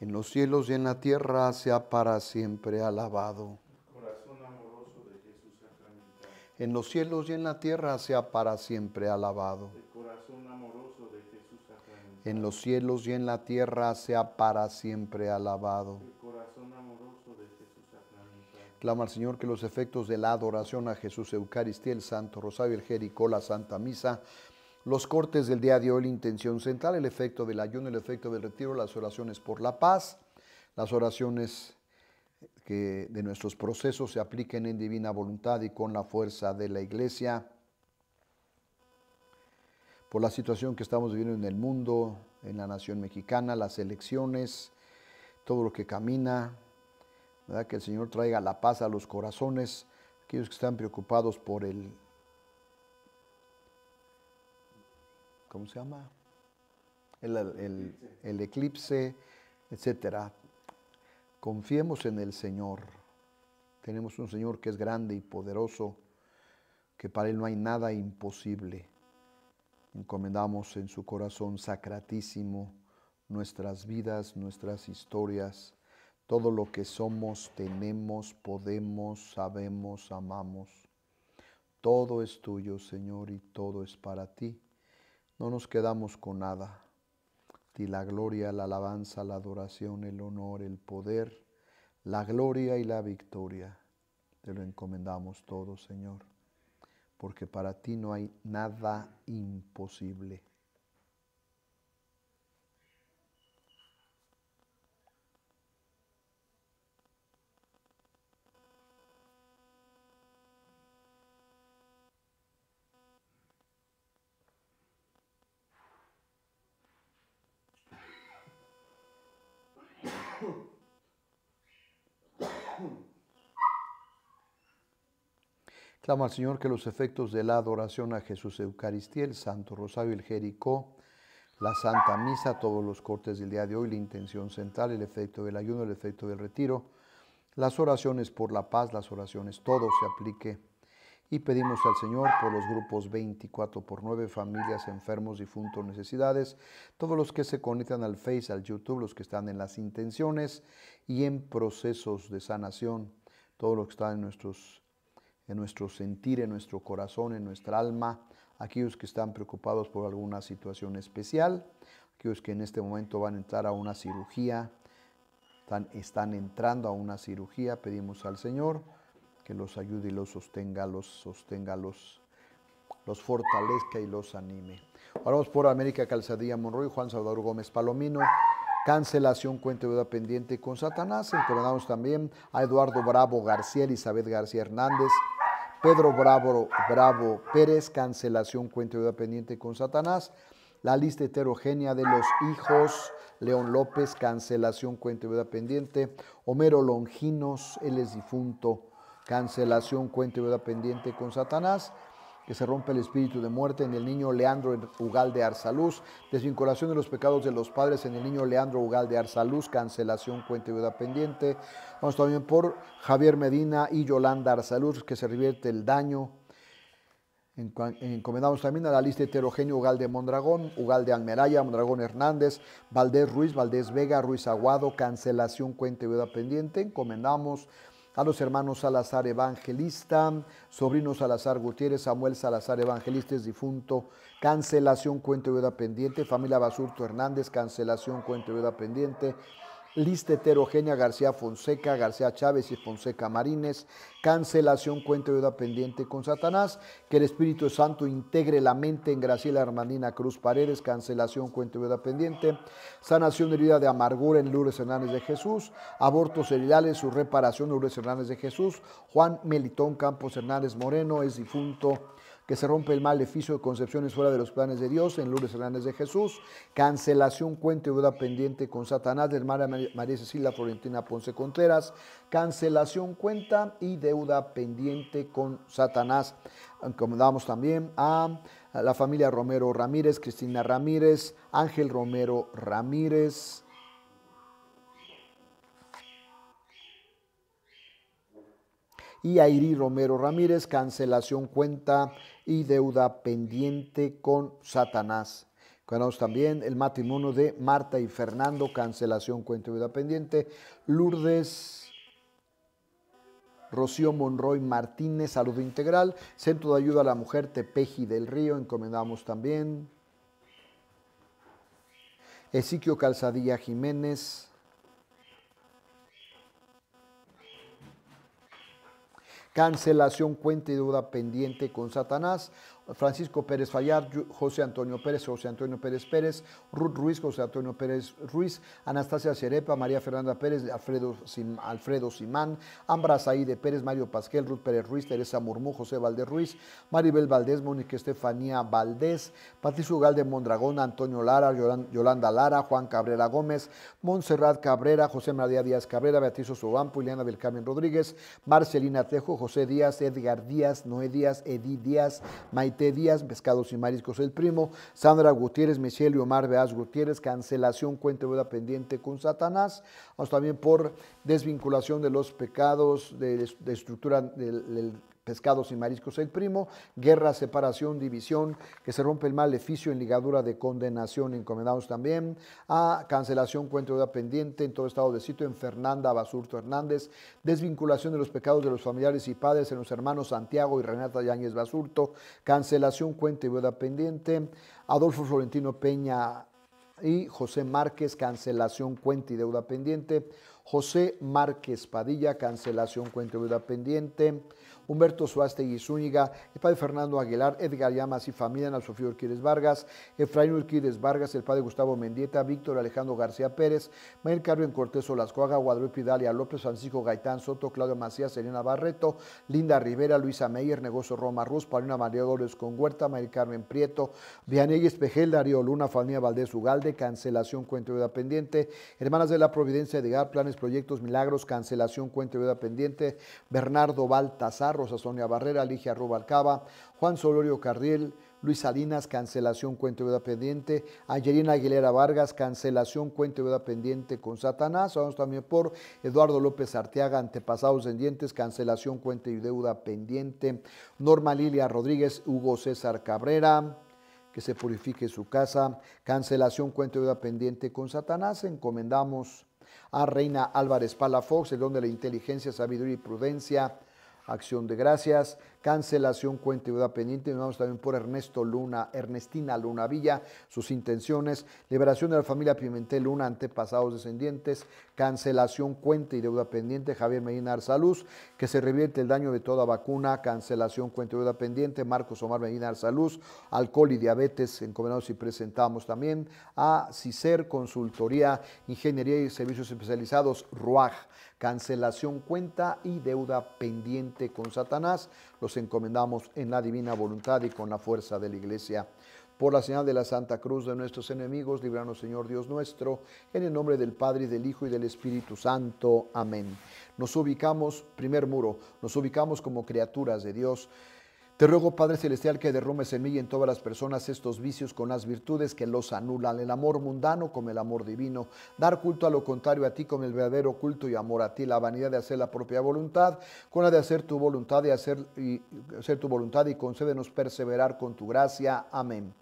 en los cielos y en la tierra sea para siempre alabado. En los cielos y en la tierra sea para siempre alabado. El corazón amoroso de Jesús En los cielos y en la tierra sea para siempre alabado. El corazón amoroso de Jesús Clama al Señor que los efectos de la adoración a Jesús Eucaristía, el Santo Rosario, el Jericó, la Santa Misa, los cortes del día de hoy, la intención central, el efecto del ayuno, el efecto del retiro, las oraciones por la paz, las oraciones que de nuestros procesos se apliquen en divina voluntad y con la fuerza de la iglesia, por la situación que estamos viviendo en el mundo, en la nación mexicana, las elecciones, todo lo que camina, que el Señor traiga la paz a los corazones, aquellos que están preocupados por el ¿cómo se llama? El, eclipse, etcétera. Confiemos en el Señor. Tenemos un Señor que es grande y poderoso, que para Él no hay nada imposible. Encomendamos en su corazón sacratísimo nuestras vidas, nuestras historias, todo lo que somos, tenemos, podemos, sabemos, amamos. Todo es tuyo, Señor, y todo es para ti. No nos quedamos con nada. Ti la gloria, la alabanza, la adoración, el honor, el poder, la gloria y la victoria. Te lo encomendamos todo, Señor, porque para ti no hay nada imposible. Clamo al Señor que los efectos de la adoración a Jesús Eucaristía, el Santo Rosario, el Jericó, la Santa Misa, todos los cortes del día de hoy, la intención central, el efecto del ayuno, el efecto del retiro, las oraciones por la paz, las oraciones, todo se aplique. Y pedimos al Señor por los grupos 24 por 9, familias, enfermos, difuntos, necesidades, todos los que se conectan al Face, al YouTube, los que están en las intenciones y en procesos de sanación, todos los que están en nuestros en nuestro sentir, en nuestro corazón, en nuestra alma, aquellos que están preocupados por alguna situación especial, aquellos que en este momento van a entrar a una cirugía, están, entrando a una cirugía, pedimos al Señor que los ayude y los sostenga, los sostenga, los, los fortalezca y los anime. Oramos por América Calzadilla Monroy, Juan Salvador Gómez Palomino, cancelación cuenta deuda pendiente con Satanás. Entregamos también a Eduardo Bravo García, Elizabeth García Hernández, Pedro Bravo, Bravo Pérez, cancelación cuenta deuda pendiente con Satanás. La lista heterogénea de los hijos, León López, cancelación cuenta deuda pendiente. Homero Longinos, él es difunto, cancelación cuenta deuda pendiente con Satanás que se rompe el espíritu de muerte en el niño Leandro Ugal de Arzaluz, desvinculación de los pecados de los padres en el niño Leandro Ugal de Arzaluz, cancelación cuenta y deuda pendiente. Vamos también por Javier Medina y Yolanda Arsaluz que se revierte el daño. Encomendamos también a la lista heterogénea Ugal de Mondragón, Ugal de Almeraya, Mondragón Hernández, Valdés Ruiz, Valdés Vega, Ruiz Aguado, cancelación cuenta y deuda pendiente. Encomendamos a los hermanos Salazar Evangelista, sobrino Salazar Gutiérrez, Samuel Salazar Evangelista es difunto, cancelación cuenta de pendiente, familia Basurto Hernández, cancelación cuenta de deuda pendiente, lista heterogénea García Fonseca, García Chávez y Fonseca Marínez, cancelación, cuenta deuda pendiente con Satanás, que el Espíritu Santo integre la mente en Graciela Hermanina Cruz Paredes, cancelación, cuenta deuda pendiente, sanación de herida de amargura en Lourdes Hernández de Jesús, abortos cerebrales, su reparación Lourdes Hernández de Jesús, Juan Melitón Campos Hernández Moreno es difunto que se rompe el maleficio de concepciones fuera de los planes de Dios en Lourdes Hernández de Jesús, cancelación cuenta y deuda pendiente con Satanás de hermana María Cecilia Florentina Ponce Contreras, cancelación cuenta y deuda pendiente con Satanás. Encomendamos también a la familia Romero Ramírez, Cristina Ramírez, Ángel Romero Ramírez, y Airi Romero Ramírez, cancelación cuenta y deuda pendiente con Satanás. Conocemos también el matrimonio de Marta y Fernando, cancelación, cuenta deuda pendiente. Lourdes Rocío Monroy Martínez, saludo Integral, Centro de Ayuda a la Mujer Tepeji del Río, encomendamos también. Ezequiel Calzadilla Jiménez, cancelación, cuenta y duda pendiente con Satanás. Francisco Pérez Fallar, José Antonio Pérez, José Antonio Pérez Pérez, Ruth Ruiz, José Antonio Pérez Ruiz, Anastasia Cerepa, María Fernanda Pérez, Alfredo, Simán, Ambra Saide Pérez, Mario Pasquel, Ruth Pérez Ruiz, Teresa Murmú, José Valdés Ruiz, Maribel Valdés, Mónica Estefanía Valdés, Patricio Galde de Mondragón, Antonio Lara, Yolanda Lara, Juan Cabrera Gómez, Montserrat Cabrera, José María Díaz Cabrera, Beatriz Osobampo, Ileana del Carmen Rodríguez, Marcelina Tejo, José Díaz, Edgar Díaz, Noé Díaz, Edi Díaz, Maite Díaz, Pescados y Mariscos El Primo, Sandra Gutiérrez, Michel y Omar Beaz Gutiérrez, cancelación cuenta deuda pendiente con Satanás. Vamos también por desvinculación de los pecados de, estructura del pescados y mariscos el primo, guerra, separación, división, que se rompe el maleficio en ligadura de condenación, encomendados también, a cancelación, cuenta deuda pendiente en todo estado de sitio, en Fernanda Basurto Hernández, desvinculación de los pecados de los familiares y padres en los hermanos Santiago y Renata Yáñez Basurto, cancelación, cuenta deuda pendiente, Adolfo Florentino Peña y José Márquez, cancelación, cuenta y deuda pendiente, José Márquez Padilla, cancelación, cuenta y deuda pendiente, Humberto y Zúñiga, el padre Fernando Aguilar, Edgar Llamas y familia, Ana Sofía Urquírez Vargas, Efraín Urquírez Vargas, el padre Gustavo Mendieta, Víctor Alejandro García Pérez, Mayer Carmen Cortés Olascoaga, Guadalupe Dalia López, Francisco Gaitán Soto, Claudio Macías, Elena Barreto, Linda Rivera, Luisa Meyer, Negocio Roma Ruz, Paulina María Dolores con Huerta, Mayer Carmen Prieto, Vianey Espejel, Darío Luna, Familia Valdés Ugalde, Cancelación Cuenta Deuda Pendiente, Hermanas de la Providencia de Planes, Proyectos, Milagros, Cancelación Cuenta Vida Pendiente, Bernardo Baltasar, Rosa Sonia Barrera, Ligia Rubalcaba, Juan Solorio Carriel, Luis Salinas, cancelación cuenta deuda pendiente. Angelina Aguilera Vargas, cancelación cuenta deuda pendiente con Satanás. Vamos también por Eduardo López Arteaga, antepasados en dientes, cancelación cuenta y deuda pendiente. Norma Lilia Rodríguez, Hugo César Cabrera que se purifique su casa, cancelación cuenta deuda pendiente con Satanás, encomendamos a Reina Álvarez Palafox, el don de la inteligencia, sabiduría y prudencia, Acción de Gracias cancelación, cuenta y deuda pendiente. vamos también por Ernesto Luna, Ernestina Luna Villa, sus intenciones, liberación de la familia Pimentel Luna, antepasados descendientes, cancelación, cuenta y deuda pendiente. Javier Medina Arsaluz, que se revierte el daño de toda vacuna, cancelación, cuenta y deuda pendiente. Marcos Omar Medina Arsaluz, alcohol y diabetes, encomendados y presentamos también a CICER, Consultoría, Ingeniería y Servicios Especializados, RUAG, cancelación, cuenta y deuda pendiente con Satanás. Los encomendamos en la divina voluntad y con la fuerza de la iglesia. Por la señal de la Santa Cruz de nuestros enemigos, libranos Señor Dios nuestro, en el nombre del Padre, y del Hijo y del Espíritu Santo. Amén. Nos ubicamos, primer muro, nos ubicamos como criaturas de Dios. Te ruego, Padre Celestial, que derrumes en mí y en todas las personas estos vicios con las virtudes que los anulan, el amor mundano con el amor divino, dar culto a lo contrario a ti con el verdadero culto y amor a ti, la vanidad de hacer la propia voluntad, con la de hacer tu voluntad y hacer, hacer tu voluntad y concédenos perseverar con tu gracia. Amén.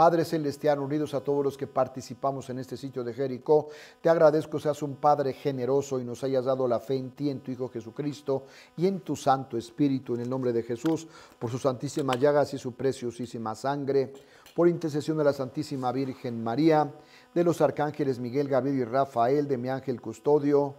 Padre Celestial, unidos a todos los que participamos en este sitio de Jericó, te agradezco seas un Padre generoso y nos hayas dado la fe en ti, en tu Hijo Jesucristo y en tu Santo Espíritu, en el nombre de Jesús, por sus santísimas llagas y su preciosísima sangre, por intercesión de la Santísima Virgen María, de los arcángeles Miguel, Gabriel y Rafael, de mi ángel custodio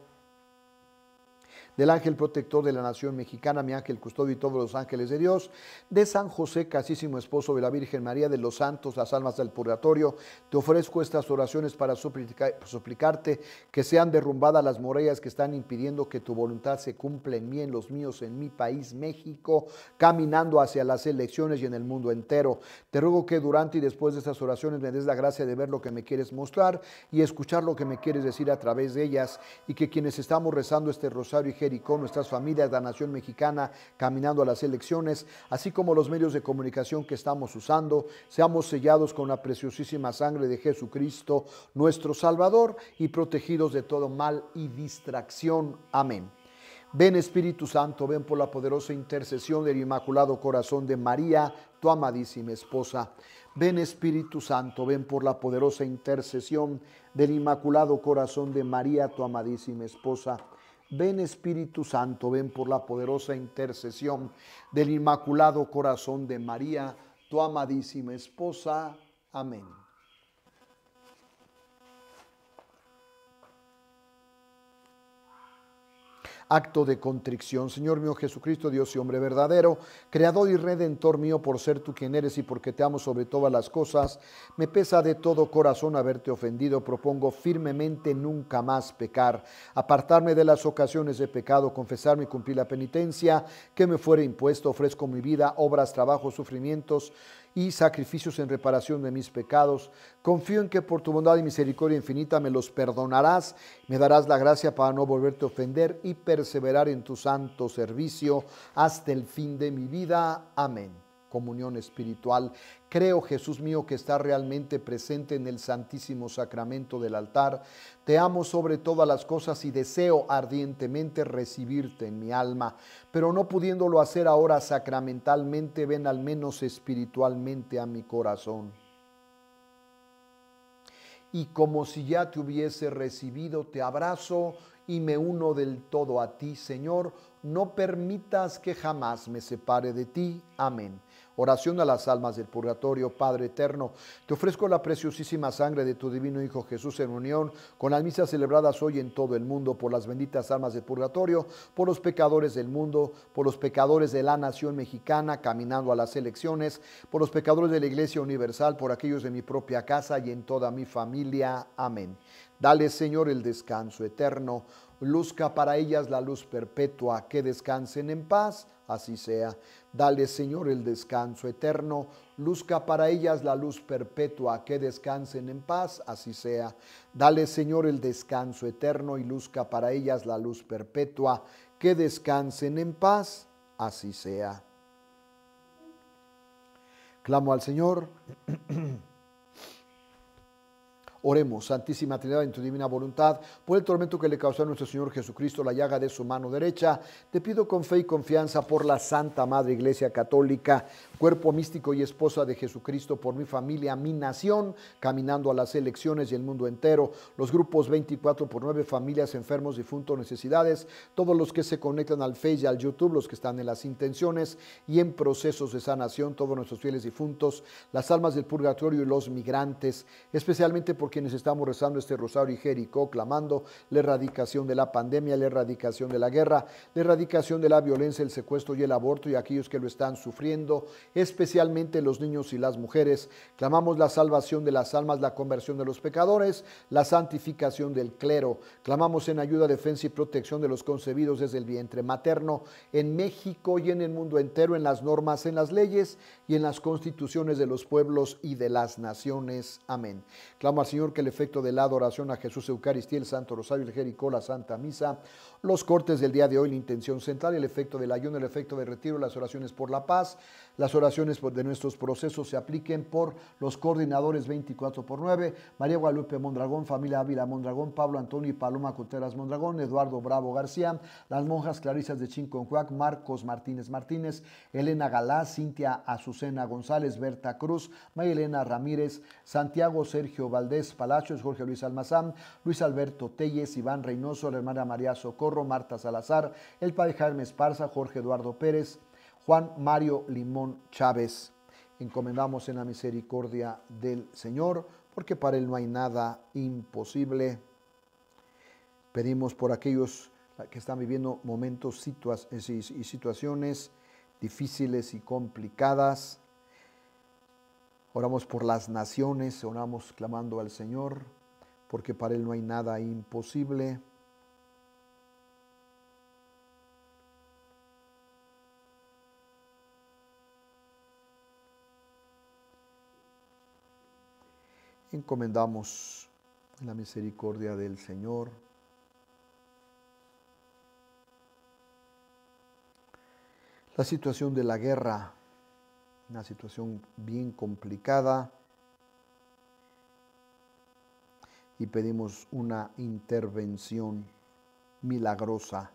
del ángel protector de la nación mexicana, mi ángel custodio y todos los ángeles de Dios, de San José, casísimo esposo de la Virgen María, de los santos, las almas del purgatorio, te ofrezco estas oraciones para suplicarte que sean derrumbadas las murallas que están impidiendo que tu voluntad se cumpla en mí, en los míos, en mi país, México, caminando hacia las elecciones y en el mundo entero. Te ruego que durante y después de estas oraciones me des la gracia de ver lo que me quieres mostrar y escuchar lo que me quieres decir a través de ellas y que quienes estamos rezando este rosario y con nuestras familias, la nación mexicana caminando a las elecciones, así como los medios de comunicación que estamos usando, seamos sellados con la preciosísima sangre de Jesucristo, nuestro Salvador, y protegidos de todo mal y distracción. Amén. Ven Espíritu Santo, ven por la poderosa intercesión del Inmaculado Corazón de María, tu amadísima esposa. Ven Espíritu Santo, ven por la poderosa intercesión del Inmaculado Corazón de María, tu amadísima esposa. Ven Espíritu Santo, ven por la poderosa intercesión del Inmaculado Corazón de María, tu amadísima esposa. Amén. acto de contrición. Señor mío Jesucristo, Dios y hombre verdadero, creador y redentor mío por ser tú quien eres y porque te amo sobre todas las cosas, me pesa de todo corazón haberte ofendido. Propongo firmemente nunca más pecar, apartarme de las ocasiones de pecado, confesarme y cumplir la penitencia que me fuera impuesto. Ofrezco mi vida, obras, trabajos, sufrimientos y sacrificios en reparación de mis pecados. Confío en que por tu bondad y misericordia infinita me los perdonarás, me darás la gracia para no volverte a ofender y perseverar en tu santo servicio hasta el fin de mi vida. Amén comunión espiritual. Creo, Jesús mío, que está realmente presente en el Santísimo Sacramento del altar. Te amo sobre todas las cosas y deseo ardientemente recibirte en mi alma, pero no pudiéndolo hacer ahora sacramentalmente, ven al menos espiritualmente a mi corazón. Y como si ya te hubiese recibido, te abrazo y me uno del todo a ti, Señor. No permitas que jamás me separe de ti. Amén. Oración a las almas del purgatorio, Padre eterno. Te ofrezco la preciosísima sangre de tu divino Hijo Jesús en unión con las misas celebradas hoy en todo el mundo por las benditas almas del purgatorio, por los pecadores del mundo, por los pecadores de la nación mexicana caminando a las elecciones, por los pecadores de la Iglesia Universal, por aquellos de mi propia casa y en toda mi familia. Amén. Dale, Señor, el descanso eterno. Luzca para ellas la luz perpetua, que descansen en paz, así sea. Dale, Señor, el descanso eterno. Luzca para ellas la luz perpetua, que descansen en paz, así sea. Dale, Señor, el descanso eterno y luzca para ellas la luz perpetua, que descansen en paz, así sea. Clamo al Señor. Oremos, Santísima Trinidad, en tu divina voluntad, por el tormento que le causó a nuestro Señor Jesucristo la llaga de su mano derecha. Te pido con fe y confianza por la Santa Madre Iglesia Católica, cuerpo místico y esposa de Jesucristo, por mi familia, mi nación, caminando a las elecciones y el mundo entero, los grupos 24 por 9, familias, enfermos, difuntos, necesidades, todos los que se conectan al Facebook y al YouTube, los que están en las intenciones y en procesos de sanación, todos nuestros fieles difuntos, las almas del purgatorio y los migrantes, especialmente por quienes estamos rezando este rosario y Jericó, clamando la erradicación de la pandemia, la erradicación de la guerra, la erradicación de la violencia, el secuestro y el aborto y aquellos que lo están sufriendo, especialmente los niños y las mujeres. Clamamos la salvación de las almas, la conversión de los pecadores, la santificación del clero. Clamamos en ayuda, defensa y protección de los concebidos desde el vientre materno en México y en el mundo entero, en las normas, en las leyes y en las constituciones de los pueblos y de las naciones. Amén. Clamo al que el efecto de la adoración a Jesús Eucaristía, el Santo Rosario, el Jericó, la Santa Misa, los cortes del día de hoy, la intención central, el efecto del ayuno, el efecto de retiro, las oraciones por la paz, las oraciones de nuestros procesos se apliquen por los coordinadores 24 por 9, María Guadalupe Mondragón, familia Ávila Mondragón, Pablo Antonio y Paloma Coteras Mondragón, Eduardo Bravo García, las monjas Clarisas de Chinconjuac, Marcos Martínez Martínez, Elena Galá, Cintia Azucena González, Berta Cruz, Mayelena Ramírez, Santiago Sergio Valdés Palacios, Jorge Luis Almazán, Luis Alberto Telles, Iván Reynoso, la hermana María Socorro, Marta Salazar, el padre Jaime Esparza, Jorge Eduardo Pérez, Juan Mario Limón Chávez. Encomendamos en la misericordia del Señor, porque para Él no hay nada imposible. Pedimos por aquellos que están viviendo momentos y eh, situaciones difíciles y complicadas. Oramos por las naciones, oramos clamando al Señor, porque para Él no hay nada imposible. encomendamos la misericordia del Señor. La situación de la guerra, una situación bien complicada, y pedimos una intervención milagrosa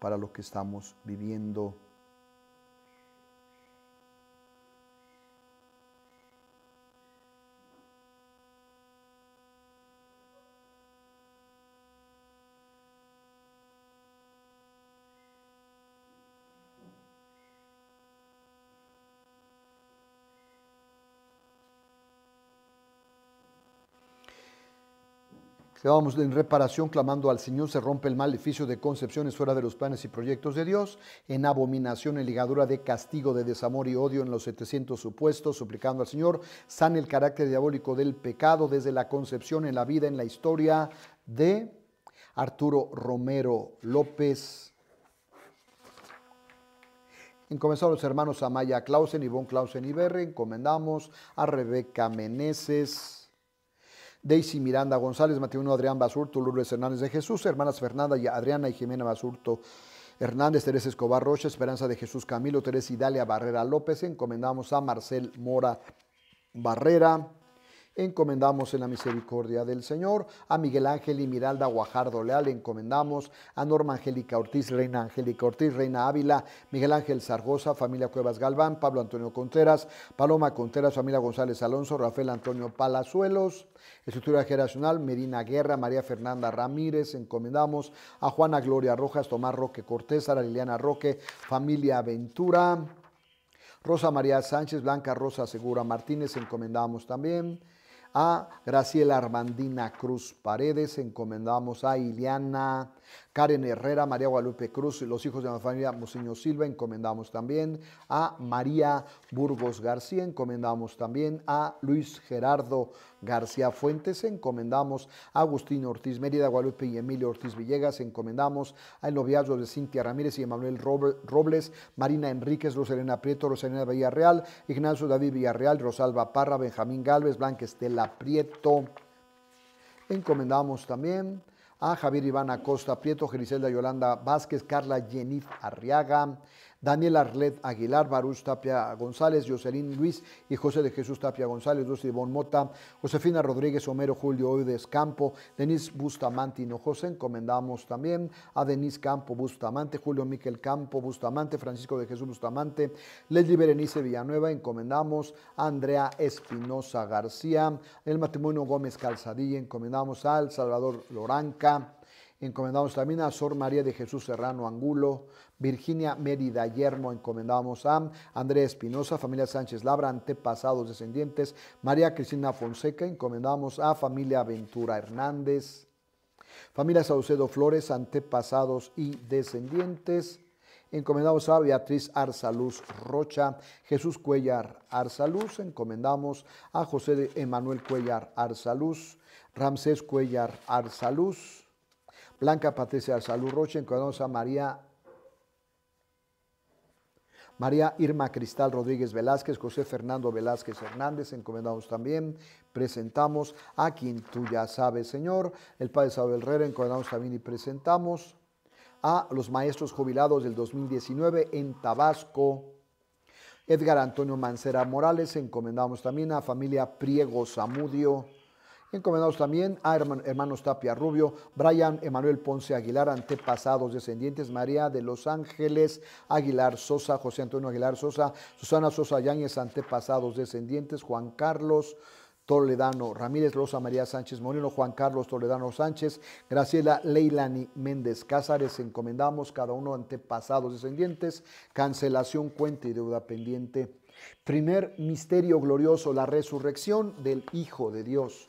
para lo que estamos viviendo en reparación clamando al Señor, se rompe el maleficio de concepciones fuera de los planes y proyectos de Dios, en abominación, en ligadura de castigo, de desamor y odio en los 700 supuestos, suplicando al Señor, sane el carácter diabólico del pecado desde la concepción en la vida, en la historia de Arturo Romero López. a los hermanos Amaya Clausen, Ivonne Clausen y Berre, encomendamos a Rebeca Meneses. Daisy Miranda González, Matiuno Adrián Basurto, Lourdes Hernández de Jesús, hermanas Fernanda y Adriana y Jimena Basurto. Hernández, Teresa Escobar Rocha, Esperanza de Jesús Camilo, Teresa Idalia Barrera López, encomendamos a Marcel Mora Barrera, encomendamos en la misericordia del Señor. A Miguel Ángel y Miralda Guajardo Leal encomendamos. A Norma Angélica Ortiz, Reina Angélica Ortiz, Reina Ávila, Miguel Ángel Zargoza, familia Cuevas Galván, Pablo Antonio Conteras, Paloma Conteras, familia González Alonso, Rafael Antonio Palazuelos. Estructura Generacional, Medina Guerra, María Fernanda Ramírez, encomendamos a Juana Gloria Rojas, Tomás Roque Cortés, a Liliana Roque, familia Ventura, Rosa María Sánchez, Blanca Rosa Segura Martínez, encomendamos también a Graciela Armandina Cruz Paredes, encomendamos a Iliana Karen Herrera, María Guadalupe Cruz los hijos de la familia Musiño Silva, encomendamos también a María Burgos García, encomendamos también a Luis Gerardo García Fuentes, encomendamos a Agustín Ortiz Mérida, Guadalupe y Emilio Ortiz Villegas, encomendamos al noviazgo de Cintia Ramírez y Emanuel Robles, Marina Enríquez, Elena Prieto, Elena Villarreal, Ignacio David Villarreal, Rosalba Parra, Benjamín Galvez, Blanca Estela Prieto. Encomendamos también a Javier Iván Acosta Prieto, Griselda Yolanda Vázquez, Carla Yenif Arriaga, Daniel Arlet Aguilar, Barús Tapia González, Jocelyn Luis y José de Jesús Tapia González, José Ivon Mota, Josefina Rodríguez Homero, Julio Oides Campo, Denis Bustamante y Hinojosa, encomendamos también a Denis Campo Bustamante, Julio Miquel Campo Bustamante, Francisco de Jesús Bustamante, Leslie Berenice Villanueva, encomendamos a Andrea Espinosa García, el matrimonio Gómez Calzadilla, encomendamos al Salvador Loranca, Encomendamos también a Sor María de Jesús Serrano Angulo, Virginia Mérida Yermo, encomendamos a Andrés Espinosa, familia Sánchez Labra, antepasados descendientes, María Cristina Fonseca, encomendamos a familia Ventura Hernández, familia Saucedo Flores, antepasados y descendientes, encomendamos a Beatriz Arsaluz Rocha, Jesús Cuellar Arsaluz, encomendamos a José Emanuel Cuellar Arsaluz, Ramsés Cuellar Arsaluz, Blanca Patricia Arsaluz Rocha, encomendamos a María María Irma Cristal Rodríguez Velázquez, José Fernando Velázquez Hernández, encomendamos también, presentamos a quien tú ya sabes, Señor, el Padre Saúl Herrera, encomendamos también y presentamos a los maestros jubilados del 2019 en Tabasco. Edgar Antonio Mancera Morales, encomendamos también a familia Priego Zamudio. Encomendados también a hermanos Tapia Rubio, Brian Emanuel Ponce Aguilar, antepasados descendientes, María de los Ángeles Aguilar Sosa, José Antonio Aguilar Sosa, Susana Sosa Yáñez, antepasados descendientes, Juan Carlos. Toledano Ramírez, Rosa María Sánchez Moreno, Juan Carlos Toledano Sánchez, Graciela Leilani Méndez Cázares, encomendamos cada uno antepasados descendientes, cancelación cuenta y deuda pendiente. Primer misterio glorioso, la resurrección del Hijo de Dios.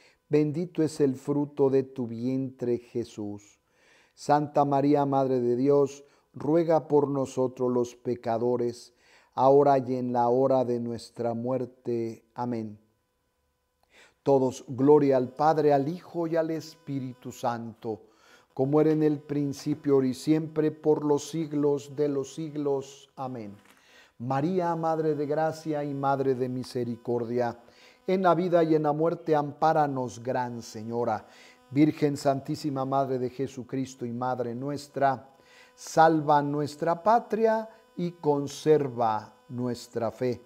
Bendito es el fruto de tu vientre, Jesús. Santa María, Madre de Dios, ruega por nosotros los pecadores, ahora y en la hora de nuestra muerte. Amén. Todos, gloria al Padre, al Hijo y al Espíritu Santo, como era en el principio, y siempre, por los siglos de los siglos. Amén. María, Madre de Gracia y Madre de Misericordia, en la vida y en la muerte, ampáranos, Gran Señora. Virgen Santísima, Madre de Jesucristo y Madre nuestra, salva nuestra patria y conserva nuestra fe.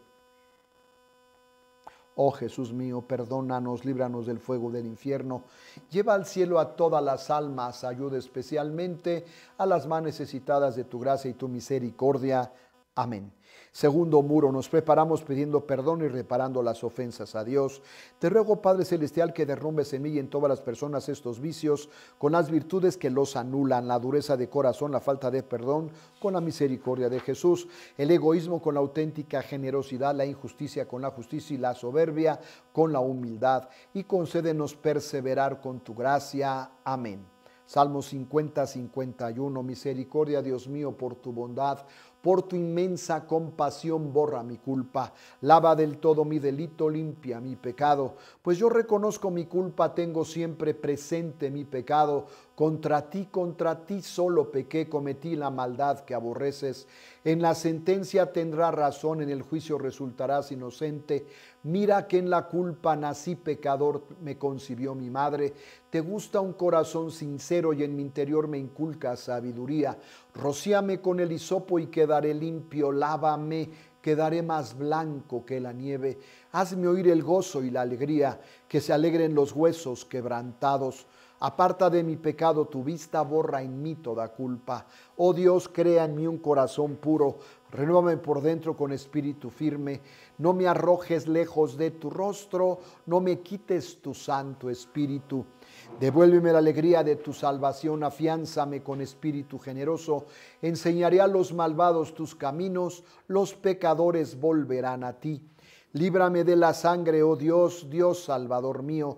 Oh Jesús mío, perdónanos, líbranos del fuego del infierno, lleva al cielo a todas las almas, ayuda especialmente a las más necesitadas de tu gracia y tu misericordia. Amén. Segundo muro, nos preparamos pidiendo perdón y reparando las ofensas a Dios. Te ruego, Padre Celestial, que derrumbe semilla en todas las personas estos vicios, con las virtudes que los anulan, la dureza de corazón, la falta de perdón, con la misericordia de Jesús, el egoísmo con la auténtica generosidad, la injusticia con la justicia y la soberbia con la humildad. Y concédenos perseverar con tu gracia. Amén. Salmo 50, 51. Misericordia, Dios mío, por tu bondad por tu inmensa compasión borra mi culpa, lava del todo mi delito, limpia mi pecado, pues yo reconozco mi culpa, tengo siempre presente mi pecado, contra ti, contra ti solo pequé, cometí la maldad que aborreces. En la sentencia tendrá razón, en el juicio resultarás inocente. Mira que en la culpa nací pecador, me concibió mi madre. Te gusta un corazón sincero y en mi interior me inculca sabiduría. Rocíame con el hisopo y quedaré limpio, lávame quedaré más blanco que la nieve. Hazme oír el gozo y la alegría, que se alegren los huesos quebrantados. Aparta de mi pecado tu vista, borra en mí toda culpa. Oh Dios, crea en mí un corazón puro, Renuévame por dentro con espíritu firme. No me arrojes lejos de tu rostro, no me quites tu santo espíritu. Devuélveme la alegría de tu salvación, afianzame con espíritu generoso. Enseñaré a los malvados tus caminos, los pecadores volverán a ti. Líbrame de la sangre, oh Dios, Dios salvador mío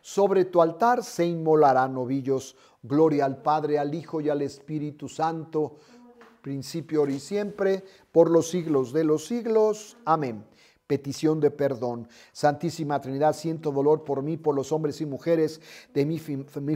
sobre tu altar se inmolarán novillos. Gloria al Padre, al Hijo y al Espíritu Santo, principio, y siempre, por los siglos de los siglos. Amén petición de perdón. Santísima Trinidad, siento dolor por mí, por los hombres y mujeres de mi,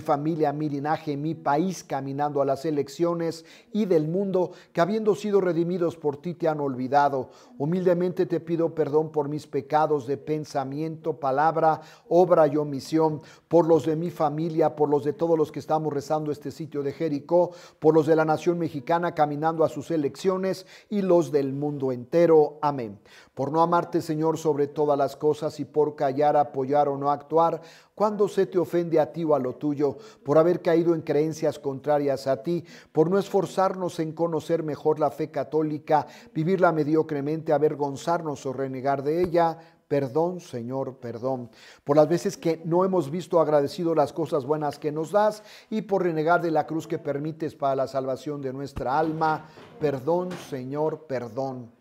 familia, mi linaje, mi país, caminando a las elecciones y del mundo, que habiendo sido redimidos por ti te han olvidado. Humildemente te pido perdón por mis pecados de pensamiento, palabra, obra y omisión, por los de mi familia, por los de todos los que estamos rezando este sitio de Jericó, por los de la nación mexicana caminando a sus elecciones y los del mundo entero. Amén por no amarte, Señor, sobre todas las cosas y por callar, apoyar o no actuar cuando se te ofende a ti o a lo tuyo, por haber caído en creencias contrarias a ti, por no esforzarnos en conocer mejor la fe católica, vivirla mediocremente, avergonzarnos o renegar de ella, Perdón, Señor, perdón. Por las veces que no hemos visto agradecido las cosas buenas que nos das y por renegar de la cruz que permites para la salvación de nuestra alma. Perdón, Señor, perdón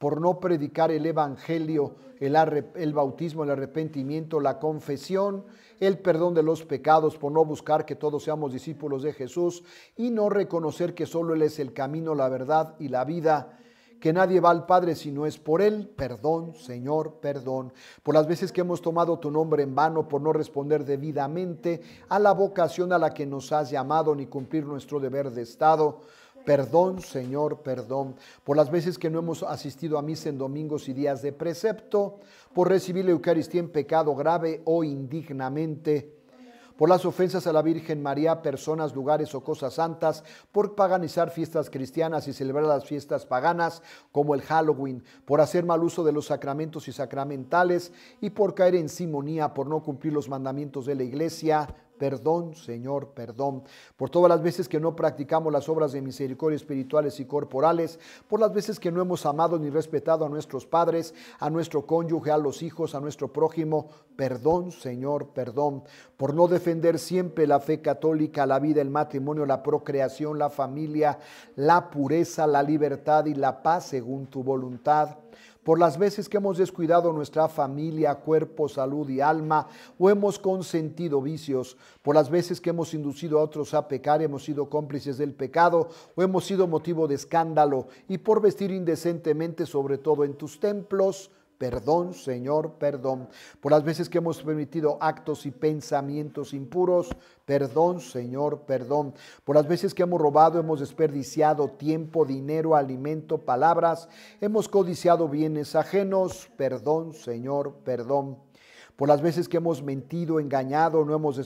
por no predicar el Evangelio, el, bautismo, el arrepentimiento, la confesión, el perdón de los pecados, por no buscar que todos seamos discípulos de Jesús y no reconocer que solo Él es el camino, la verdad y la vida que nadie va al Padre si no es por Él. Perdón, Señor, perdón. Por las veces que hemos tomado tu nombre en vano, por no responder debidamente a la vocación a la que nos has llamado, ni cumplir nuestro deber de Estado. Perdón, Señor, perdón, por las veces que no hemos asistido a misa en domingos y días de precepto, por recibir la Eucaristía en pecado grave o indignamente, por las ofensas a la Virgen María, personas, lugares o cosas santas, por paganizar fiestas cristianas y celebrar las fiestas paganas como el Halloween, por hacer mal uso de los sacramentos y sacramentales y por caer en simonía, por no cumplir los mandamientos de la Iglesia, Perdón, Señor, perdón. Por todas las veces que no practicamos las obras de misericordia espirituales y corporales, por las veces que no hemos amado ni respetado a nuestros padres, a nuestro cónyuge, a los hijos, a nuestro prójimo, perdón, Señor, perdón. Por no defender siempre la fe católica, la vida, el matrimonio, la procreación, la familia, la pureza, la libertad y la paz según tu voluntad por las veces que hemos descuidado nuestra familia, cuerpo, salud y alma, o hemos consentido vicios, por las veces que hemos inducido a otros a pecar, hemos sido cómplices del pecado, o hemos sido motivo de escándalo, y por vestir indecentemente, sobre todo en tus templos, Perdón, Señor, perdón. Por las veces que hemos permitido actos y pensamientos impuros, perdón, Señor, perdón. Por las veces que hemos robado, hemos desperdiciado tiempo, dinero, alimento, palabras, hemos codiciado bienes ajenos, perdón, Señor, perdón por las veces que hemos mentido, engañado, no hemos,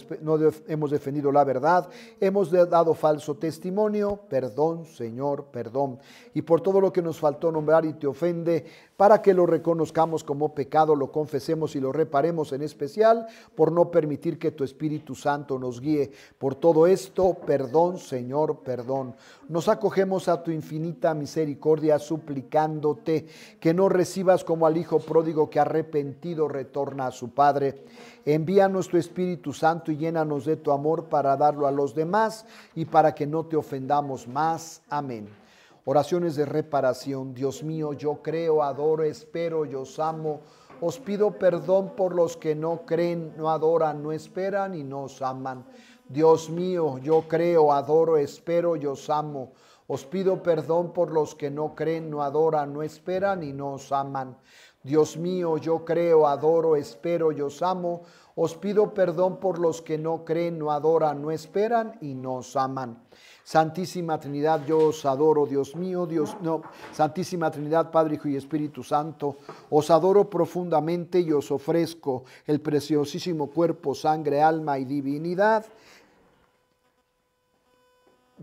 hemos defendido la verdad, hemos dado falso testimonio, perdón Señor, perdón. Y por todo lo que nos faltó nombrar y te ofende, para que lo reconozcamos como pecado, lo confesemos y lo reparemos en especial, por no permitir que tu Espíritu Santo nos guíe. Por todo esto, perdón Señor, perdón. Nos acogemos a tu infinita misericordia, suplicándote que no recibas como al Hijo pródigo que arrepentido retorna a su Padre Padre. Envíanos tu Espíritu Santo y llénanos de tu amor para darlo a los demás y para que no te ofendamos más. Amén. Oraciones de reparación. Dios mío, yo creo, adoro, espero, yo os amo. Os pido perdón por los que no creen, no adoran, no esperan y no os aman. Dios mío, yo creo, adoro, espero yo os amo. Os pido perdón por los que no creen, no adoran, no esperan y no os aman. Dios mío, yo creo, adoro, espero yo os amo. Os pido perdón por los que no creen, no adoran, no esperan y no os aman. Santísima Trinidad, yo os adoro, Dios mío, Dios no, Santísima Trinidad, Padre, Hijo y Espíritu Santo, os adoro profundamente y os ofrezco el preciosísimo cuerpo, sangre, alma y divinidad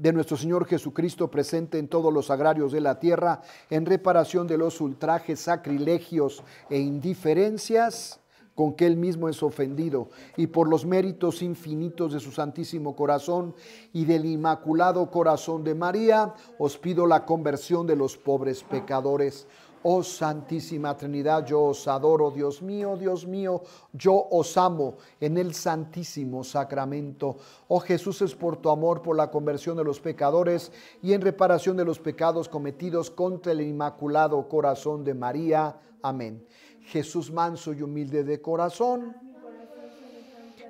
de nuestro Señor Jesucristo presente en todos los agrarios de la tierra, en reparación de los ultrajes, sacrilegios e indiferencias con que Él mismo es ofendido, y por los méritos infinitos de su Santísimo Corazón y del Inmaculado Corazón de María, os pido la conversión de los pobres pecadores Oh Santísima Trinidad, yo os adoro, Dios mío, Dios mío, yo os amo en el Santísimo Sacramento. Oh Jesús, es por tu amor, por la conversión de los pecadores y en reparación de los pecados cometidos contra el Inmaculado Corazón de María. Amén. Jesús manso y humilde de corazón.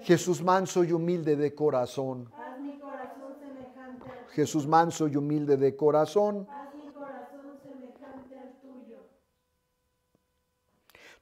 Jesús manso y humilde de corazón. Jesús manso y humilde de corazón.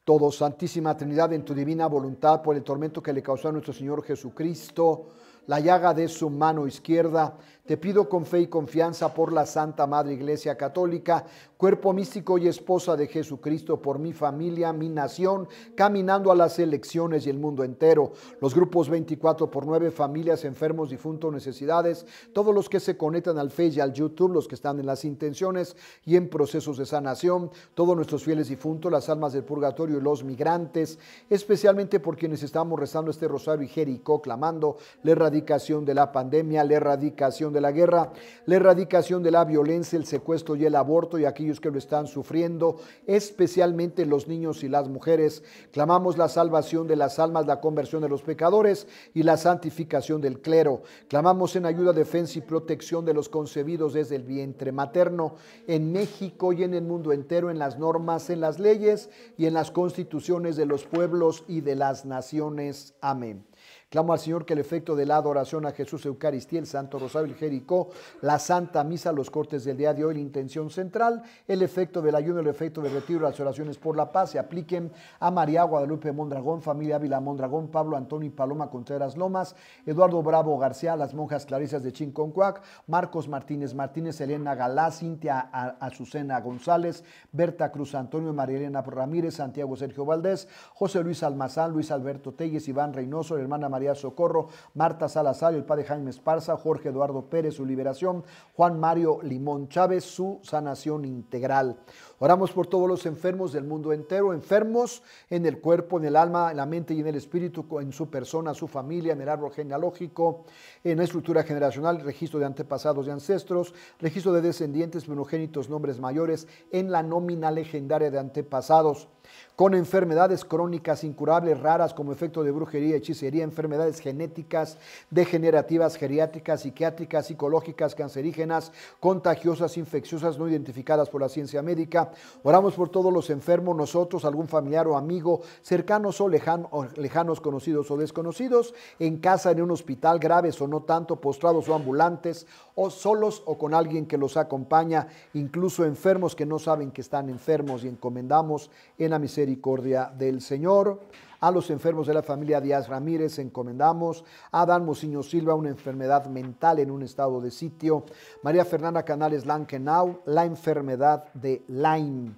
Todo Santísima Trinidad, en tu divina voluntad, por el tormento que le causó a nuestro Señor Jesucristo, la llaga de su mano izquierda, te pido con fe y confianza por la Santa Madre Iglesia Católica, cuerpo místico y esposa de Jesucristo, por mi familia, mi nación, caminando a las elecciones y el mundo entero, los grupos 24 por 9, familias, enfermos, difuntos, necesidades, todos los que se conectan al Facebook y al YouTube, los que están en las intenciones y en procesos de sanación, todos nuestros fieles difuntos, las almas del purgatorio y los migrantes, especialmente por quienes estamos rezando este rosario y Jericó, clamando la erradicación de la pandemia, la erradicación de la guerra, la erradicación de la violencia, el secuestro y el aborto y aquellos que lo están sufriendo, especialmente los niños y las mujeres. Clamamos la salvación de las almas, la conversión de los pecadores y la santificación del clero. Clamamos en ayuda, defensa y protección de los concebidos desde el vientre materno en México y en el mundo entero, en las normas, en las leyes y en las constituciones de los pueblos y de las naciones. Amén. Clamo al Señor que el efecto de la adoración a Jesús Eucaristía, el Santo Rosario, el Jericó, la Santa Misa, los cortes del día de hoy, la intención central, el efecto del ayuno, el efecto del retiro, las oraciones por la paz se apliquen a María Guadalupe Mondragón, familia Ávila Mondragón, Pablo Antonio y Paloma Contreras Lomas, Eduardo Bravo García, las monjas Clarisas de Chinconcuac, Marcos Martínez Martínez, Elena Galá, Cintia Azucena González, Berta Cruz Antonio, María Elena Ramírez, Santiago Sergio Valdés, José Luis Almazán, Luis Alberto Telles, Iván Reynoso, el hermana María Socorro, Marta Salazar, el padre Jaime Esparza, Jorge Eduardo Pérez, su liberación, Juan Mario Limón Chávez, su sanación integral. Oramos por todos los enfermos del mundo entero, enfermos en el cuerpo, en el alma, en la mente y en el espíritu, en su persona, su familia, en el árbol genealógico, en la estructura generacional, registro de antepasados y ancestros, registro de descendientes, monogénitos, nombres mayores, en la nómina legendaria de antepasados con enfermedades crónicas incurables raras como efecto de brujería, hechicería, enfermedades genéticas, degenerativas, geriátricas, psiquiátricas, psicológicas, cancerígenas, contagiosas, infecciosas, no identificadas por la ciencia médica, Oramos por todos los enfermos, nosotros, algún familiar o amigo, cercanos o lejanos, conocidos o desconocidos, en casa, en un hospital, graves o no tanto, postrados o ambulantes, o solos o con alguien que los acompaña, incluso enfermos que no saben que están enfermos y encomendamos en la misericordia del Señor. A los enfermos de la familia Díaz Ramírez encomendamos. A Dan Mociño Silva, una enfermedad mental en un estado de sitio. María Fernanda Canales Lankenau, la enfermedad de Lyme.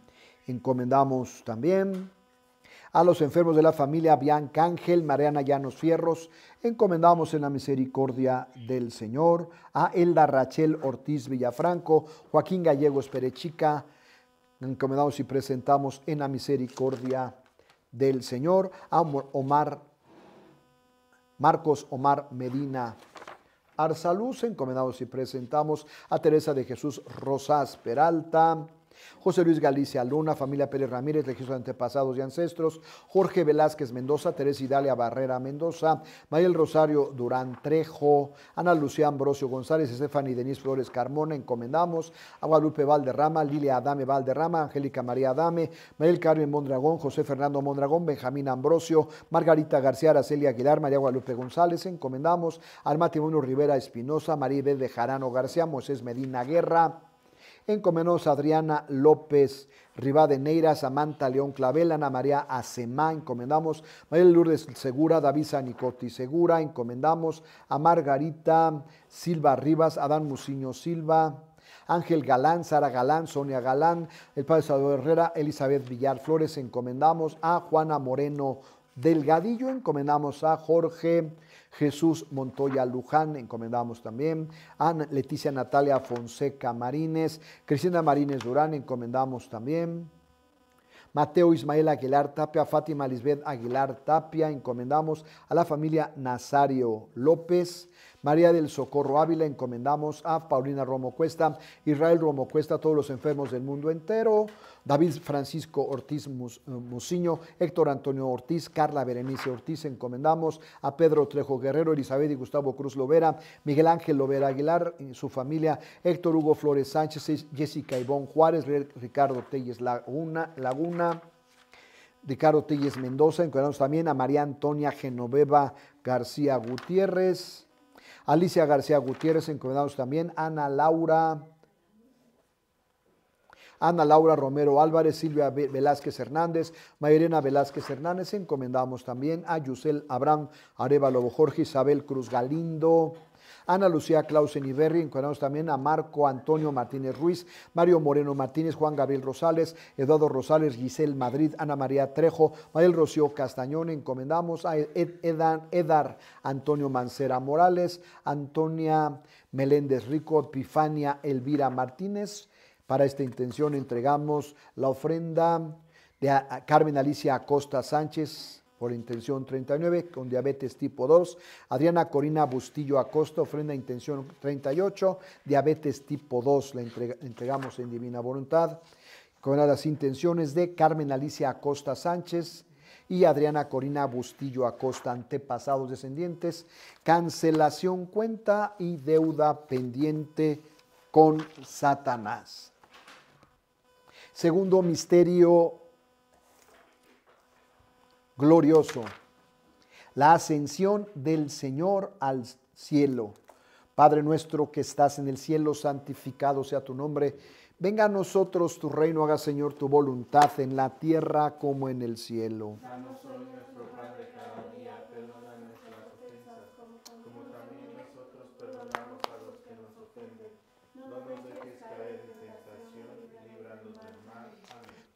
Encomendamos también. A los enfermos de la familia Bianca Ángel, Mariana Llanos Fierros, encomendamos en la misericordia del Señor. A Elda Rachel Ortiz Villafranco, Joaquín Gallegos Perechica, encomendamos y presentamos en la misericordia del Señor, Omar, Marcos Omar Medina Arsaluz, encomendados y presentamos a Teresa de Jesús Rosas Peralta, José Luis Galicia Luna, familia Pérez Ramírez, registro de antepasados y ancestros, Jorge Velázquez Mendoza, Teresa Idalia Barrera Mendoza, Mayel Rosario Durán Trejo, Ana Lucía Ambrosio González, Estefany Denise Flores Carmona, encomendamos, a Guadalupe Valderrama, Lilia Adame Valderrama, Angélica María Adame, Mariel Carmen Mondragón, José Fernando Mondragón, Benjamín Ambrosio, Margarita García Araceli Aguilar, María Guadalupe González, encomendamos al Muno Rivera Espinosa, María de Jarano García, Moisés Medina Guerra, a Adriana López Rivadeneira, Samanta León Clavel, Ana María Acemá, encomendamos María Lourdes Segura, David Sanicotti Segura, encomendamos a Margarita Silva Rivas, Adán Muciño Silva, Ángel Galán, Sara Galán, Sonia Galán, el padre Salvador Herrera, Elizabeth Villar Flores, encomendamos a Juana Moreno Delgadillo, encomendamos a Jorge Jesús Montoya Luján, encomendamos también. Ana, Leticia Natalia Fonseca Marínez, Cristina Marines Durán, encomendamos también. Mateo Ismael Aguilar Tapia, Fátima Lisbeth Aguilar Tapia, encomendamos a la familia Nazario López, María del Socorro Ávila, encomendamos a Paulina Romo Cuesta, Israel Romo Cuesta, todos los enfermos del mundo entero, David Francisco Ortiz Musiño, eh, Héctor Antonio Ortiz, Carla Berenice Ortiz, encomendamos a Pedro Trejo Guerrero, Elizabeth y Gustavo Cruz Lovera, Miguel Ángel Lovera Aguilar, y su familia, Héctor Hugo Flores Sánchez, Jessica ibón Juárez, Ricardo Telles Laguna, Ricardo Telles Mendoza, encomendamos también a María Antonia Genoveva García Gutiérrez, Alicia García Gutiérrez, encomendamos también a Ana Laura Ana Laura Romero Álvarez, Silvia Velázquez Hernández, Mayrena Velázquez Hernández. Encomendamos también a Yusel Abraham Arevalo Jorge, Isabel Cruz Galindo. Ana Lucía Clausen Iberri, Encomendamos también a Marco Antonio Martínez Ruiz, Mario Moreno Martínez, Juan Gabriel Rosales, Eduardo Rosales, Giselle Madrid, Ana María Trejo, Mariel Rocío Castañón, encomendamos a Edar Antonio Mancera Morales, Antonia Meléndez Rico, Epifania Elvira Martínez, para esta intención entregamos la ofrenda de Carmen Alicia Acosta Sánchez por intención 39 con diabetes tipo 2, Adriana Corina Bustillo Acosta, ofrenda intención 38, diabetes tipo 2, la entregamos en divina voluntad, con las intenciones de Carmen Alicia Acosta Sánchez, y Adriana Corina Bustillo Acosta, antepasados descendientes, cancelación cuenta y deuda pendiente con Satanás. Segundo misterio glorioso, la ascensión del Señor al cielo. Padre nuestro que estás en el cielo, santificado sea tu nombre. Venga a nosotros tu reino, haga Señor tu voluntad en la tierra como en el cielo.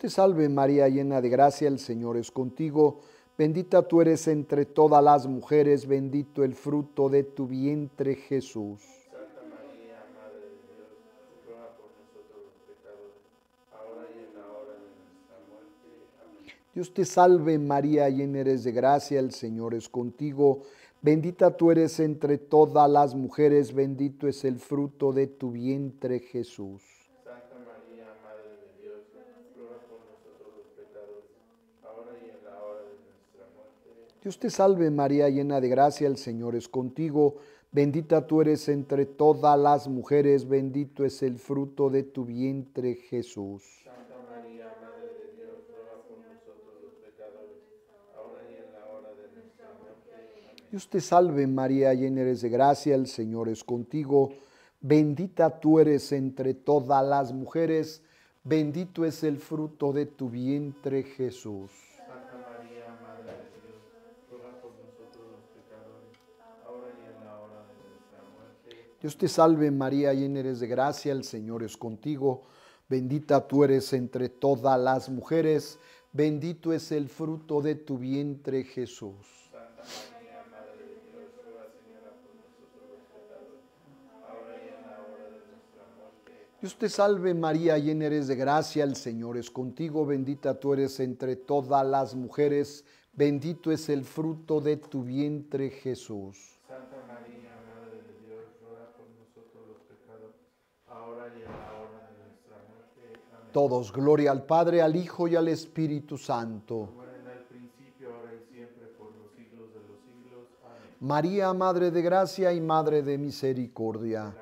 Dios te salve María, llena de gracia, el Señor es contigo. Bendita tú eres entre todas las mujeres, bendito el fruto de tu vientre Jesús. Dios, Dios te salve María, llena eres de gracia, el Señor es contigo. Bendita tú eres entre todas las mujeres, bendito es el fruto de tu vientre Jesús. Dios te salve María, llena de gracia, el Señor es contigo. Bendita tú eres entre todas las mujeres, bendito es el fruto de tu vientre Jesús. Santa y Dios te salve María, llena eres de gracia, el Señor es contigo. Bendita tú eres entre todas las mujeres, bendito es el fruto de tu vientre Jesús. Dios te salve María, llena eres de gracia, el Señor es contigo. Bendita tú eres entre todas las mujeres, bendito es el fruto de tu vientre Jesús. Dios te salve María, llena eres de gracia, el Señor es contigo, bendita tú eres entre todas las mujeres, bendito es el fruto de tu vientre Jesús. Todos, gloria al Padre, al Hijo y al Espíritu Santo. María, Madre de Gracia y Madre de Misericordia.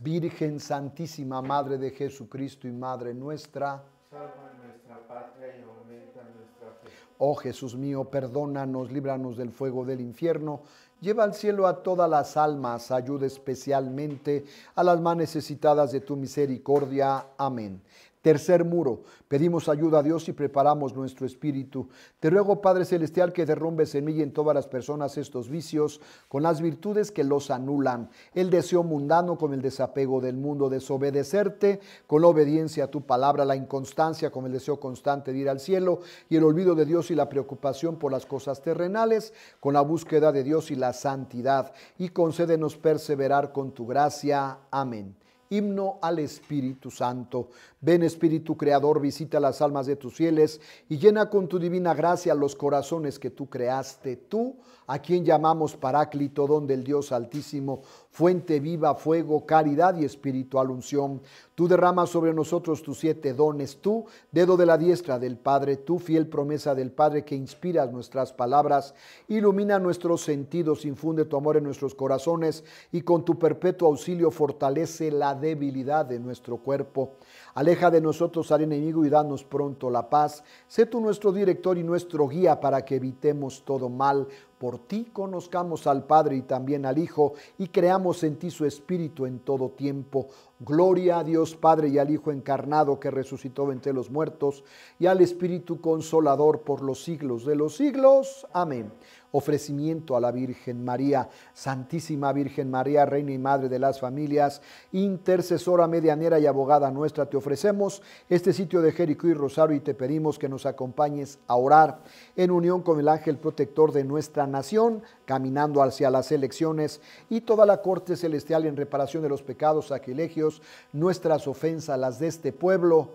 Virgen Santísima, Madre de Jesucristo y Madre nuestra. Salva nuestra patria y aumenta nuestra fe. Oh Jesús mío, perdónanos, líbranos del fuego del infierno Lleva al cielo a todas las almas, ayuda especialmente a las más necesitadas de tu misericordia. Amén. Tercer muro, pedimos ayuda a Dios y preparamos nuestro espíritu. Te ruego, Padre Celestial, que en derrumbes mí y en todas las personas estos vicios con las virtudes que los anulan, el deseo mundano con el desapego del mundo, desobedecerte con la obediencia a tu palabra, la inconstancia con el deseo constante de ir al cielo y el olvido de Dios y la preocupación por las cosas terrenales con la búsqueda de Dios y la santidad. Y concédenos perseverar con tu gracia. Amén himno al Espíritu Santo. Ven Espíritu Creador, visita las almas de tus fieles y llena con tu divina gracia los corazones que tú creaste, tú, a quien llamamos Paráclito, don del Dios Altísimo, fuente viva, fuego, caridad y espiritual unción. Tú derramas sobre nosotros tus siete dones, tú, dedo de la diestra del Padre, tú, fiel promesa del Padre que inspiras nuestras palabras, ilumina nuestros sentidos, infunde tu amor en nuestros corazones y con tu perpetuo auxilio fortalece la debilidad de nuestro cuerpo. Aleja de nosotros al enemigo y danos pronto la paz. Sé tú nuestro director y nuestro guía para que evitemos todo mal. Por ti conozcamos al Padre y también al Hijo y creamos en ti su Espíritu en todo tiempo. Gloria a Dios Padre y al Hijo encarnado que resucitó entre los muertos y al Espíritu Consolador por los siglos de los siglos. Amén ofrecimiento a la Virgen María. Santísima Virgen María, Reina y Madre de las Familias, intercesora, medianera y abogada nuestra, te ofrecemos este sitio de Jericó y Rosario y te pedimos que nos acompañes a orar en unión con el ángel protector de nuestra nación, caminando hacia las elecciones y toda la corte celestial en reparación de los pecados, sacrilegios, nuestras ofensas, las de este pueblo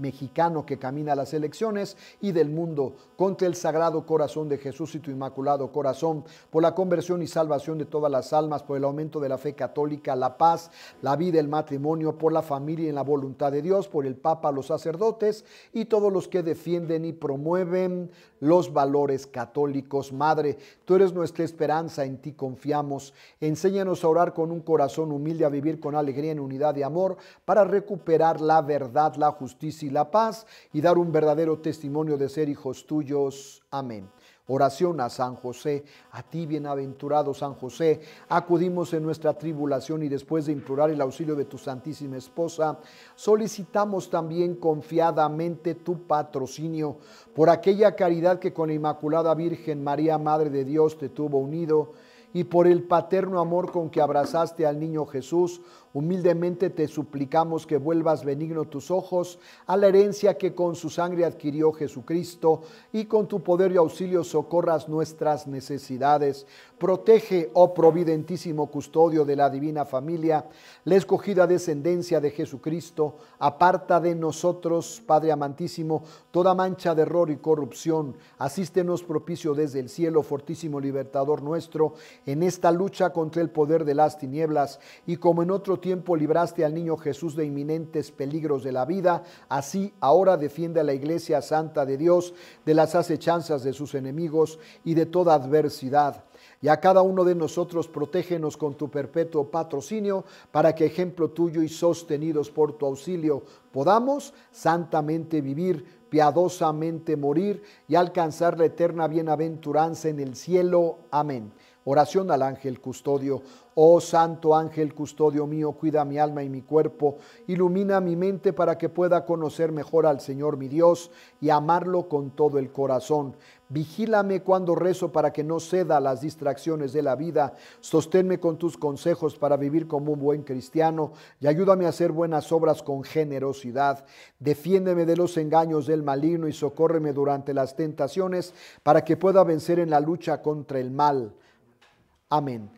mexicano que camina a las elecciones y del mundo contra el Sagrado Corazón de Jesús y tu Inmaculado Corazón, por la conversión y salvación de todas las almas, por el aumento de la fe católica, la paz, la vida, el matrimonio, por la familia y en la voluntad de Dios, por el Papa, los sacerdotes y todos los que defienden y promueven los valores católicos. Madre, tú eres nuestra esperanza, en ti confiamos. Enséñanos a orar con un corazón humilde, a vivir con alegría en unidad y amor, para recuperar la verdad, la justicia y la paz y dar un verdadero testimonio de ser hijos tuyos. Amén. Oración a San José, a ti bienaventurado San José, acudimos en nuestra tribulación y después de implorar el auxilio de tu Santísima Esposa, solicitamos también confiadamente tu patrocinio por aquella caridad que con la Inmaculada Virgen María, Madre de Dios, te tuvo unido y por el paterno amor con que abrazaste al niño Jesús, Humildemente te suplicamos que vuelvas benigno tus ojos a la herencia que con su sangre adquirió Jesucristo y con tu poder y auxilio socorras nuestras necesidades. Protege, oh providentísimo custodio de la divina familia, la escogida descendencia de Jesucristo. Aparta de nosotros, Padre amantísimo, toda mancha de error y corrupción. Asístenos propicio desde el cielo, fortísimo libertador nuestro, en esta lucha contra el poder de las tinieblas y como en otro tiempo libraste al niño Jesús de inminentes peligros de la vida, así ahora defiende a la iglesia santa de Dios de las acechanzas de sus enemigos y de toda adversidad. Y a cada uno de nosotros protégenos con tu perpetuo patrocinio, para que ejemplo tuyo y sostenidos por tu auxilio podamos santamente vivir, piadosamente morir y alcanzar la eterna bienaventuranza en el cielo. Amén. Oración al ángel custodio. Oh Santo Ángel, custodio mío, cuida mi alma y mi cuerpo, ilumina mi mente para que pueda conocer mejor al Señor mi Dios y amarlo con todo el corazón. Vigílame cuando rezo para que no ceda a las distracciones de la vida. Sosténme con tus consejos para vivir como un buen cristiano y ayúdame a hacer buenas obras con generosidad. Defiéndeme de los engaños del maligno y socórreme durante las tentaciones para que pueda vencer en la lucha contra el mal. Amén.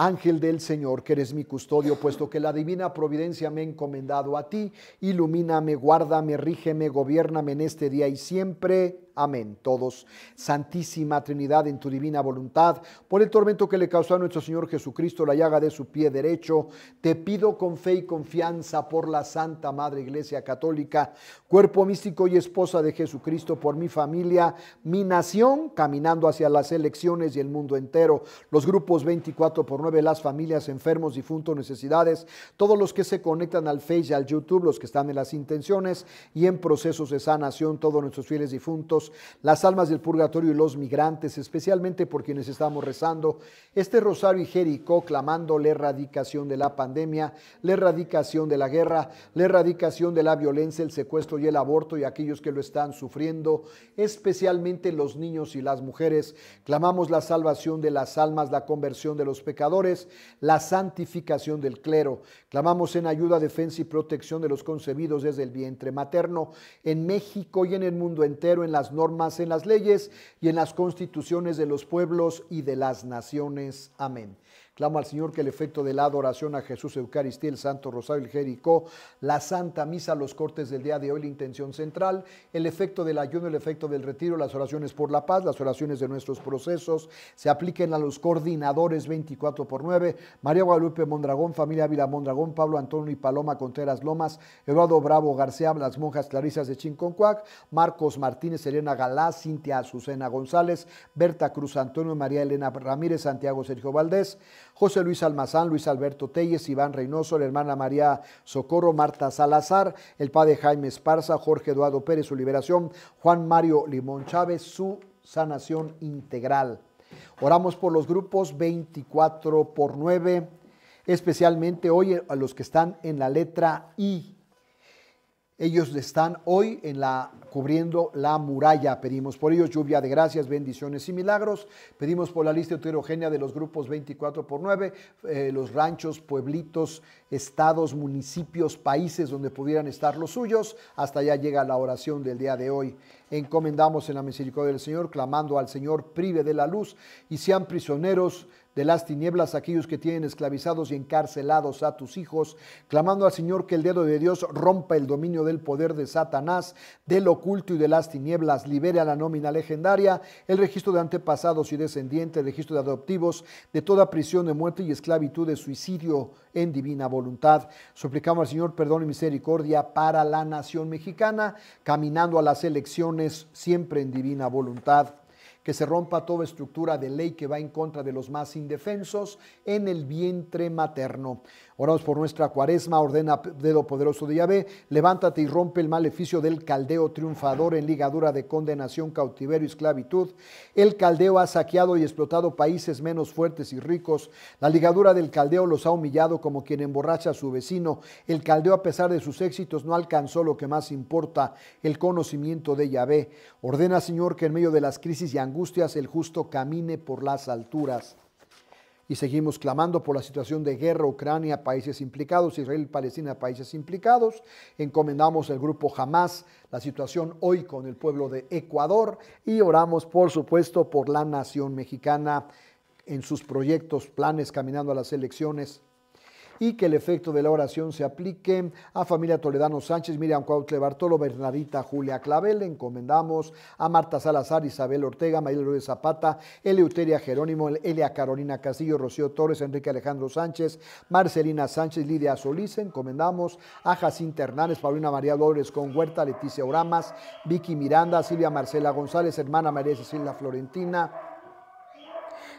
Ángel del Señor, que eres mi custodio, puesto que la divina providencia me ha encomendado a ti, ilumíname, guárdame, rígeme, gobiername en este día y siempre. Amén. Todos, Santísima Trinidad, en tu divina voluntad, por el tormento que le causó a nuestro Señor Jesucristo la llaga de su pie derecho, te pido con fe y confianza por la Santa Madre Iglesia Católica, cuerpo místico y esposa de Jesucristo, por mi familia, mi nación, caminando hacia las elecciones y el mundo entero, los grupos 24 por 9, las familias, enfermos, difuntos, necesidades, todos los que se conectan al Facebook y al YouTube, los que están en las intenciones y en procesos de sanación, todos nuestros fieles difuntos, las almas del purgatorio y los migrantes, especialmente por quienes estamos rezando este rosario y Jericó, clamando la erradicación de la pandemia, la erradicación de la guerra, la erradicación de la violencia, el secuestro y el aborto y aquellos que lo están sufriendo, especialmente los niños y las mujeres. Clamamos la salvación de las almas, la conversión de los pecadores, la santificación del clero. Clamamos en ayuda, defensa y protección de los concebidos desde el vientre materno en México y en el mundo entero en las normas, en las leyes y en las constituciones de los pueblos y de las naciones. Amén. Clamo al Señor que el efecto de la adoración a Jesús Eucaristía, el Santo Rosario, el Jericó, la Santa Misa, los cortes del día de hoy, la intención central, el efecto del ayuno, el efecto del retiro, las oraciones por la paz, las oraciones de nuestros procesos, se apliquen a los coordinadores 24 por 9, María Guadalupe Mondragón, familia Ávila Mondragón, Pablo Antonio y Paloma Contreras Lomas, Eduardo Bravo García, las monjas Clarisas de Chinconcuac, Marcos Martínez, Elena Galá, Cintia Azucena González, Berta Cruz Antonio, María Elena Ramírez, Santiago Sergio Valdés, José Luis Almazán, Luis Alberto Telles, Iván Reynoso, la hermana María Socorro, Marta Salazar, el padre Jaime Esparza, Jorge Eduardo Pérez, su liberación, Juan Mario Limón Chávez, su sanación integral. Oramos por los grupos 24 por 9, especialmente hoy a los que están en la letra I ellos están hoy en la cubriendo la muralla. Pedimos por ellos lluvia de gracias, bendiciones y milagros. Pedimos por la lista heterogénea de los grupos 24 por 9, eh, los ranchos, pueblitos, estados, municipios, países donde pudieran estar los suyos. Hasta allá llega la oración del día de hoy. Encomendamos en la misericordia del Señor, clamando al Señor, prive de la luz y sean prisioneros de las tinieblas aquellos que tienen esclavizados y encarcelados a tus hijos, clamando al Señor que el dedo de Dios rompa el dominio del poder de Satanás, del oculto y de las tinieblas, libere a la nómina legendaria, el registro de antepasados y descendientes, el registro de adoptivos, de toda prisión de muerte y esclavitud de suicidio en divina voluntad. Suplicamos al Señor perdón y misericordia para la nación mexicana, caminando a las elecciones siempre en divina voluntad que se rompa toda estructura de ley que va en contra de los más indefensos en el vientre materno. Oramos por nuestra cuaresma, ordena dedo poderoso de Yahvé, levántate y rompe el maleficio del caldeo triunfador en ligadura de condenación, cautiverio y esclavitud. El caldeo ha saqueado y explotado países menos fuertes y ricos. La ligadura del caldeo los ha humillado como quien emborracha a su vecino. El caldeo, a pesar de sus éxitos, no alcanzó lo que más importa, el conocimiento de Yahvé. Ordena, Señor, que en medio de las crisis y angustias el justo camine por las alturas y seguimos clamando por la situación de guerra, Ucrania, países implicados, Israel, Palestina, países implicados. Encomendamos el grupo Hamas, la situación hoy con el pueblo de Ecuador y oramos, por supuesto, por la nación mexicana en sus proyectos, planes, caminando a las elecciones y que el efecto de la oración se aplique a familia Toledano Sánchez, Miriam Cuautle Bartolo, Bernadita Julia Clavel, encomendamos a Marta Salazar, Isabel Ortega, María López Zapata, Eleuteria Jerónimo, Elia Carolina Castillo, Rocío Torres, Enrique Alejandro Sánchez, Marcelina Sánchez, Lidia Solís, encomendamos a Jacinta Hernández, Paulina María Dolores con Huerta, Leticia Oramas, Vicky Miranda, Silvia Marcela González, hermana María Cecilia Florentina,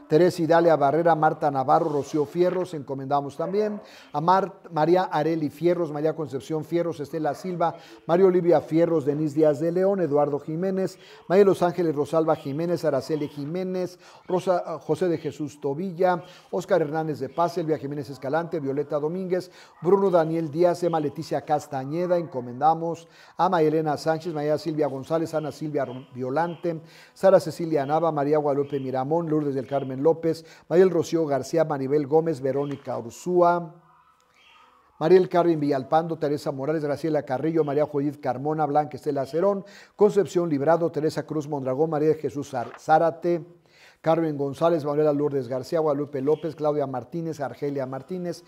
Teresa Idalia Barrera, Marta Navarro, Rocío Fierros, encomendamos también. A María Areli Fierros, María Concepción Fierros, Estela Silva, María Olivia Fierros, Denis Díaz de León, Eduardo Jiménez, María Los Ángeles Rosalba Jiménez, Araceli Jiménez, Rosa, ah, José de Jesús Tobilla, Óscar Hernández de Paz, Elvia Jiménez Escalante, Violeta Domínguez, Bruno Daniel Díaz, Emma Leticia Castañeda, encomendamos. A Elena Sánchez, María Silvia González, Ana Silvia Violante, Sara Cecilia Nava, María Guadalupe Miramón, Lourdes del Carmen López, Mariel Rocío García, Maribel Gómez, Verónica Ursúa, Mariel Carmen Villalpando, Teresa Morales, Graciela Carrillo, María Judith Carmona, Blanca Estela Cerón, Concepción Librado, Teresa Cruz Mondragón, María Jesús Zárate, Carmen González, Manuela Lourdes García, Guadalupe López, Claudia Martínez, Argelia Martínez,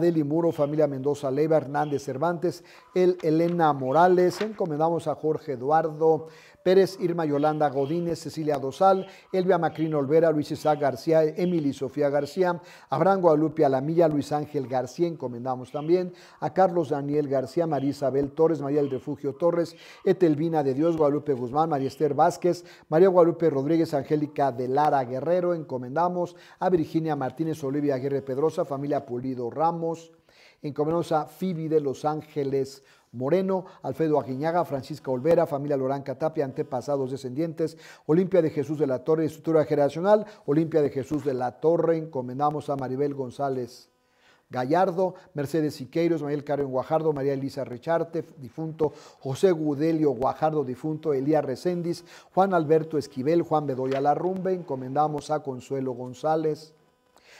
Deli Muro, familia Mendoza Leiva, Hernández Cervantes, el Elena Morales, encomendamos a Jorge Eduardo Pérez, Irma Yolanda Godínez, Cecilia Dosal, Elvia Macrino Olvera, Luis Isaac García, Emily Sofía García, Abraham Guadalupe Alamilla, Luis Ángel García, encomendamos también a Carlos Daniel García, María Isabel Torres, María del Refugio Torres, Etelvina de Dios, Guadalupe Guzmán, María Esther Vázquez, María Guadalupe Rodríguez, Angélica de Lara Guerrero, encomendamos a Virginia Martínez, Olivia Aguirre Pedrosa, familia Pulido Ramos, encomendamos a Fibi de Los Ángeles Moreno, Alfredo Aguiñaga, Francisca Olvera, familia Loranca Tapia, antepasados descendientes, Olimpia de Jesús de la Torre, estructura generacional, Olimpia de Jesús de la Torre, encomendamos a Maribel González. Gallardo, Mercedes Siqueiros, Manuel Carmen Guajardo, María Elisa Richarte, difunto, José Gudelio Guajardo, difunto, Elías Recendis, Juan Alberto Esquivel, Juan Bedoya Larrumbe, encomendamos a Consuelo González.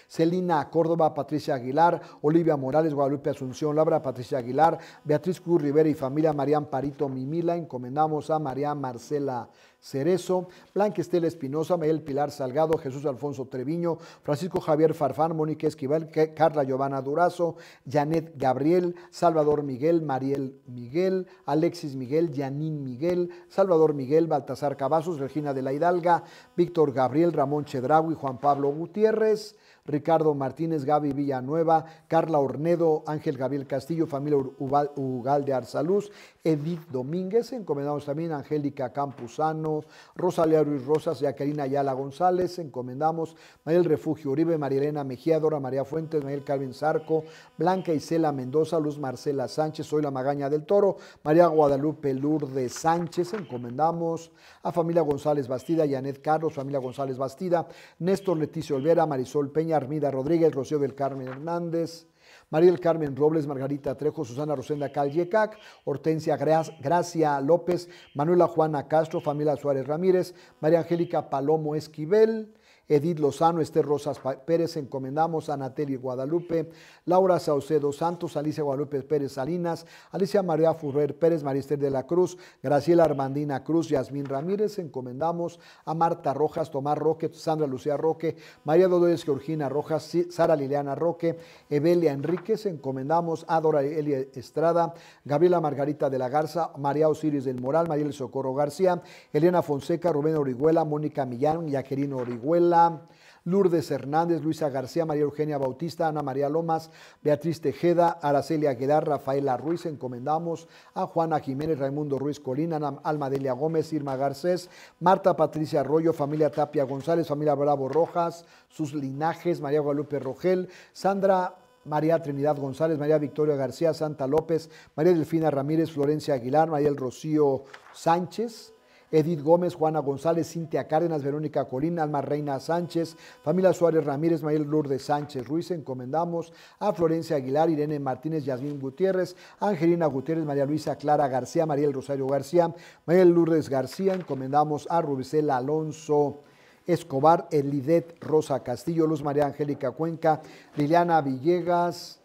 Celina Córdoba, Patricia Aguilar, Olivia Morales, Guadalupe Asunción, Labra Patricia Aguilar, Beatriz Cruz Rivera y familia Marian Parito Mimila. Encomendamos a María Marcela Cerezo, Blanca Estela Espinosa, Mael Pilar Salgado, Jesús Alfonso Treviño, Francisco Javier Farfán, Mónica Esquivel, Carla Giovanna Durazo, Janet Gabriel, Salvador Miguel, Mariel Miguel, Alexis Miguel, Yanín Miguel, Salvador Miguel, Baltasar Cavazos, Regina de la Hidalga, Víctor Gabriel, Ramón y Juan Pablo Gutiérrez, Ricardo Martínez, Gaby Villanueva, Carla Ornedo, Ángel Gabriel Castillo, familia Ugalde Arzaluz, Edith Domínguez, encomendamos también a Angélica Campuzano, Rosalia Ruiz Rosas, Jacqueline Ayala González, encomendamos a Mariel Refugio Uribe, Marielena Mejía, Dora María Fuentes, Mariel Calvin Zarco, Blanca Isela Mendoza, Luz Marcela Sánchez, Soy la Magaña del Toro, María Guadalupe Lourdes Sánchez, encomendamos a familia González Bastida, Yanet Carlos, familia González Bastida, Néstor Leticio Olvera, Marisol Peña, Armida Rodríguez, Rocío del Carmen Hernández, María del Carmen Robles, Margarita Trejo, Susana Rosenda Callecac, Hortensia Gracia López, Manuela Juana Castro, Familia Suárez Ramírez, María Angélica Palomo Esquivel, Edith Lozano, Esther Rosas Pérez, encomendamos a Nateli Guadalupe, Laura Saucedo Santos, Alicia Guadalupe Pérez Salinas, Alicia María Furrer Pérez, Marister de la Cruz, Graciela Armandina Cruz, Yasmín Ramírez, encomendamos a Marta Rojas, Tomás Roque, Sandra Lucía Roque, María Dolores Georgina Rojas, Sara Liliana Roque, Evelia Enríquez, encomendamos a Dora Elia Estrada, Gabriela Margarita de la Garza, María Osiris del Moral, María Socorro García, Elena Fonseca, Rubén Orihuela, Mónica Millán, Yaquerino Orihuela, Lourdes Hernández, Luisa García, María Eugenia Bautista, Ana María Lomas, Beatriz Tejeda, Araceli Aguilar, Rafaela Ruiz, encomendamos a Juana Jiménez, Raimundo Ruiz Colina, Alma Delia Gómez, Irma Garcés, Marta Patricia Arroyo, familia Tapia González, familia Bravo Rojas, sus linajes, María Guadalupe Rogel, Sandra María Trinidad González, María Victoria García, Santa López, María Delfina Ramírez, Florencia Aguilar, María Rocío Sánchez, Edith Gómez, Juana González, Cintia Cárdenas, Verónica Colín, Alma Reina Sánchez, familia Suárez Ramírez, Mayel Lourdes Sánchez Ruiz, encomendamos a Florencia Aguilar, Irene Martínez, Yasmín Gutiérrez, Angelina Gutiérrez, María Luisa Clara García, Mariel Rosario García, Mayel Lourdes García, encomendamos a Rubicel Alonso. Escobar, Elidet Rosa Castillo, Luz María Angélica Cuenca, Liliana Villegas,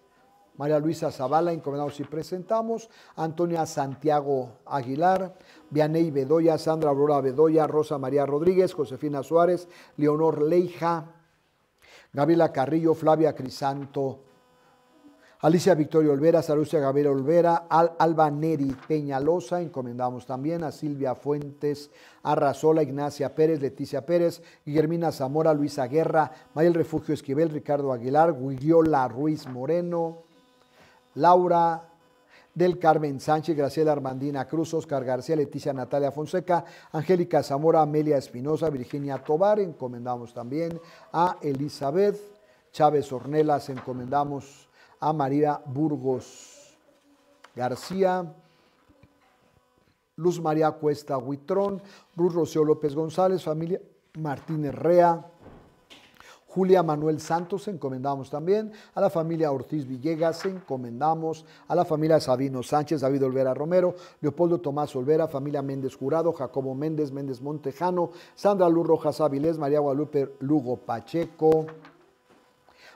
María Luisa Zavala, encomendados y presentamos, Antonia Santiago Aguilar, Vianey Bedoya, Sandra Aurora Bedoya, Rosa María Rodríguez, Josefina Suárez, Leonor Leija, Gabriela Carrillo, Flavia Crisanto, Alicia Victoria Olvera, Salucia Gabriela Olvera, Alba Neri Peñalosa, encomendamos también a Silvia Fuentes, arrasola Ignacia Pérez, Leticia Pérez, Guillermina Zamora, Luisa Guerra, Mayel Refugio Esquivel, Ricardo Aguilar, Guillola Ruiz Moreno, Laura del Carmen Sánchez, Graciela Armandina Cruz, Oscar García, Leticia Natalia Fonseca, Angélica Zamora, Amelia Espinosa, Virginia Tobar, encomendamos también a Elizabeth Chávez Ornelas, encomendamos a María Burgos García, Luz María Cuesta Huitrón, Ruth Rocío López González, familia Martínez Rea, Julia Manuel Santos encomendamos también, a la familia Ortiz Villegas encomendamos, a la familia Sabino Sánchez, David Olvera Romero, Leopoldo Tomás Olvera, familia Méndez Jurado, Jacobo Méndez, Méndez Montejano, Sandra Luz Rojas Avilés, María Guadalupe Lugo Pacheco.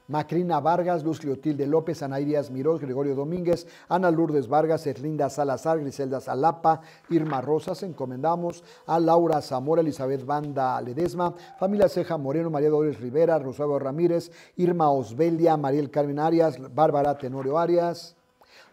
Macrina Vargas, Luz Cleotilde López, Anaí Díaz Mirós, Gregorio Domínguez, Ana Lourdes Vargas, Erlinda Salazar, Griselda Salapa, Irma Rosas, encomendamos a Laura Zamora, Elizabeth Banda Ledesma, Familia Ceja Moreno, María Dolores Rivera, Rosario Ramírez, Irma Osbelia, Mariel Carmen Arias, Bárbara Tenorio Arias.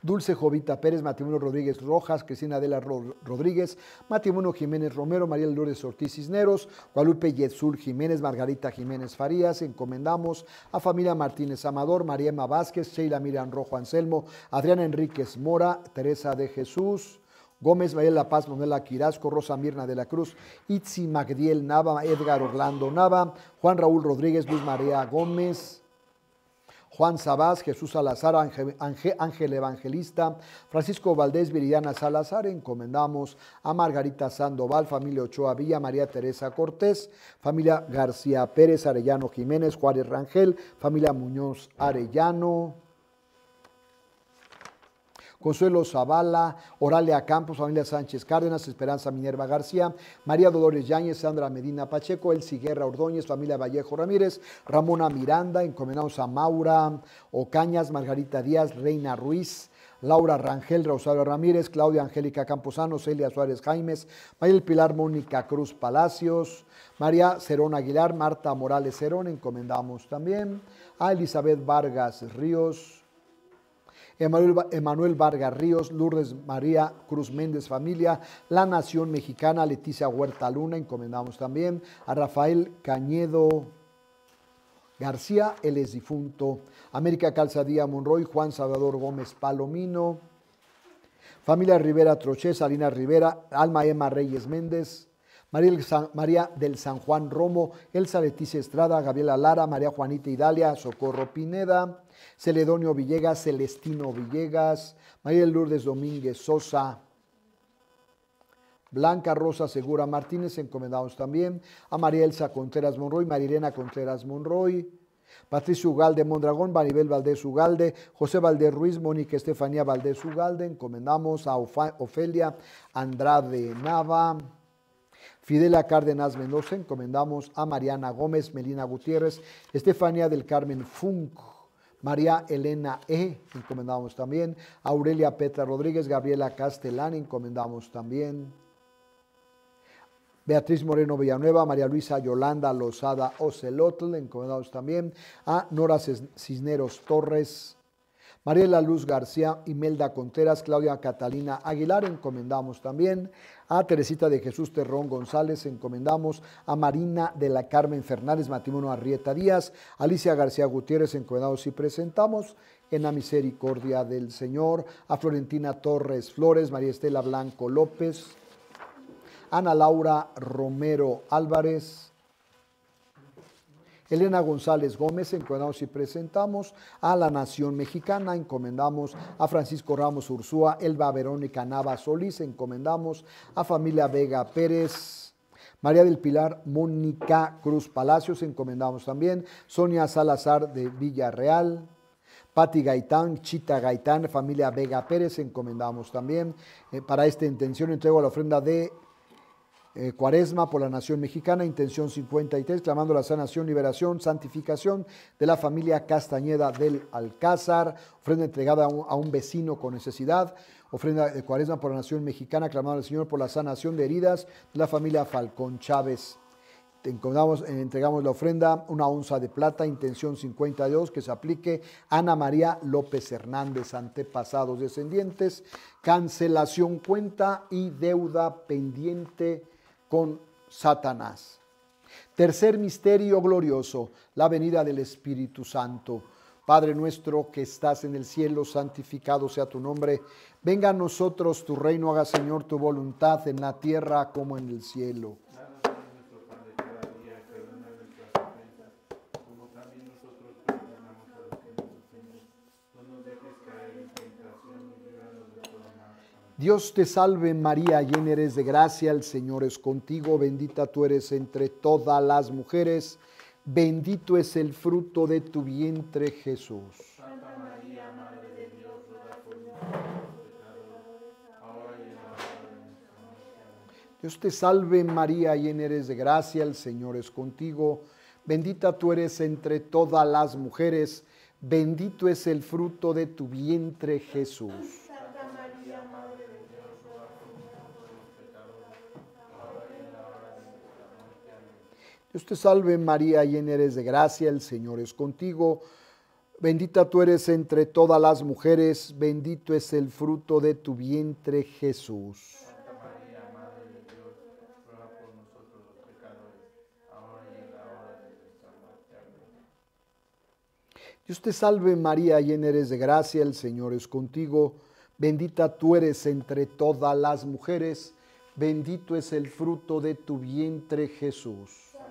Dulce Jovita Pérez, Matimuno Rodríguez Rojas, Cristina Adela Rodríguez, Matimuno Jiménez Romero, María Lourdes Ortiz Cisneros, Guadalupe Yetzul Jiménez, Margarita Jiménez Farías, encomendamos a familia Martínez Amador, María Emma Vázquez, Sheila Miran Rojo Anselmo, Adriana Enríquez Mora, Teresa de Jesús, Gómez, María La Paz, Manuela Quirasco, Rosa Mirna de la Cruz, Itzi Magdiel Nava, Edgar Orlando Nava, Juan Raúl Rodríguez, Luis María Gómez, Juan Sabás, Jesús Salazar, Ángel, Ángel Evangelista, Francisco Valdés Viridiana Salazar, encomendamos a Margarita Sandoval, familia Ochoa Villa, María Teresa Cortés, familia García Pérez Arellano Jiménez, Juárez Rangel, familia Muñoz Arellano, Consuelo Zavala, Oralia Campos, Familia Sánchez Cárdenas, Esperanza Minerva García, María Dolores Yáñez, Sandra Medina Pacheco, El Guerra Ordóñez, Familia Vallejo Ramírez, Ramona Miranda, Encomendamos a Maura Ocañas, Margarita Díaz, Reina Ruiz, Laura Rangel, Rosario Ramírez, Claudia Angélica Camposano, Celia Suárez Jaimez, Mayel Pilar Mónica Cruz Palacios, María Cerón Aguilar, Marta Morales Cerón, encomendamos también, a Elizabeth Vargas Ríos, Emanuel Vargas Ríos, Lourdes María Cruz Méndez Familia, La Nación Mexicana, Leticia Huerta Luna, encomendamos también a Rafael Cañedo García, el es difunto, América Calzadía Monroy, Juan Salvador Gómez Palomino, Familia Rivera Troche, Salina Rivera, Alma Emma Reyes Méndez, María del San Juan Romo, Elsa Leticia Estrada, Gabriela Lara, María Juanita Idalia, Socorro Pineda, Celedonio Villegas, Celestino Villegas, María Lourdes Domínguez Sosa, Blanca Rosa Segura Martínez, encomendados también, a María Elsa Contreras Monroy, Marilena Contreras Monroy, Patricio Ugalde Mondragón, Maribel Valdés Ugalde, José Valdés Ruiz, Mónica Estefanía Valdés Ugalde, encomendamos a Ofelia Andrade Nava, Fidela Cárdenas Mendoza, encomendamos a Mariana Gómez, Melina Gutiérrez, Estefanía del Carmen Funk, María Elena E, encomendamos también, Aurelia Petra Rodríguez, Gabriela Castellán, encomendamos también. Beatriz Moreno Villanueva, María Luisa Yolanda Lozada Ocelotl, encomendamos también a Nora Cisneros Torres, Mariela Luz García, Imelda Conteras, Claudia Catalina Aguilar, encomendamos también a Teresita de Jesús Terrón González, encomendamos a Marina de la Carmen Fernández, Matimono Arrieta Díaz, Alicia García Gutiérrez, encomendamos y presentamos en la misericordia del Señor, a Florentina Torres Flores, María Estela Blanco López, Ana Laura Romero Álvarez, Elena González Gómez, encomendamos y presentamos a la Nación Mexicana, encomendamos a Francisco Ramos Ursúa, Elba Verónica Nava Solís, encomendamos a familia Vega Pérez. María del Pilar Mónica Cruz Palacios, encomendamos también. Sonia Salazar de Villarreal, Pati Gaitán, Chita Gaitán, familia Vega Pérez, encomendamos también. Eh, para esta intención entrego la ofrenda de eh, Cuaresma por la Nación Mexicana, Intención 53, clamando la sanación, liberación, santificación de la familia Castañeda del Alcázar, ofrenda entregada a un, vecino con necesidad, ofrenda de Cuaresma por la Nación Mexicana, clamando al Señor por la sanación de heridas de la familia Falcón Chávez. Entregamos, eh, entregamos la ofrenda, una onza de plata, intención 52, que se aplique Ana María López Hernández, antepasados descendientes, cancelación cuenta y deuda pendiente con Satanás. Tercer misterio glorioso, la venida del Espíritu Santo. Padre nuestro que estás en el cielo, santificado sea tu nombre. Venga a nosotros tu reino, haga Señor tu voluntad en la tierra como en el cielo. Dios te salve María, llena eres de gracia, el Señor es contigo, bendita tú eres entre todas las mujeres, bendito es el fruto de tu vientre Jesús. Dios, Dios te salve María, llena eres de gracia, el Señor es contigo, bendita tú eres entre todas las mujeres, bendito es el fruto de tu vientre Jesús. Dios te salve María, llena eres de gracia, el Señor es contigo. Bendita tú eres entre todas las mujeres, bendito es el fruto de tu vientre Jesús. Dios, y en Dios te salve María, llena eres de gracia, el Señor es contigo. Bendita tú eres entre todas las mujeres, bendito es el fruto de tu vientre Jesús.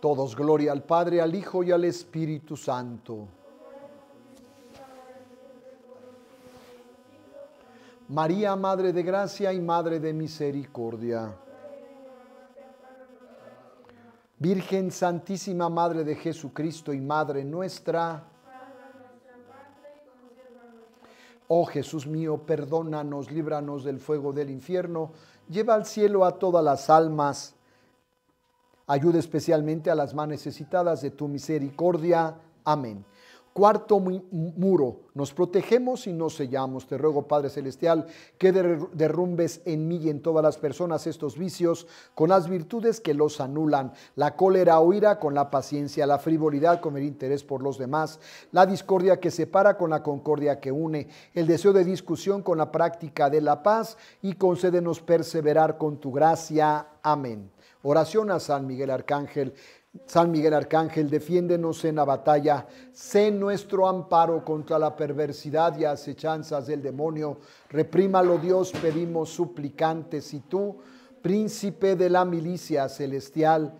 Todos gloria al Padre, al Hijo y al Espíritu Santo. María, Madre de Gracia y Madre de Misericordia. Virgen Santísima, Madre de Jesucristo y Madre nuestra. Oh Jesús mío, perdónanos, líbranos del fuego del infierno, lleva al cielo a todas las almas Ayuda especialmente a las más necesitadas de tu misericordia. Amén. Cuarto muro, nos protegemos y nos sellamos. Te ruego, Padre Celestial, que derrumbes en mí y en todas las personas estos vicios con las virtudes que los anulan, la cólera o ira con la paciencia, la frivolidad con el interés por los demás, la discordia que separa con la concordia que une, el deseo de discusión con la práctica de la paz y concédenos perseverar con tu gracia. Amén. Oración a San Miguel Arcángel. San Miguel Arcángel, defiéndenos en la batalla, sé nuestro amparo contra la perversidad y acechanzas del demonio. Reprímalo Dios, pedimos suplicantes, y tú, príncipe de la milicia celestial,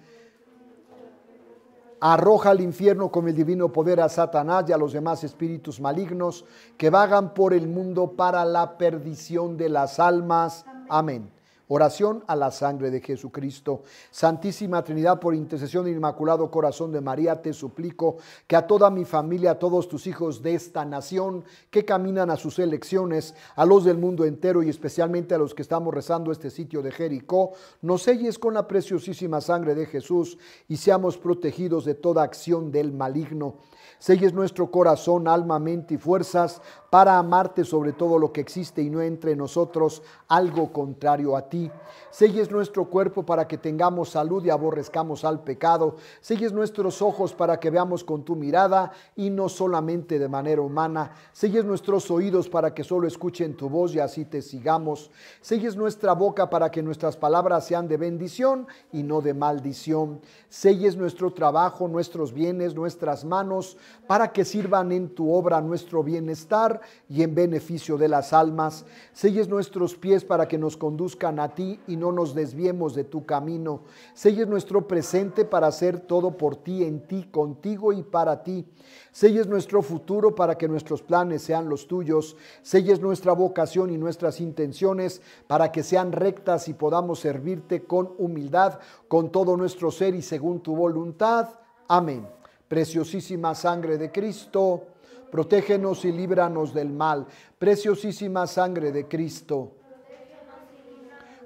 arroja al infierno con el divino poder a Satanás y a los demás espíritus malignos que vagan por el mundo para la perdición de las almas. Amén. Oración a la sangre de Jesucristo. Santísima Trinidad, por intercesión del Inmaculado Corazón de María, te suplico que a toda mi familia, a todos tus hijos de esta nación que caminan a sus elecciones, a los del mundo entero y especialmente a los que estamos rezando este sitio de Jericó, nos selles con la preciosísima sangre de Jesús y seamos protegidos de toda acción del maligno. Selles nuestro corazón, alma, mente y fuerzas para amarte sobre todo lo que existe y no entre nosotros algo contrario a ti. Selles nuestro cuerpo para que tengamos salud y aborrezcamos al pecado. Selles nuestros ojos para que veamos con tu mirada y no solamente de manera humana. Selles nuestros oídos para que solo escuchen tu voz y así te sigamos. Selles nuestra boca para que nuestras palabras sean de bendición y no de maldición. Selles nuestro trabajo, nuestros bienes, nuestras manos para que sirvan en tu obra nuestro bienestar y en beneficio de las almas. Selles nuestros pies para que nos conduzcan a ti y no nos desviemos de tu camino. Selles nuestro presente para hacer todo por ti, en ti, contigo y para ti. Selles nuestro futuro para que nuestros planes sean los tuyos. Selles nuestra vocación y nuestras intenciones para que sean rectas y podamos servirte con humildad, con todo nuestro ser y según tu voluntad. Amén. Preciosísima sangre de Cristo, protégenos y líbranos del mal. Preciosísima sangre de Cristo.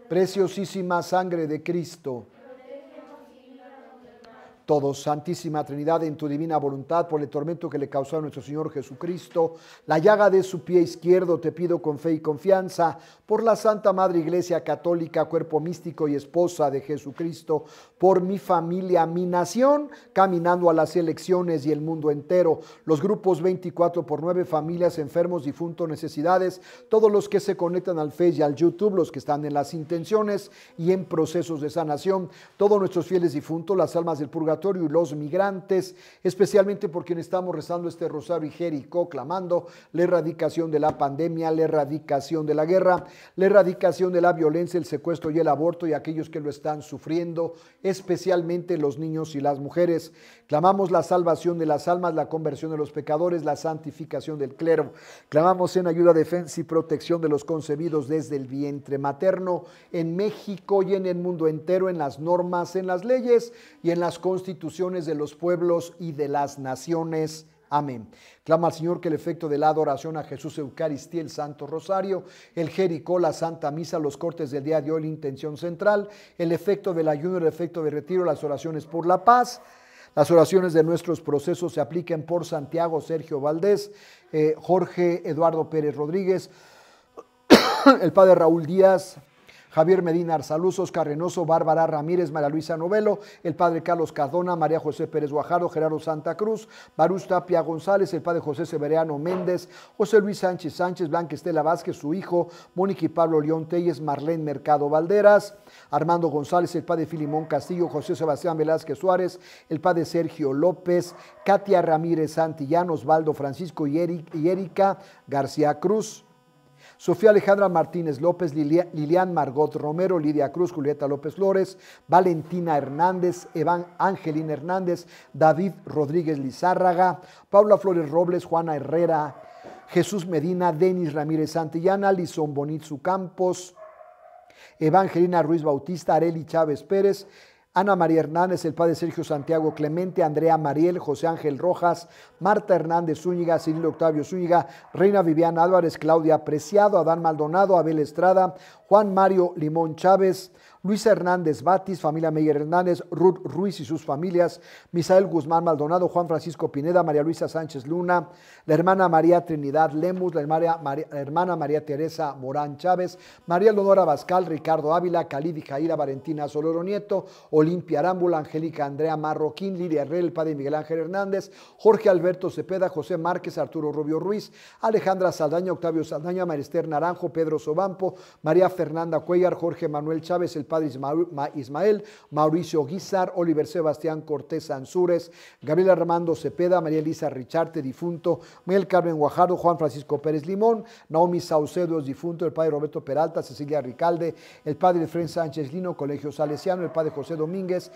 Preciosísima sangre de Cristo. Todos, Santísima Trinidad, en tu divina voluntad, por el tormento que le causó a nuestro Señor Jesucristo, la llaga de su pie izquierdo, te pido con fe y confianza, por la Santa Madre Iglesia Católica, cuerpo místico y esposa de Jesucristo, por mi familia, mi nación, caminando a las elecciones y el mundo entero. Los grupos 24 por 9, familias, enfermos, difuntos, necesidades, todos los que se conectan al Facebook y al YouTube, los que están en las intenciones y en procesos de sanación, todos nuestros fieles difuntos, las almas del purgatorio y los migrantes, especialmente por quienes estamos rezando este rosario y Jericó, clamando la erradicación de la pandemia, la erradicación de la guerra, la erradicación de la violencia, el secuestro y el aborto y aquellos que lo están sufriendo especialmente los niños y las mujeres. Clamamos la salvación de las almas, la conversión de los pecadores, la santificación del clero. Clamamos en ayuda, defensa y protección de los concebidos desde el vientre materno en México y en el mundo entero, en las normas, en las leyes y en las constituciones de los pueblos y de las naciones. Amén. Clama al Señor que el efecto de la adoración a Jesús Eucaristía, el Santo Rosario, el Jericó, la Santa Misa, los cortes del día de hoy, la intención central, el efecto del ayuno, el efecto del retiro, las oraciones por la paz. Las oraciones de nuestros procesos se apliquen por Santiago Sergio Valdés, eh, Jorge Eduardo Pérez Rodríguez, el Padre Raúl Díaz, Javier Medina Arzaluz, Oscar Reynoso, Bárbara Ramírez, María Luisa Novelo, el padre Carlos Cardona, María José Pérez Guajardo, Gerardo Santa Cruz, Barús Tapia González, el padre José Severiano Méndez, José Luis Sánchez Sánchez, Blanca Estela Vázquez, su hijo, Mónica y Pablo León Telles, Marlene Mercado Valderas, Armando González, el padre Filimón Castillo, José Sebastián Velázquez Suárez, el padre Sergio López, Katia Ramírez Santillán, Osvaldo Francisco y, y Erika García Cruz. Sofía Alejandra Martínez López, Lilian Margot Romero, Lidia Cruz, Julieta López Flores, Valentina Hernández, Evan Angelín Hernández, David Rodríguez Lizárraga, Paula Flores Robles, Juana Herrera, Jesús Medina, Denis Ramírez Santillana, Lison Bonitzu Campos, Evangelina Ruiz Bautista, Areli Chávez Pérez, Ana María Hernández, el padre Sergio Santiago Clemente, Andrea Mariel, José Ángel Rojas, Marta Hernández Zúñiga, Cirilo Octavio Zúñiga, Reina Viviana Álvarez, Claudia Preciado, Adán Maldonado, Abel Estrada, Juan Mario Limón Chávez, Luis Hernández Batis, familia Meyer Hernández, Ruth Ruiz y sus familias, Misael Guzmán Maldonado, Juan Francisco Pineda, María Luisa Sánchez Luna, la hermana María Trinidad Lemus, la hermana María, Teresa Morán Chávez, María Leonora Bascal, Ricardo Ávila, Calidi Jaira Valentina Soloro Nieto, Olimpia Arámbula, Angélica Andrea Marroquín, Lidia Herrera, el padre Miguel Ángel Hernández, Jorge Alberto Cepeda, José Márquez, Arturo Rubio Ruiz, Alejandra Saldaña, Octavio Saldaña, Marister Naranjo, Pedro Sobampo, María Fernanda Cuellar, Jorge Manuel Chávez, el Padre Ismael, Mauricio Guizar, Oliver Sebastián Cortés Ansúrez, Gabriel Armando Cepeda, María Elisa Richarte, difunto, Miguel Carmen Guajardo, Juan Francisco Pérez Limón, Naomi Saucedo, difunto, el padre Roberto Peralta, Cecilia Ricalde, el padre Fren Sánchez Lino, Colegio Salesiano, el padre José Domínguez,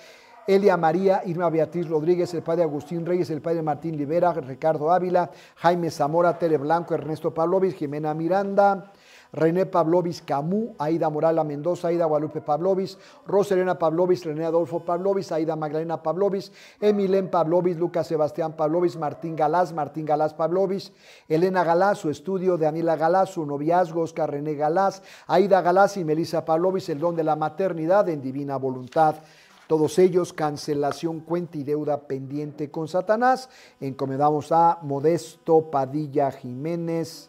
Elia María, Irma Beatriz Rodríguez, el padre Agustín Reyes, el padre Martín Libera, Ricardo Ávila, Jaime Zamora, Tele Blanco, Ernesto Pavlovich, Jimena Miranda, René Pablovis Camú, Aida Morala Mendoza, Aida Guadalupe Rosa Elena Pablovis, René Adolfo Pablovis, Aida Magdalena Pablovis, Emilén Pavlovis, Lucas Sebastián Pablovis, Martín Galás, Martín Galás Pavlovis, Elena Galás, su estudio, Daniela Galás, su noviazgo, Oscar René Galás, Aida Galás y Melissa Pablovis, el don de la maternidad en divina voluntad. Todos ellos, cancelación, cuenta y deuda pendiente con Satanás. Encomendamos a Modesto Padilla Jiménez.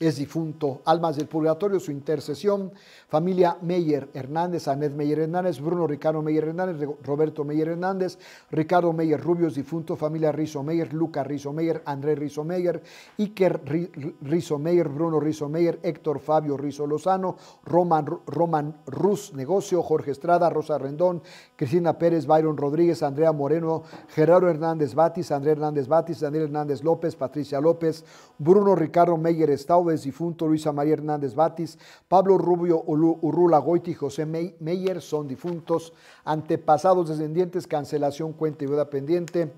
es difunto. Almas del Purgatorio, su intercesión. Familia Meyer Hernández, Anet Meyer Hernández, Bruno Ricardo Meyer Hernández, Roberto Meyer Hernández, Ricardo Meyer Rubios, difunto. Familia Rizo Meyer, Luca Rizo Meyer, Andrés Rizo Meyer, Iker Rizo Meyer, Bruno Rizo Meyer, Héctor Fabio Rizo Lozano, Roman, Roman Ruz Negocio, Jorge Estrada, Rosa Rendón, Cristina Pérez, Byron Rodríguez, Andrea Moreno, Gerardo Hernández Batis, Andrés Hernández Batis, Daniel Hernández López, Patricia López, Bruno Ricardo Meyer Staube, difunto, Luisa María Hernández Batis, Pablo Rubio Urrula Goiti José Meyer son difuntos, antepasados descendientes, cancelación, cuenta y vida pendiente.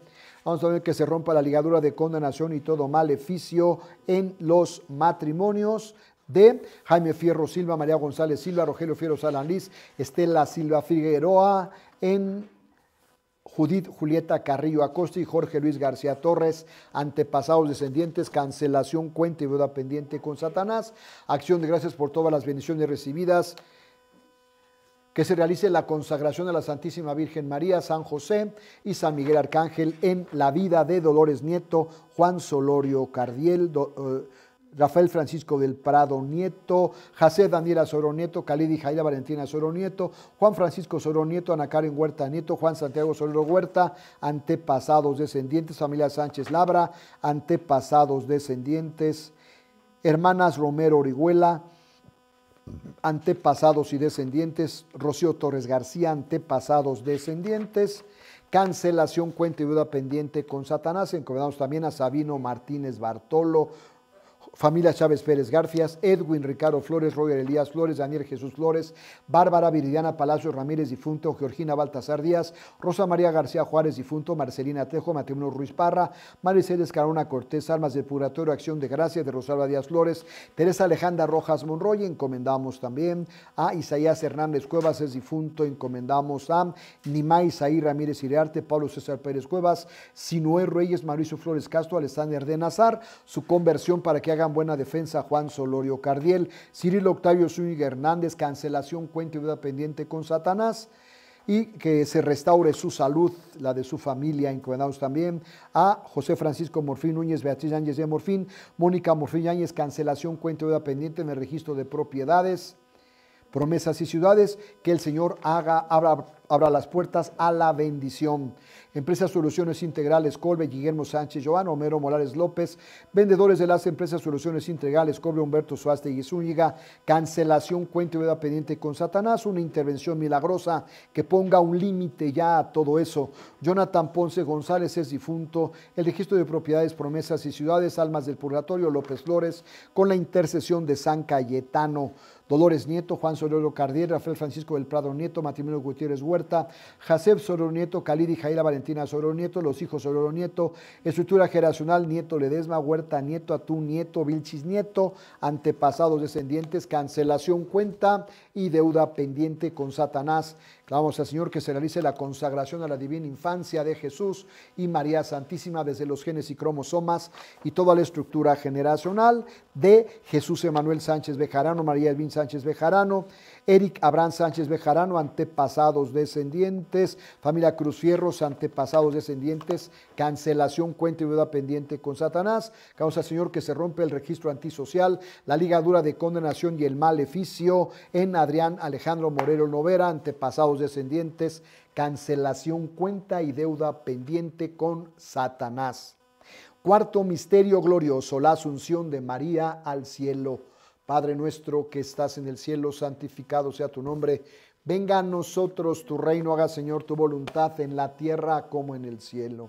Vamos a ver que se rompa la ligadura de condenación y todo maleficio en los matrimonios de Jaime Fierro Silva, María González Silva, Rogelio Fierro Salanís, Estela Silva Figueroa, en Judith Julieta Carrillo Acosta y Jorge Luis García Torres, antepasados descendientes, cancelación, cuenta y deuda pendiente con Satanás, acción de gracias por todas las bendiciones recibidas, que se realice la consagración de la Santísima Virgen María, San José y San Miguel Arcángel en la vida de Dolores Nieto, Juan Solorio Cardiel, eh, Rafael Francisco del Prado Nieto, José Daniela Soro Nieto, y Jaira Valentina Soro Nieto, Juan Francisco Soro Nieto, Ana Karen Huerta Nieto, Juan Santiago Soro Huerta, antepasados descendientes, familia Sánchez Labra, antepasados descendientes, hermanas Romero Orihuela, antepasados y descendientes, Rocío Torres García, antepasados descendientes, cancelación cuenta y deuda pendiente con Satanás, encomendamos también a Sabino Martínez Bartolo, familia Chávez Pérez Garcias, Edwin Ricardo Flores, Roger Elías Flores, Daniel Jesús Flores, Bárbara Viridiana Palacios Ramírez, difunto, Georgina Baltasar Díaz, Rosa María García Juárez, difunto, Marcelina Tejo, Matrimonio Ruiz Parra, Maricel Escarona Cortés, Almas del Puratorio, Acción de Gracias de Rosalba Díaz Flores, Teresa Alejandra Rojas Monroy, encomendamos también a Isaías Hernández Cuevas, es difunto, encomendamos a Nima Isaí Ramírez Iriarte, Pablo César Pérez Cuevas, Sinué Reyes, Mauricio Flores Castro, Alessandra de Nazar, su conversión para que hagan buena defensa Juan Solorio Cardiel, Cirilo Octavio Zúñiga Hernández, cancelación cuenta y vida pendiente con Satanás y que se restaure su salud, la de su familia, encuadrados también a José Francisco Morfín Núñez, Beatriz Áñez de Morfín, Mónica Morfín Áñez, cancelación cuenta vida pendiente en el registro de propiedades, promesas y ciudades, que el Señor haga, abra las puertas a la bendición. Empresas Soluciones Integrales Colbe, Guillermo Sánchez, Joan Homero Morales López, vendedores de las Empresas Soluciones Integrales Colbe, Humberto Suaste y Zúñiga, cancelación cuenta y deuda pendiente con Satanás, una intervención milagrosa que ponga un límite ya a todo eso. Jonathan Ponce González es difunto, el registro de propiedades, promesas y ciudades, almas del purgatorio, López Flores, con la intercesión de San Cayetano. Dolores Nieto, Juan Sororo Cardiel, Rafael Francisco del Prado Nieto, Matrimonio Gutiérrez Huerta, Jacep Sororo Nieto, y Jaira Valentina Sororo Nieto, Los Hijos Sororo Nieto, Estructura Generacional Nieto Ledesma, Huerta Nieto, Atún Nieto, Vilchis Nieto, Antepasados Descendientes, Cancelación Cuenta y Deuda Pendiente con Satanás. Damos al Señor que se realice la consagración a la divina infancia de Jesús y María Santísima desde los genes y cromosomas y toda la estructura generacional de Jesús Emanuel Sánchez Bejarano, María Edwin Sánchez Bejarano, Eric Abraham Sánchez Bejarano, antepasados descendientes, familia Cruz Fierros, antepasados descendientes, cancelación, cuenta y deuda pendiente con Satanás, causa Señor que se rompe el registro antisocial, la ligadura de condenación y el maleficio en Adrián Alejandro Morero Novera, antepasados descendientes, cancelación, cuenta y deuda pendiente con Satanás. Cuarto misterio glorioso, la asunción de María al cielo. Padre nuestro que estás en el cielo, santificado sea tu nombre. Venga a nosotros tu reino, haga Señor tu voluntad en la tierra como en el cielo.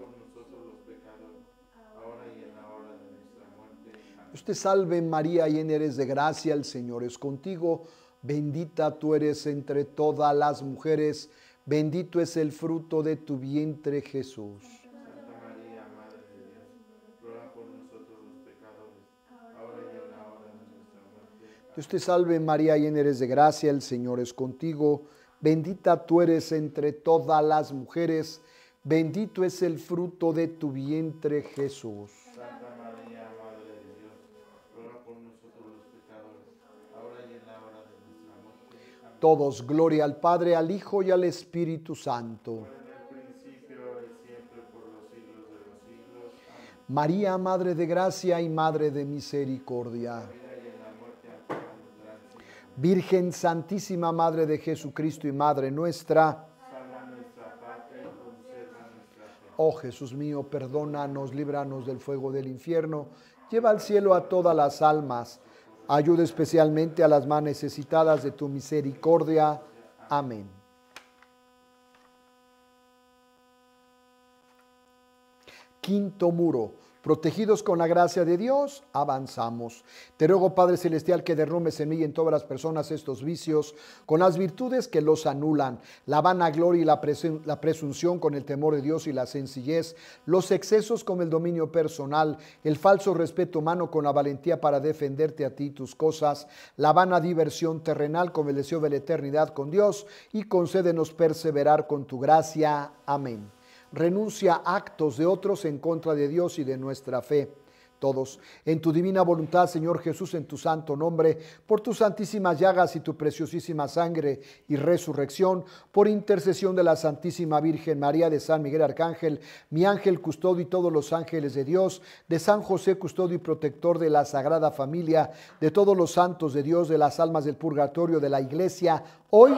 te salve María, llena eres de gracia, el Señor es contigo. Bendita tú eres entre todas las mujeres, bendito es el fruto de tu vientre Jesús. Santa María, Madre de Dios, y en Dios te salve María, llena eres de gracia, el Señor es contigo. Bendita tú eres entre todas las mujeres, bendito es el fruto de tu vientre Jesús. todos, gloria al Padre, al Hijo y al Espíritu Santo. María, Madre de Gracia y Madre de Misericordia. Virgen Santísima, Madre de Jesucristo y Madre nuestra. Oh Jesús mío, perdónanos, líbranos del fuego del infierno, lleva al cielo a todas las almas Ayuda especialmente a las más necesitadas de tu misericordia. Amén. Quinto muro. Protegidos con la gracia de Dios, avanzamos. Te ruego, Padre Celestial, que derrumbes en mí y en todas las personas estos vicios, con las virtudes que los anulan, la vanagloria y la, la presunción con el temor de Dios y la sencillez, los excesos con el dominio personal, el falso respeto humano con la valentía para defenderte a ti y tus cosas, la vana diversión terrenal con el deseo de la eternidad con Dios, y concédenos perseverar con tu gracia. Amén renuncia a actos de otros en contra de Dios y de nuestra fe. Todos, en tu divina voluntad, Señor Jesús, en tu santo nombre, por tus santísimas llagas y tu preciosísima sangre y resurrección, por intercesión de la Santísima Virgen María de San Miguel Arcángel, mi ángel custodio y todos los ángeles de Dios, de San José custodio y protector de la Sagrada Familia, de todos los santos de Dios, de las almas del purgatorio, de la Iglesia, hoy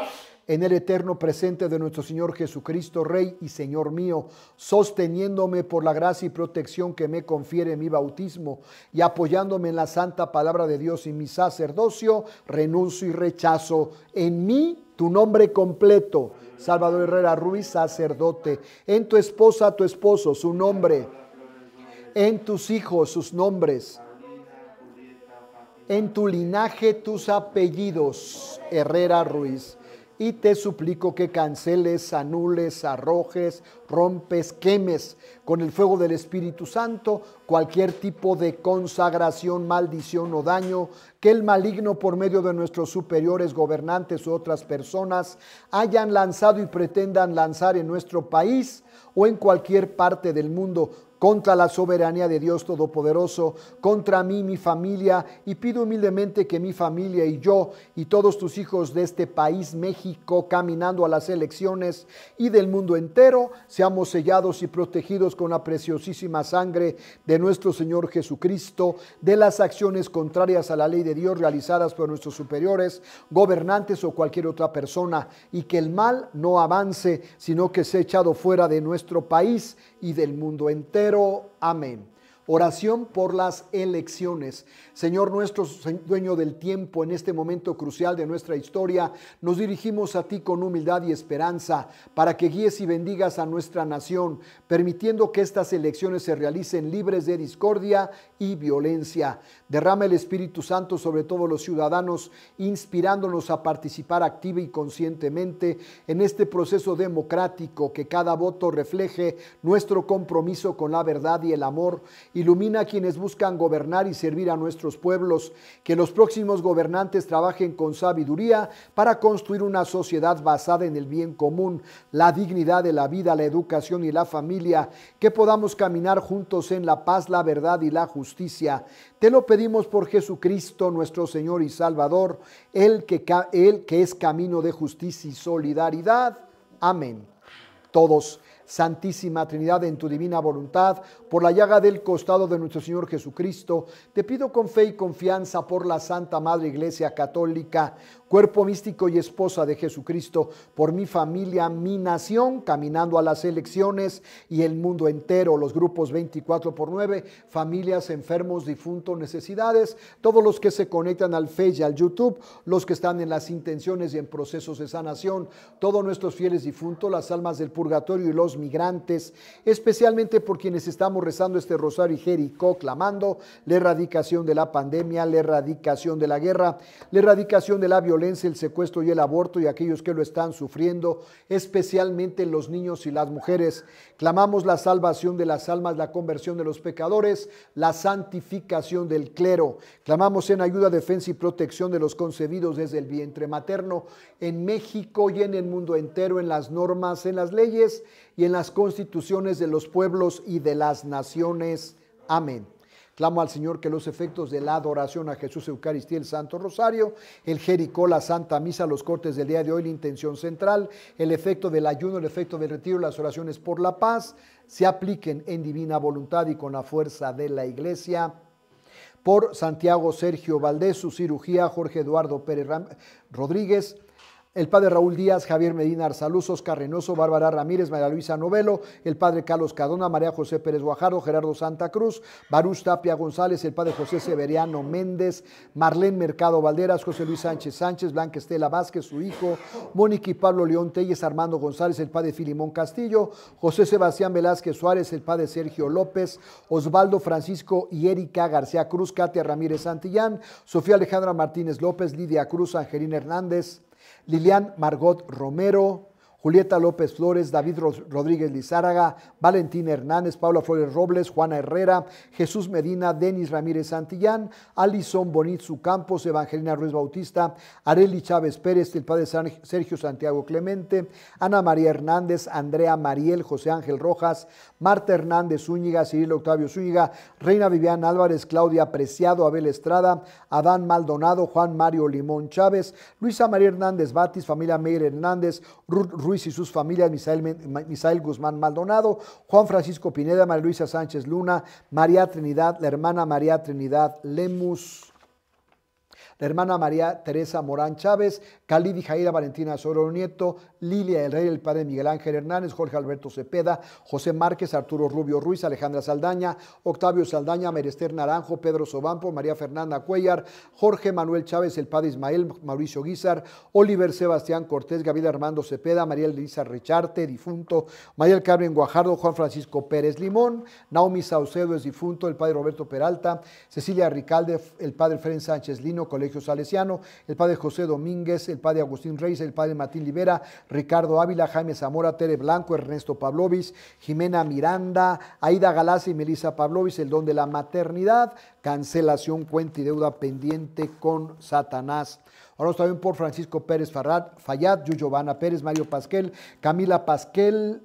en el eterno presente de nuestro Señor Jesucristo, Rey y Señor mío, sosteniéndome por la gracia y protección que me confiere mi bautismo y apoyándome en la santa palabra de Dios y mi sacerdocio, renuncio y rechazo en mí tu nombre completo, Salvador Herrera Ruiz, sacerdote, en tu esposa, tu esposo, su nombre, en tus hijos, sus nombres en tu linaje tus apellidos, Herrera Ruiz y te suplico que canceles, anules, arrojes, rompes, quemes con el fuego del Espíritu Santo cualquier tipo de consagración, maldición o daño que el maligno por medio de nuestros superiores, gobernantes u otras personas hayan lanzado y pretendan lanzar en nuestro país o en cualquier parte del mundo contra la soberanía de Dios Todopoderoso, contra mí, mi familia, y pido humildemente que mi familia y yo y todos tus hijos de este país, México, caminando a las elecciones y del mundo entero, seamos sellados y protegidos con la preciosísima sangre de nuestro Señor Jesucristo, de las acciones contrarias a la ley de Dios realizadas por nuestros superiores, gobernantes o cualquier otra persona, y que el mal no avance, sino que sea echado fuera de nuestro país y del mundo entero. Amén. Oración por las elecciones. Señor nuestro, dueño del tiempo, en este momento crucial de nuestra historia, nos dirigimos a ti con humildad y esperanza para que guíes y bendigas a nuestra nación, permitiendo que estas elecciones se realicen libres de discordia y violencia. Derrama el Espíritu Santo sobre todos los ciudadanos, inspirándonos a participar activa y conscientemente en este proceso democrático, que cada voto refleje nuestro compromiso con la verdad y el amor. Ilumina a quienes buscan gobernar y servir a nuestro pueblos, que los próximos gobernantes trabajen con sabiduría para construir una sociedad basada en el bien común, la dignidad de la vida, la educación y la familia, que podamos caminar juntos en la paz, la verdad y la justicia. Te lo pedimos por Jesucristo, nuestro Señor y Salvador, el que, el que es camino de justicia y solidaridad. Amén. Todos Santísima Trinidad, en tu divina voluntad, por la llaga del costado de nuestro Señor Jesucristo, te pido con fe y confianza por la Santa Madre Iglesia Católica, cuerpo místico y esposa de Jesucristo, por mi familia, mi nación, caminando a las elecciones y el mundo entero, los grupos 24 por 9, familias, enfermos, difuntos, necesidades, todos los que se conectan al fe y al YouTube, los que están en las intenciones y en procesos de sanación, todos nuestros fieles difuntos, las almas del purgatorio y los migrantes, especialmente por quienes estamos rezando este rosario y Jericó, clamando la erradicación de la pandemia, la erradicación de la guerra, la erradicación de la violencia, el secuestro y el aborto y aquellos que lo están sufriendo, especialmente los niños y las mujeres. Clamamos la salvación de las almas, la conversión de los pecadores, la santificación del clero. Clamamos en ayuda, defensa y protección de los concebidos desde el vientre materno en México y en el mundo entero, en las normas, en las leyes y en las constituciones de los pueblos y de las naciones. Amén. Clamo al Señor que los efectos de la adoración a Jesús Eucaristía, el Santo Rosario, el Jericó, la Santa Misa, los cortes del día de hoy, la intención central, el efecto del ayuno, el efecto del retiro, las oraciones por la paz, se apliquen en divina voluntad y con la fuerza de la Iglesia por Santiago Sergio Valdés, su cirugía, Jorge Eduardo Pérez Rodríguez, el padre Raúl Díaz, Javier Medina Arzaluz, Oscar Reynoso, Bárbara Ramírez, María Luisa Novelo, el padre Carlos Cadona, María José Pérez Guajardo, Gerardo Santa Cruz, Barús Tapia González, el padre José Severiano Méndez, Marlene Mercado Valderas, José Luis Sánchez Sánchez, Blanca Estela Vázquez, su hijo, Mónica y Pablo León Telles, Armando González, el padre Filimón Castillo, José Sebastián Velázquez Suárez, el padre Sergio López, Osvaldo Francisco y Erika García Cruz, Katia Ramírez Santillán, Sofía Alejandra Martínez López, Lidia Cruz, Angelina Hernández, Lilian Margot Romero, Julieta López Flores, David Rodríguez Lizáraga, Valentina Hernández, Paula Flores Robles, Juana Herrera, Jesús Medina, Denis Ramírez Santillán, Alison Bonitzu Campos, Evangelina Ruiz Bautista, Areli Chávez Pérez, el padre Sergio Santiago Clemente, Ana María Hernández, Andrea Mariel, José Ángel Rojas, Marta Hernández Zúñiga, Cirilo Octavio Zúñiga, Reina Viviana Álvarez, Claudia Preciado, Abel Estrada, Adán Maldonado, Juan Mario Limón Chávez, Luisa María Hernández Batis, familia Meir Hernández, Ruiz Luis y sus familias, Misael, Misael Guzmán Maldonado, Juan Francisco Pineda, María Luisa Sánchez Luna, María Trinidad, la hermana María Trinidad Lemus hermana María Teresa Morán Chávez, y Jaira Valentina Soro Nieto, Lilia El Rey, el padre Miguel Ángel Hernández, Jorge Alberto Cepeda, José Márquez, Arturo Rubio Ruiz, Alejandra Saldaña, Octavio Saldaña, Merester Naranjo, Pedro Sobampo, María Fernanda Cuellar, Jorge Manuel Chávez, el padre Ismael, Mauricio Guizar, Oliver Sebastián Cortés, Gabriel Armando Cepeda, María Elisa Richarte, difunto, María Carmen Guajardo, Juan Francisco Pérez Limón, Naomi Saucedo es difunto, el padre Roberto Peralta, Cecilia Ricalde, el padre Fren Sánchez Lino, Colegio Salesiano, el padre José Domínguez, el padre Agustín Reyes, el padre Matín Libera, Ricardo Ávila, Jaime Zamora, Tere Blanco, Ernesto Pablovis, Jimena Miranda, Aida Galaz y Melissa Pablovis, el don de la maternidad, cancelación, cuenta y deuda pendiente con Satanás. Oramos también por Francisco Pérez Farrat, Fayad, Yuyovana Pérez, Mario Pasquel, Camila Pasquel,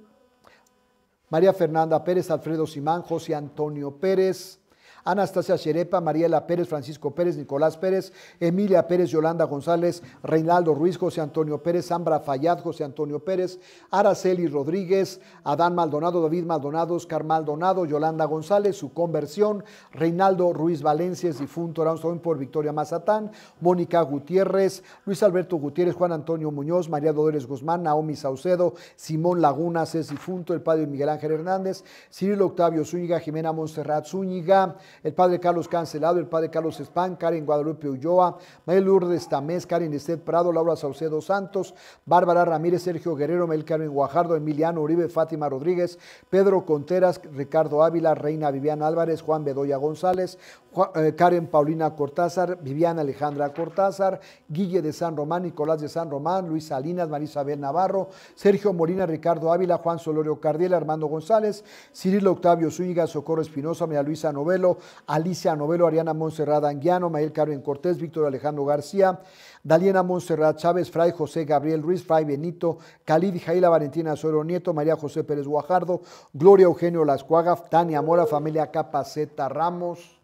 María Fernanda Pérez, Alfredo Simán, José Antonio Pérez, Anastasia Cherepa, Mariela Pérez, Francisco Pérez, Nicolás Pérez, Emilia Pérez, Yolanda González, Reinaldo Ruiz, José Antonio Pérez, Ambra Fayad, José Antonio Pérez, Araceli Rodríguez, Adán Maldonado, David Maldonado, Oscar Maldonado, Yolanda González, su conversión, Reinaldo Ruiz Valencia, es difunto, Aranzón por Victoria Mazatán, Mónica Gutiérrez, Luis Alberto Gutiérrez, Juan Antonio Muñoz, María Dolores Guzmán, Naomi Saucedo, Simón Lagunas, es difunto, el padre Miguel Ángel Hernández, Cirilo Octavio Zúñiga, Jimena Monserrat Zúñiga, el padre Carlos Cancelado, el padre Carlos Espán, Karen Guadalupe Ulloa, Mael Lourdes Tamés, Karen Estet Prado, Laura Saucedo Santos, Bárbara Ramírez, Sergio Guerrero, Carmen Guajardo, Emiliano Uribe, Fátima Rodríguez, Pedro Conteras, Ricardo Ávila, Reina Viviana Álvarez, Juan Bedoya González, eh, Karen Paulina Cortázar, Viviana Alejandra Cortázar, Guille de San Román, Nicolás de San Román, Luis Salinas, Isabel Navarro, Sergio Morina, Ricardo Ávila, Juan Solorio Cardiel, Armando González, Cirilo Octavio Zúñiga, Socorro Espinosa, María Luisa Novelo, Alicia Novelo, Ariana Monserrat Anguiano, Mayel Carmen Cortés, Víctor Alejandro García, Daliana Monserrat Chávez, Fray José Gabriel Ruiz, Fray Benito, Khalid Jaila Valentina Suero Nieto, María José Pérez Guajardo, Gloria Eugenio Lascuaga, Tania Mora, familia Capaceta Ramos.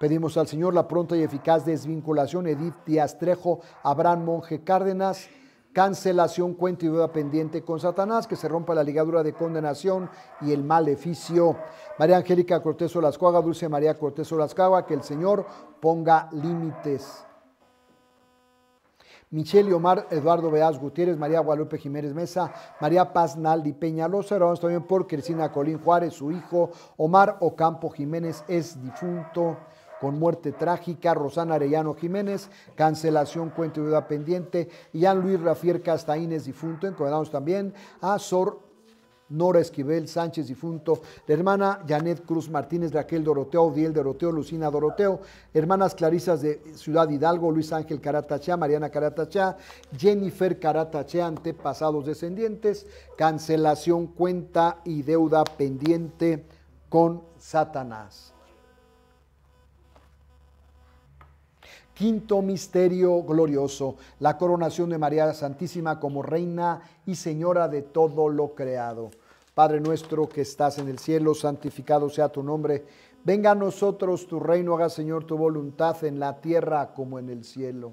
Pedimos al Señor la pronta y eficaz desvinculación. Edith Díaz Trejo, Abraham Monje Cárdenas, cancelación, cuenta y duda pendiente con Satanás, que se rompa la ligadura de condenación y el maleficio. María Angélica Cortés Olascuaga, Dulce María Cortés Olascuaga, que el Señor ponga límites. Michelle Omar, Eduardo Beaz Gutiérrez, María Guadalupe Jiménez Mesa, María Paz Naldi Peña hermanos también por Cristina Colín Juárez, su hijo, Omar Ocampo Jiménez es difunto con muerte trágica, Rosana Arellano Jiménez, cancelación cuenta y deuda pendiente, Ian Luis Rafier Castaínez, difunto, encomendamos también a Sor Nora Esquivel Sánchez, difunto, la hermana Janet Cruz Martínez, Raquel Doroteo, Odiel Doroteo, Lucina Doroteo, hermanas Clarisas de Ciudad Hidalgo, Luis Ángel Caratachá, Mariana Caratachá, Jennifer Caratachá, antepasados descendientes, cancelación, cuenta y deuda pendiente con Satanás. Quinto misterio glorioso, la coronación de María Santísima como reina y señora de todo lo creado. Padre nuestro que estás en el cielo, santificado sea tu nombre. Venga a nosotros tu reino, haga Señor tu voluntad en la tierra como en el cielo.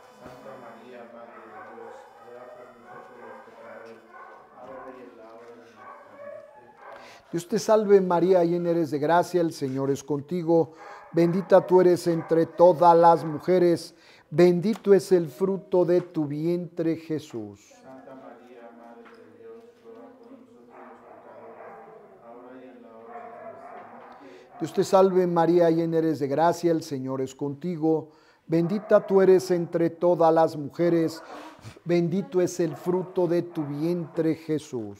Dios te salve María, llena eres de gracia, el Señor es contigo, bendita tú eres entre todas las mujeres, bendito es el fruto de tu vientre Jesús. Santa María, Madre de Dios, Dios te salve María, llena eres de gracia, el Señor es contigo, bendita tú eres entre todas las mujeres, bendito es el fruto de tu vientre Jesús.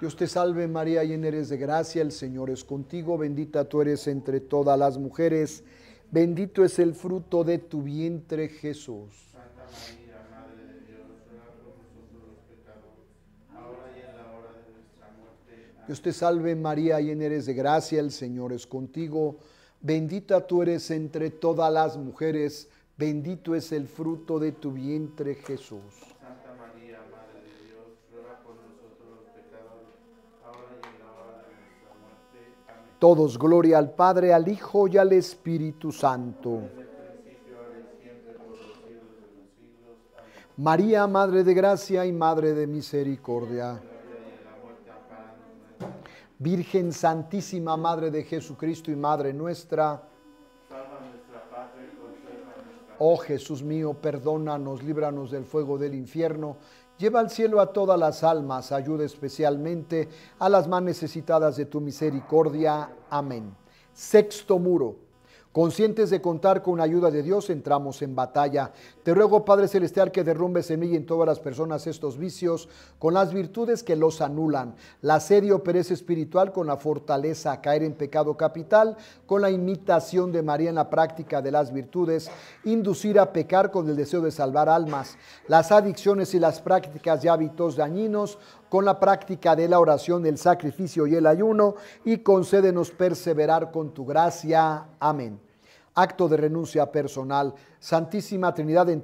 Dios te salve María, llena eres de gracia, el Señor es contigo, bendita tú eres entre todas las mujeres, bendito es el fruto de tu vientre Jesús. Dios, ahora y en la hora de nuestra muerte. Dios te salve María, llena eres de gracia, el Señor es contigo, bendita tú eres entre todas las mujeres, bendito es el fruto de tu vientre Jesús. todos gloria al Padre, al Hijo y al Espíritu Santo. María, Madre de Gracia y Madre de Misericordia. Virgen Santísima, Madre de Jesucristo y Madre nuestra. Oh Jesús mío, perdónanos, líbranos del fuego del infierno Lleva al cielo a todas las almas, ayuda especialmente a las más necesitadas de tu misericordia. Amén. Sexto muro. Conscientes de contar con la ayuda de Dios, entramos en batalla. Te ruego, Padre Celestial, que derrumbe semilla en todas las personas estos vicios con las virtudes que los anulan. La sed pereza espiritual con la fortaleza a caer en pecado capital, con la imitación de María en la práctica de las virtudes, inducir a pecar con el deseo de salvar almas. Las adicciones y las prácticas de hábitos dañinos con la práctica de la oración, el sacrificio y el ayuno, y concédenos perseverar con tu gracia. Amén. Acto de renuncia personal. Santísima Trinidad eh,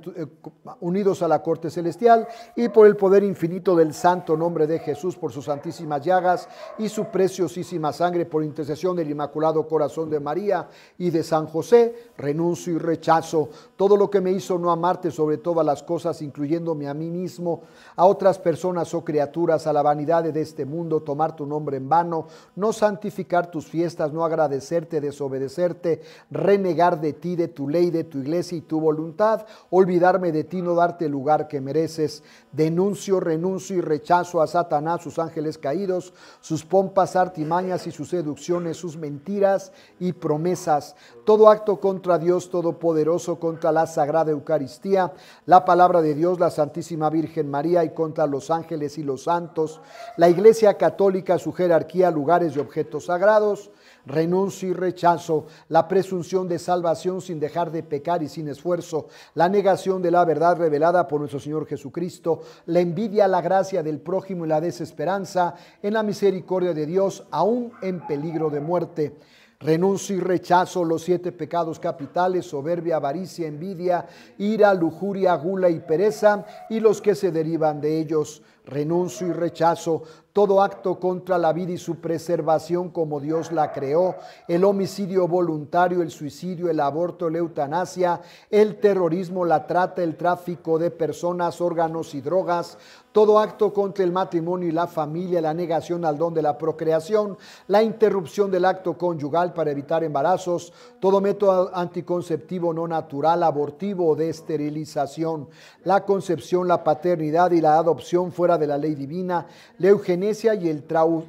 unidos a la corte celestial y por el poder infinito del santo nombre de Jesús, por sus santísimas llagas y su preciosísima sangre, por intercesión del Inmaculado Corazón de María y de San José, renuncio y rechazo todo lo que me hizo no amarte sobre todas las cosas, incluyéndome a mí mismo, a otras personas o oh criaturas, a la vanidad de este mundo, tomar tu nombre en vano, no santificar tus fiestas, no agradecerte, desobedecerte, renegar de ti, de tu ley, de tu iglesia y tu voluntad, olvidarme de ti, no darte el lugar que mereces. Denuncio, renuncio y rechazo a Satanás, sus ángeles caídos, sus pompas, artimañas y sus seducciones, sus mentiras y promesas. Todo acto contra Dios Todopoderoso, contra la Sagrada Eucaristía, la palabra de Dios, la Santísima Virgen María y contra los ángeles y los santos, la Iglesia Católica, su jerarquía, lugares y objetos sagrados renuncio y rechazo, la presunción de salvación sin dejar de pecar y sin esfuerzo, la negación de la verdad revelada por nuestro Señor Jesucristo, la envidia, la gracia del prójimo y la desesperanza en la misericordia de Dios, aún en peligro de muerte. Renuncio y rechazo los siete pecados capitales, soberbia, avaricia, envidia, ira, lujuria, gula y pereza, y los que se derivan de ellos renuncio y rechazo todo acto contra la vida y su preservación como Dios la creó, el homicidio voluntario, el suicidio, el aborto, la eutanasia, el terrorismo, la trata, el tráfico de personas, órganos y drogas, todo acto contra el matrimonio y la familia, la negación al don de la procreación, la interrupción del acto conyugal para evitar embarazos, todo método anticonceptivo no natural, abortivo o de esterilización, la concepción, la paternidad y la adopción fuera de la ley divina, la eugenia, y el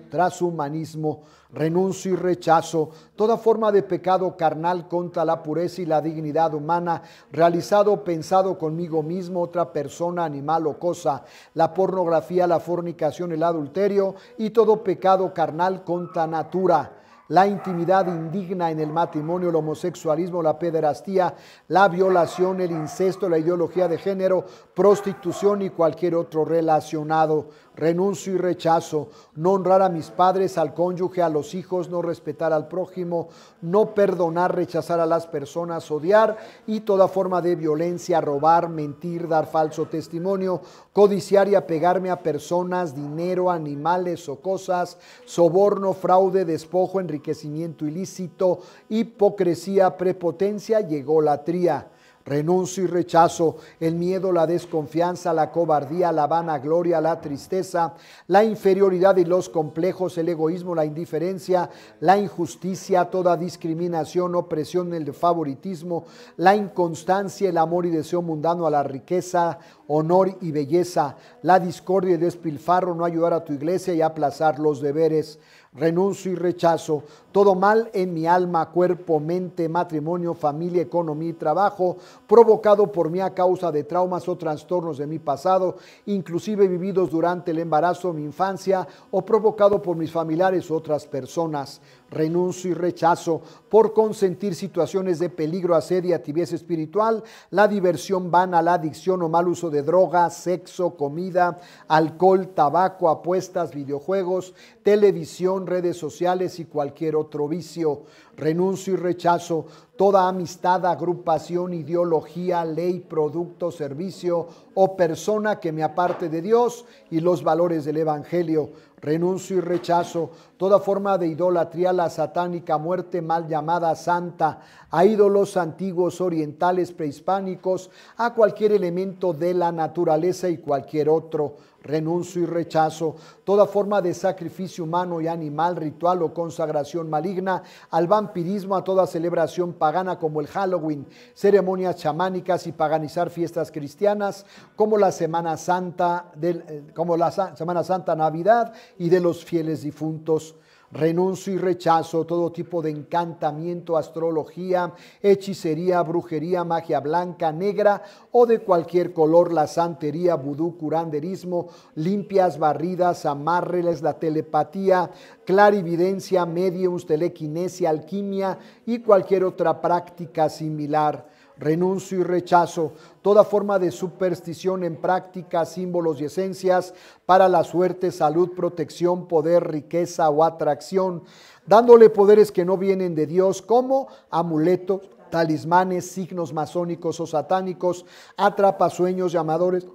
transhumanismo, renuncio y rechazo, toda forma de pecado carnal contra la pureza y la dignidad humana, realizado o pensado conmigo mismo, otra persona, animal o cosa, la pornografía, la fornicación, el adulterio y todo pecado carnal contra natura la intimidad indigna en el matrimonio, el homosexualismo, la pederastía, la violación, el incesto, la ideología de género, prostitución y cualquier otro relacionado renuncio y rechazo, no honrar a mis padres, al cónyuge, a los hijos, no respetar al prójimo, no perdonar, rechazar a las personas, odiar y toda forma de violencia, robar, mentir, dar falso testimonio, codiciar y apegarme a personas, dinero, animales o cosas, soborno, fraude, despojo, enriquecimiento ilícito, hipocresía, prepotencia la tría. Renuncio y rechazo el miedo, la desconfianza, la cobardía, la vanagloria, la tristeza, la inferioridad y los complejos, el egoísmo, la indiferencia, la injusticia, toda discriminación, opresión, el favoritismo, la inconstancia, el amor y deseo mundano a la riqueza, honor y belleza, la discordia y despilfarro, no ayudar a tu iglesia y aplazar los deberes renuncio y rechazo todo mal en mi alma, cuerpo, mente, matrimonio, familia, economía y trabajo, provocado por mí a causa de traumas o trastornos de mi pasado, inclusive vividos durante el embarazo, mi infancia, o provocado por mis familiares u otras personas renuncio y rechazo por consentir situaciones de peligro asedio y tibieza espiritual, la diversión vana, la adicción o mal uso de drogas, sexo, comida, alcohol, tabaco, apuestas, videojuegos, televisión, redes sociales y cualquier otro vicio. Renuncio y rechazo toda amistad, agrupación, ideología, ley, producto, servicio o persona que me aparte de Dios y los valores del Evangelio Renuncio y rechazo toda forma de idolatría, la satánica muerte mal llamada santa, a ídolos antiguos orientales prehispánicos, a cualquier elemento de la naturaleza y cualquier otro. Renuncio y rechazo toda forma de sacrificio humano y animal, ritual o consagración maligna, al vampirismo, a toda celebración pagana como el Halloween, ceremonias chamánicas y paganizar fiestas cristianas como la Semana Santa, del, eh, como la Semana Santa Navidad y de los fieles difuntos. Renuncio y rechazo todo tipo de encantamiento, astrología, hechicería, brujería, magia blanca, negra o de cualquier color, la santería, vudú, curanderismo, limpias, barridas, amarres, la telepatía, clarividencia, mediums, telequinesia, alquimia y cualquier otra práctica similar renuncio y rechazo toda forma de superstición en práctica símbolos y esencias para la suerte, salud, protección, poder, riqueza o atracción, dándole poderes que no vienen de Dios como amuletos, talismanes, signos masónicos o satánicos, atrapasueños, llamadores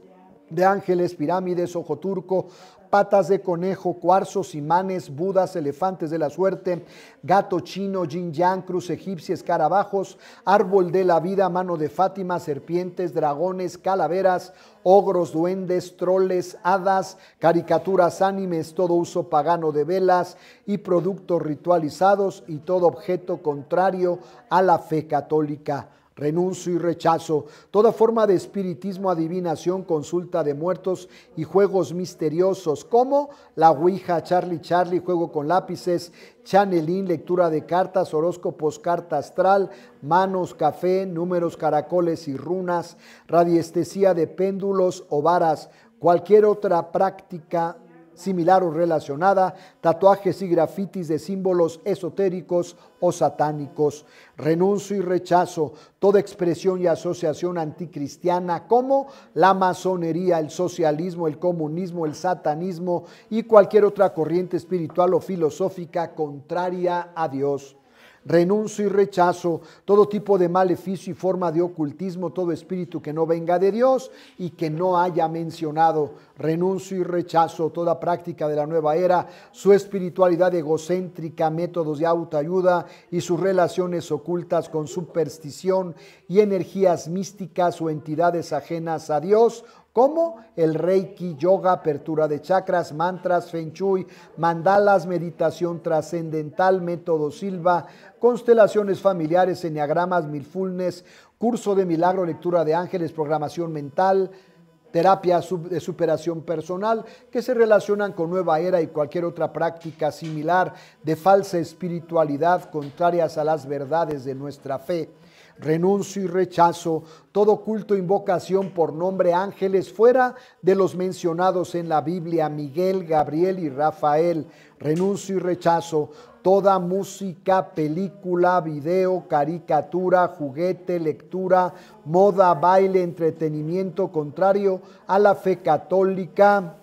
de ángeles, pirámides, ojo turco, patas de conejo, cuarzos, imanes, budas, elefantes de la suerte, gato chino, yin yang, cruz egipcia, escarabajos, árbol de la vida, mano de Fátima, serpientes, dragones, calaveras, ogros, duendes, troles, hadas, caricaturas, animes, todo uso pagano de velas y productos ritualizados y todo objeto contrario a la fe católica renuncio y rechazo toda forma de espiritismo, adivinación, consulta de muertos y juegos misteriosos como la Ouija, Charlie Charlie, juego con lápices, chanelín, lectura de cartas, horóscopos, carta astral, manos, café, números, caracoles y runas, radiestesía de péndulos o varas, cualquier otra práctica similar o relacionada, tatuajes y grafitis de símbolos esotéricos o satánicos. Renuncio y rechazo toda expresión y asociación anticristiana como la masonería, el socialismo, el comunismo, el satanismo y cualquier otra corriente espiritual o filosófica contraria a Dios renuncio y rechazo todo tipo de maleficio y forma de ocultismo, todo espíritu que no venga de Dios y que no haya mencionado, renuncio y rechazo toda práctica de la nueva era, su espiritualidad egocéntrica, métodos de autoayuda y sus relaciones ocultas con superstición y energías místicas o entidades ajenas a Dios como el Reiki, yoga, apertura de chakras, mantras, Fenchui, mandalas, meditación trascendental, método Silva, constelaciones familiares, enneagramas, milfulnes, curso de milagro, lectura de ángeles, programación mental, terapia de superación personal, que se relacionan con nueva era y cualquier otra práctica similar de falsa espiritualidad contrarias a las verdades de nuestra fe renuncio y rechazo todo culto invocación por nombre ángeles fuera de los mencionados en la Biblia, Miguel, Gabriel y Rafael, renuncio y rechazo toda música, película, video, caricatura, juguete, lectura, moda, baile, entretenimiento contrario a la fe católica,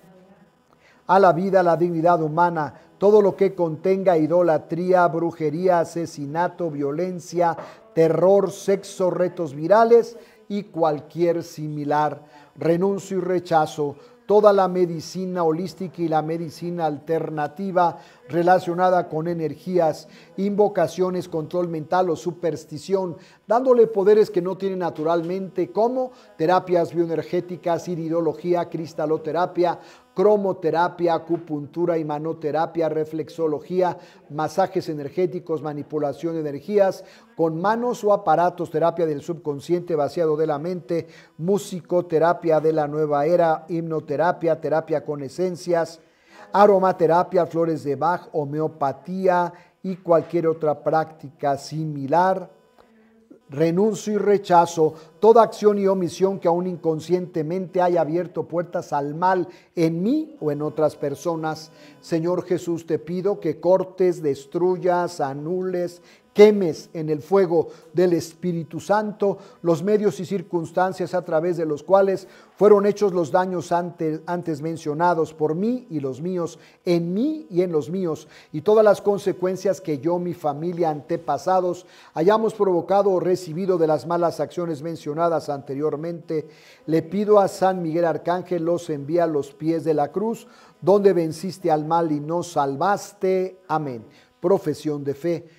a la vida, a la dignidad humana, todo lo que contenga idolatría, brujería, asesinato, violencia, terror, sexo, retos virales y cualquier similar. Renuncio y rechazo toda la medicina holística y la medicina alternativa relacionada con energías, invocaciones, control mental o superstición, dándole poderes que no tiene naturalmente como terapias bioenergéticas, iridología, cristaloterapia, cromoterapia, acupuntura, y manoterapia, reflexología, masajes energéticos, manipulación de energías, con manos o aparatos, terapia del subconsciente vaciado de la mente, musicoterapia de la nueva era, hipnoterapia, terapia con esencias, aromaterapia, flores de Bach, homeopatía y cualquier otra práctica similar renuncio y rechazo toda acción y omisión que aún inconscientemente haya abierto puertas al mal en mí o en otras personas. Señor Jesús, te pido que cortes, destruyas, anules, quemes en el fuego del Espíritu Santo los medios y circunstancias a través de los cuales fueron hechos los daños antes, antes mencionados por mí y los míos, en mí y en los míos, y todas las consecuencias que yo, mi familia, antepasados, hayamos provocado o recibido de las malas acciones mencionadas anteriormente, le pido a San Miguel Arcángel los envía a los pies de la cruz, donde venciste al mal y nos salvaste. Amén. Profesión de fe.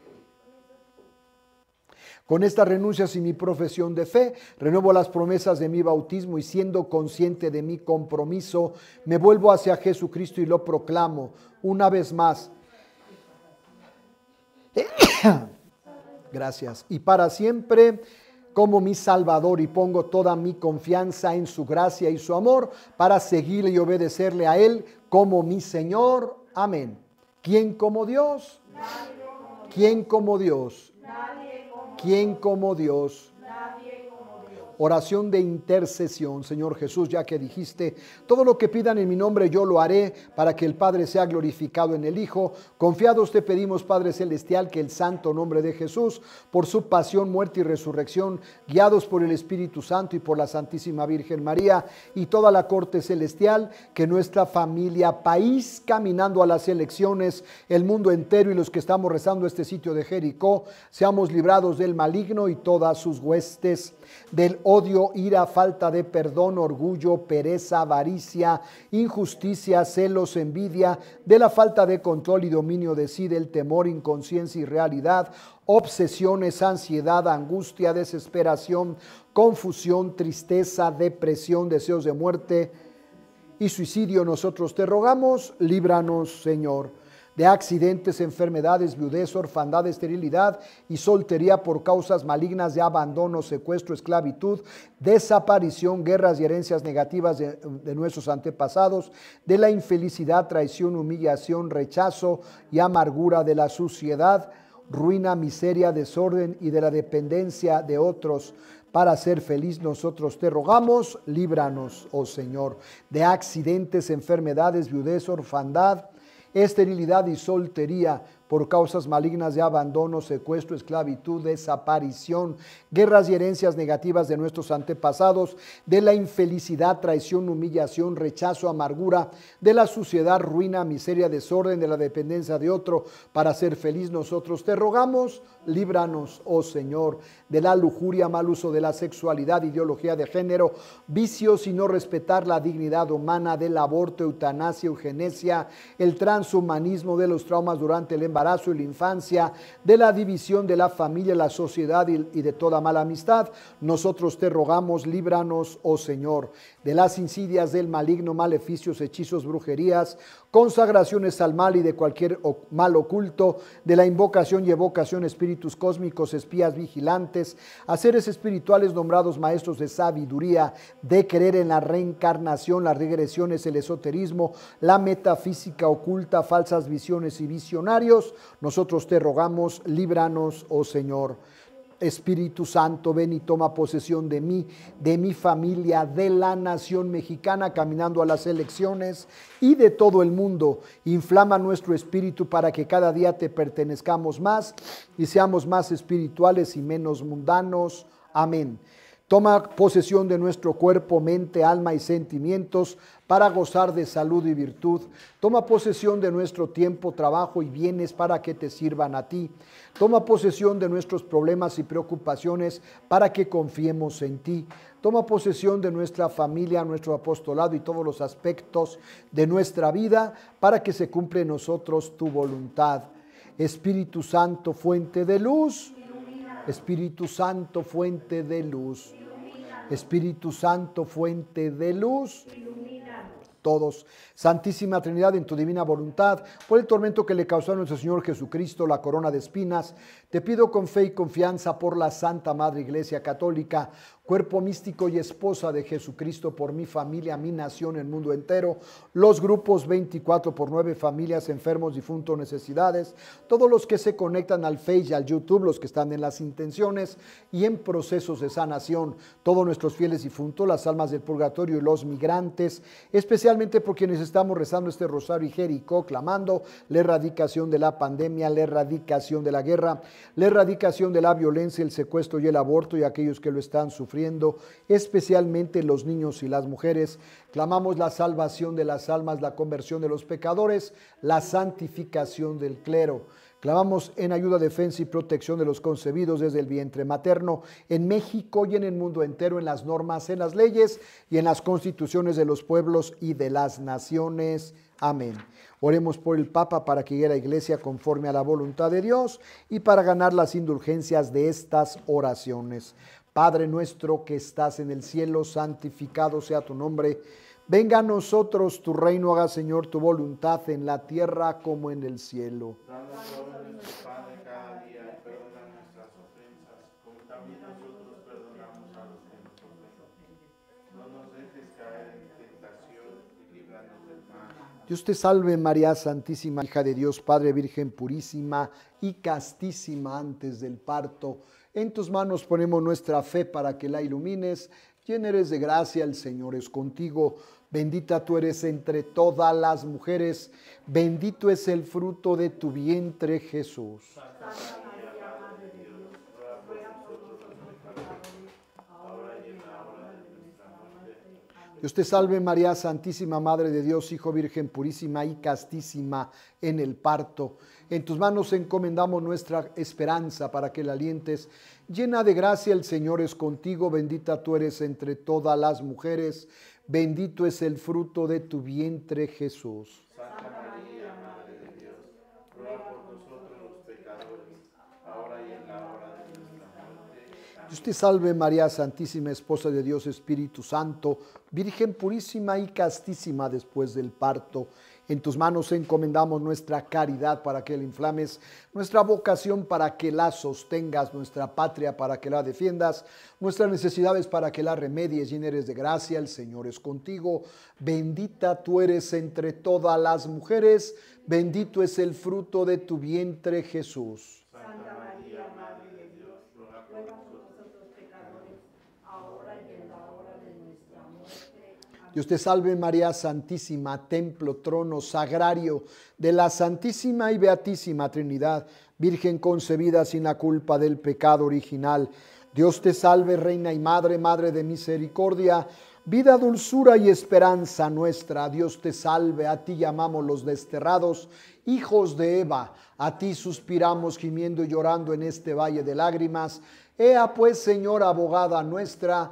Con estas renuncias y mi profesión de fe, renuevo las promesas de mi bautismo y siendo consciente de mi compromiso, me vuelvo hacia Jesucristo y lo proclamo una vez más. Gracias. Y para siempre como mi Salvador y pongo toda mi confianza en su gracia y su amor para seguirle y obedecerle a Él como mi Señor. Amén. ¿Quién como Dios? ¿Quién como Dios? ¿Quién como Dios? oración de intercesión, Señor Jesús, ya que dijiste, todo lo que pidan en mi nombre yo lo haré para que el Padre sea glorificado en el Hijo. Confiados te pedimos, Padre Celestial, que el santo nombre de Jesús, por su pasión, muerte y resurrección, guiados por el Espíritu Santo y por la Santísima Virgen María y toda la corte celestial, que nuestra familia, país, caminando a las elecciones, el mundo entero y los que estamos rezando este sitio de Jericó, seamos librados del maligno y todas sus huestes del odio, ira, falta de perdón, orgullo, pereza, avaricia, injusticia, celos, envidia, de la falta de control y dominio de sí, del temor, inconsciencia y realidad, obsesiones, ansiedad, angustia, desesperación, confusión, tristeza, depresión, deseos de muerte y suicidio. Nosotros te rogamos, líbranos, Señor de accidentes, enfermedades, viudez, orfandad, esterilidad y soltería por causas malignas de abandono, secuestro, esclavitud, desaparición, guerras y herencias negativas de, nuestros antepasados, de la infelicidad, traición, humillación, rechazo y amargura de la suciedad, ruina, miseria, desorden y de la dependencia de otros. Para ser feliz nosotros te rogamos, líbranos, oh Señor, de accidentes, enfermedades, viudez, orfandad, esterilidad y soltería por causas malignas de abandono, secuestro, esclavitud, desaparición, guerras y herencias negativas de nuestros antepasados, de la infelicidad, traición, humillación, rechazo, amargura, de la suciedad, ruina, miseria, desorden, de la dependencia de otro, para ser feliz nosotros te rogamos, líbranos, oh Señor, de la lujuria, mal uso de la sexualidad, ideología de género, vicios y no respetar la dignidad humana del aborto, eutanasia, eugenesia, el transhumanismo de los traumas durante el embarazo, embarazo y la infancia, de la división de la familia, la sociedad y de toda mala amistad. Nosotros te rogamos, líbranos, oh Señor de las insidias del maligno, maleficios, hechizos, brujerías, consagraciones al mal y de cualquier mal oculto, de la invocación y evocación, espíritus cósmicos, espías vigilantes, a seres espirituales nombrados maestros de sabiduría, de creer en la reencarnación, las regresiones, el esoterismo, la metafísica oculta, falsas visiones y visionarios. Nosotros te rogamos, líbranos, oh Señor. Espíritu Santo, ven y toma posesión de mí, de mi familia, de la nación mexicana, caminando a las elecciones y de todo el mundo. Inflama nuestro espíritu para que cada día te pertenezcamos más y seamos más espirituales y menos mundanos. Amén. Toma posesión de nuestro cuerpo, mente, alma y sentimientos para gozar de salud y virtud. Toma posesión de nuestro tiempo, trabajo y bienes para que te sirvan a ti. Toma posesión de nuestros problemas y preocupaciones para que confiemos en ti. Toma posesión de nuestra familia, nuestro apostolado y todos los aspectos de nuestra vida para que se cumple en nosotros tu voluntad. Espíritu Santo, fuente de luz. Espíritu Santo, fuente de luz. Espíritu Santo, fuente de luz, Iluminamos. todos Santísima Trinidad, en tu divina voluntad, por el tormento que le causó a nuestro Señor Jesucristo la corona de espinas, te pido con fe y confianza por la Santa Madre Iglesia Católica, cuerpo místico y esposa de Jesucristo, por mi familia, mi nación, el mundo entero, los grupos 24 por 9, familias, enfermos, difuntos, necesidades, todos los que se conectan al Face y al YouTube, los que están en las intenciones y en procesos de sanación, todos nuestros fieles difuntos, las almas del purgatorio y los migrantes, especialmente por quienes estamos rezando este rosario y Jericó, clamando la erradicación de la pandemia, la erradicación de la guerra, la erradicación de la violencia, el secuestro y el aborto y aquellos que lo están sufriendo, especialmente los niños y las mujeres. Clamamos la salvación de las almas, la conversión de los pecadores, la santificación del clero. Clamamos en ayuda, defensa y protección de los concebidos desde el vientre materno en México y en el mundo entero, en las normas, en las leyes y en las constituciones de los pueblos y de las naciones. Amén. Oremos por el Papa para que llegue a la iglesia conforme a la voluntad de Dios y para ganar las indulgencias de estas oraciones. Padre nuestro que estás en el cielo, santificado sea tu nombre. Venga a nosotros tu reino, haga Señor tu voluntad en la tierra como en el cielo. Dios te salve María Santísima, hija de Dios, Padre Virgen purísima y castísima antes del parto. En tus manos ponemos nuestra fe para que la ilumines. Llena eres de gracia, el Señor es contigo. Bendita tú eres entre todas las mujeres, bendito es el fruto de tu vientre Jesús. Dios te salve María, Santísima Madre de Dios, Hijo Virgen purísima y castísima en el parto. En tus manos encomendamos nuestra esperanza para que la alientes. Llena de gracia el Señor es contigo, bendita tú eres entre todas las mujeres Bendito es el fruto de tu vientre, Jesús. Santa María, Madre de Dios, ruega por nosotros los pecadores, ahora y en la hora de nuestra muerte. Dios te salve María, Santísima Esposa de Dios, Espíritu Santo, Virgen purísima y castísima después del parto en tus manos encomendamos nuestra caridad para que la inflames, nuestra vocación para que la sostengas, nuestra patria para que la defiendas, nuestras necesidades para que la remedies, y eres de gracia, el Señor es contigo, bendita tú eres entre todas las mujeres, bendito es el fruto de tu vientre Jesús. Dios te salve María Santísima, templo, trono, sagrario de la Santísima y Beatísima Trinidad, Virgen concebida sin la culpa del pecado original. Dios te salve Reina y Madre, Madre de Misericordia, vida, dulzura y esperanza nuestra. Dios te salve, a ti llamamos los desterrados, hijos de Eva, a ti suspiramos gimiendo y llorando en este valle de lágrimas. Ea pues, Señora abogada nuestra,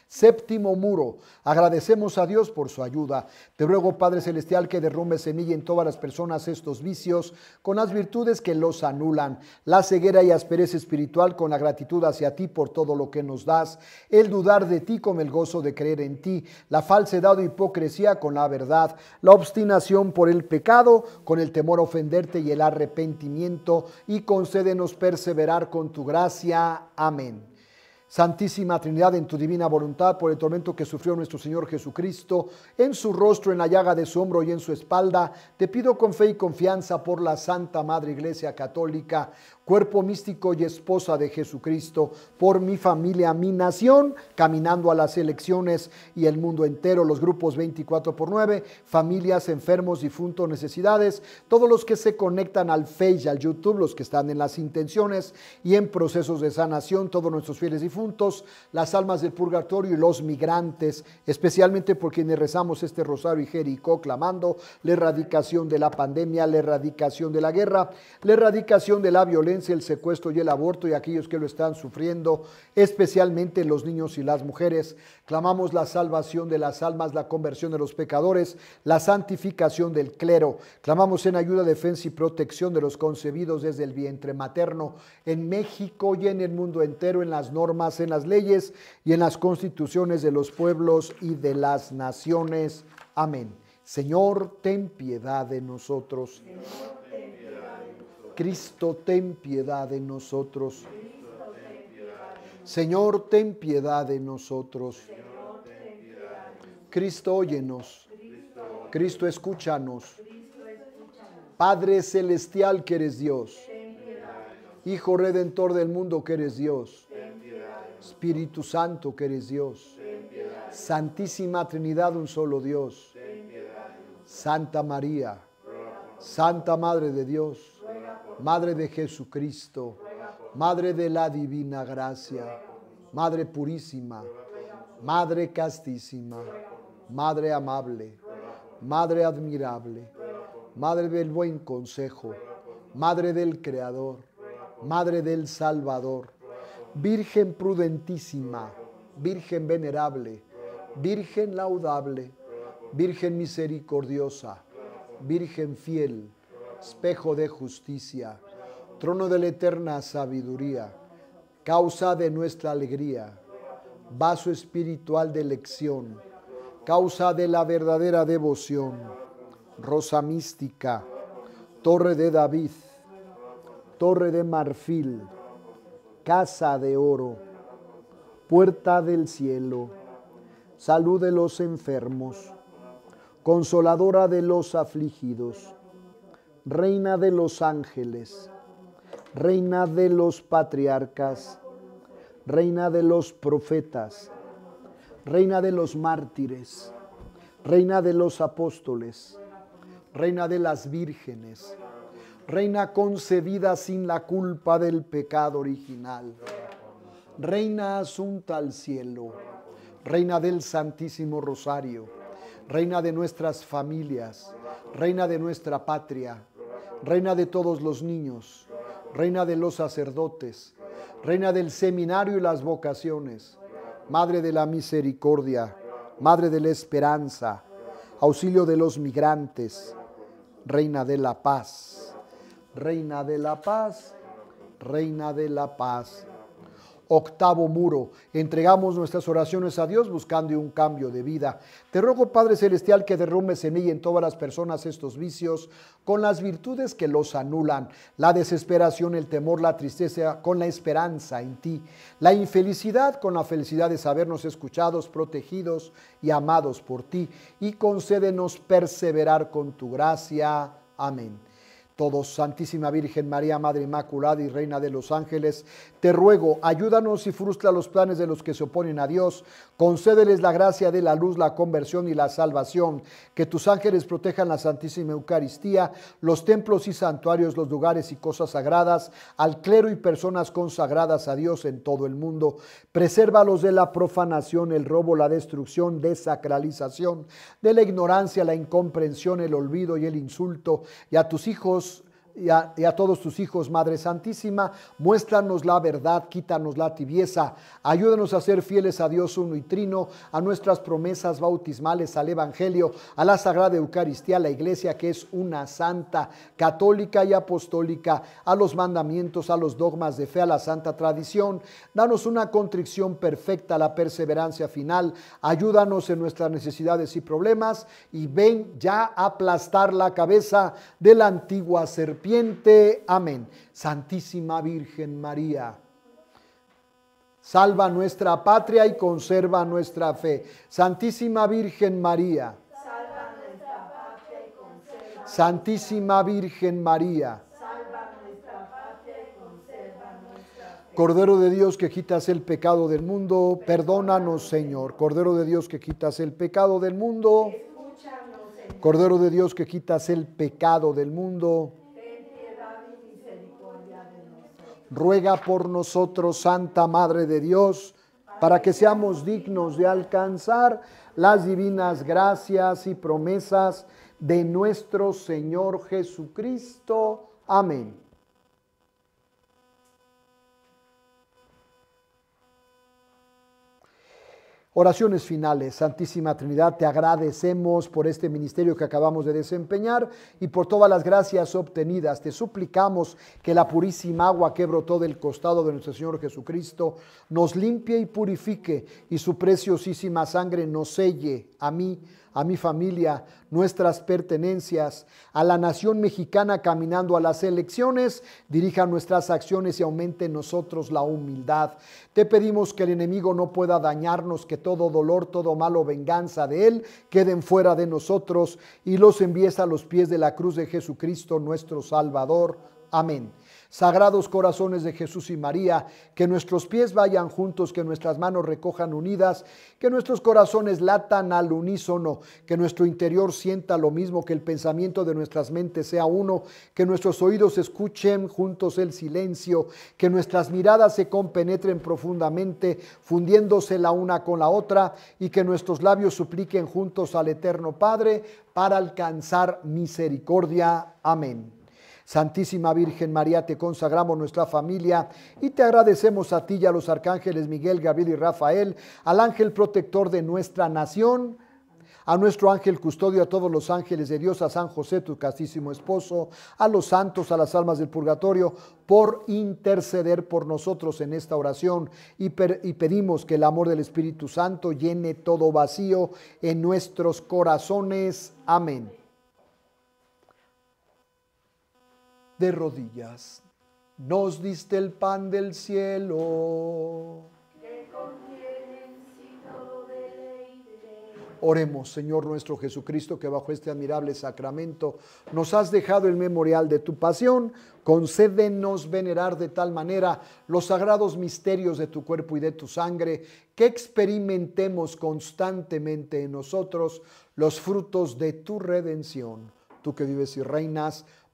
Séptimo muro. Agradecemos a Dios por su ayuda. Te ruego, Padre Celestial, que derrumbe semilla en todas las personas estos vicios con las virtudes que los anulan. La ceguera y aspereza espiritual con la gratitud hacia ti por todo lo que nos das. El dudar de ti con el gozo de creer en ti. La falsedad o hipocresía con la verdad. La obstinación por el pecado con el temor ofenderte y el arrepentimiento. Y concédenos perseverar con tu gracia. Amén. Santísima Trinidad, en tu divina voluntad, por el tormento que sufrió nuestro Señor Jesucristo, en su rostro, en la llaga de su hombro y en su espalda, te pido con fe y confianza por la Santa Madre Iglesia Católica, cuerpo místico y esposa de Jesucristo, por mi familia, mi nación, caminando a las elecciones y el mundo entero, los grupos 24 por 9, familias, enfermos, difuntos, necesidades, todos los que se conectan al Face al YouTube, los que están en las intenciones y en procesos de sanación, todos nuestros fieles difuntos, las almas del purgatorio y los migrantes, especialmente por quienes rezamos este rosario y Jericó, clamando la erradicación de la pandemia, la erradicación de la guerra, la erradicación de la violencia, el secuestro y el aborto y aquellos que lo están sufriendo, especialmente los niños y las mujeres. Clamamos la salvación de las almas, la conversión de los pecadores, la santificación del clero. Clamamos en ayuda, defensa y protección de los concebidos desde el vientre materno en México y en el mundo entero, en las normas, en las leyes y en las constituciones de los pueblos y de las naciones. Amén. Señor, ten piedad de nosotros. Cristo, ten piedad de nosotros. Señor, ten piedad de nosotros. Cristo, óyenos. Cristo, escúchanos. Padre celestial que eres Dios. Hijo redentor del mundo que eres Dios. Espíritu Santo que eres Dios. Santísima Trinidad, un solo Dios. Santa María. Santa Madre de Dios. Madre de Jesucristo, Madre de la Divina Gracia, Madre Purísima, Madre Castísima, Madre Amable, Madre Admirable, Madre del Buen Consejo, Madre del Creador, Madre del Salvador, Virgen Prudentísima, Virgen Venerable, Virgen Laudable, Virgen Misericordiosa, Virgen Fiel, espejo de justicia, trono de la eterna sabiduría, causa de nuestra alegría, vaso espiritual de elección, causa de la verdadera devoción, rosa mística, torre de David, torre de marfil, casa de oro, puerta del cielo, salud de los enfermos, consoladora de los afligidos, reina de los ángeles, reina de los patriarcas, reina de los profetas, reina de los mártires, reina de los apóstoles, reina de las vírgenes, reina concebida sin la culpa del pecado original, reina asunta al cielo, reina del Santísimo Rosario, reina de nuestras familias, reina de nuestra patria, reina de todos los niños, reina de los sacerdotes, reina del seminario y las vocaciones, madre de la misericordia, madre de la esperanza, auxilio de los migrantes, reina de la paz, reina de la paz, reina de la paz octavo muro. Entregamos nuestras oraciones a Dios buscando un cambio de vida. Te rogo, Padre Celestial, que derrumbes en ella en todas las personas estos vicios con las virtudes que los anulan, la desesperación, el temor, la tristeza con la esperanza en ti, la infelicidad con la felicidad de sabernos escuchados, protegidos y amados por ti, y concédenos perseverar con tu gracia. Amén. Todos, Santísima Virgen María, Madre Inmaculada y Reina de los Ángeles, te ruego, ayúdanos y frustra los planes de los que se oponen a Dios. Concédeles la gracia de la luz, la conversión y la salvación. Que tus ángeles protejan la Santísima Eucaristía, los templos y santuarios, los lugares y cosas sagradas, al clero y personas consagradas a Dios en todo el mundo. Presérvalos de la profanación, el robo, la destrucción, desacralización, de la ignorancia, la incomprensión, el olvido y el insulto. Y a tus hijos y a, todos tus hijos, Madre Santísima, muéstranos la verdad, quítanos la tibieza, ayúdanos a ser fieles a Dios uno y trino, a nuestras promesas bautismales, al Evangelio, a la Sagrada Eucaristía, a la Iglesia que es una santa, católica y apostólica, a los mandamientos, a los dogmas de fe, a la santa tradición. Danos una contrición perfecta, la perseverancia final, ayúdanos en nuestras necesidades y problemas y ven ya a aplastar la cabeza de la antigua serpiente Amén. Santísima Virgen María. Salva nuestra patria y conserva nuestra fe. Santísima Virgen María. Salva nuestra patria y conserva. Santísima Virgen María. Salva nuestra patria y conserva nuestra Cordero de Dios que quitas el pecado del mundo, perdónanos Señor. Cordero de Dios que quitas el pecado del mundo. Cordero de Dios que quitas el pecado del mundo. ruega por nosotros, Santa Madre de Dios, para que seamos dignos de alcanzar las divinas gracias y promesas de nuestro Señor Jesucristo. Amén. Oraciones finales. Santísima Trinidad, te agradecemos por este ministerio que acabamos de desempeñar y por todas las gracias obtenidas. Te suplicamos que la purísima agua que brotó del costado de nuestro Señor Jesucristo nos limpie y purifique y su preciosísima sangre nos selle a mí a mi familia, nuestras pertenencias, a la nación mexicana caminando a las elecciones, dirija nuestras acciones y aumente en nosotros la humildad. Te pedimos que el enemigo no pueda dañarnos, que todo dolor, todo malo, venganza de él queden fuera de nosotros y los envíes a los pies de la cruz de Jesucristo nuestro Salvador. Amén. Sagrados corazones de Jesús y María, que nuestros pies vayan juntos, que nuestras manos recojan unidas, que nuestros corazones latan al unísono, que nuestro interior sienta lo mismo, que el pensamiento de nuestras mentes sea uno, que nuestros oídos escuchen juntos el silencio, que nuestras miradas se compenetren profundamente, fundiéndose la una con la otra, y que nuestros labios supliquen juntos al Eterno Padre para alcanzar misericordia. Amén. Santísima Virgen María, te consagramos nuestra familia y te agradecemos a ti y a los arcángeles Miguel, Gabriel y Rafael, al ángel protector de nuestra nación, a nuestro ángel custodio, a todos los ángeles de Dios, a San José, tu castísimo esposo, a los santos, a las almas del purgatorio, por interceder por nosotros en esta oración y, y pedimos que el amor del Espíritu Santo llene todo vacío en nuestros corazones. Amén. de rodillas. Nos diste el pan del cielo. Oremos, Señor nuestro Jesucristo, que bajo este admirable sacramento nos has dejado el memorial de tu pasión. Concédenos venerar de tal manera los sagrados misterios de tu cuerpo y de tu sangre, que experimentemos constantemente en nosotros los frutos de tu redención. Tú que vives y reinas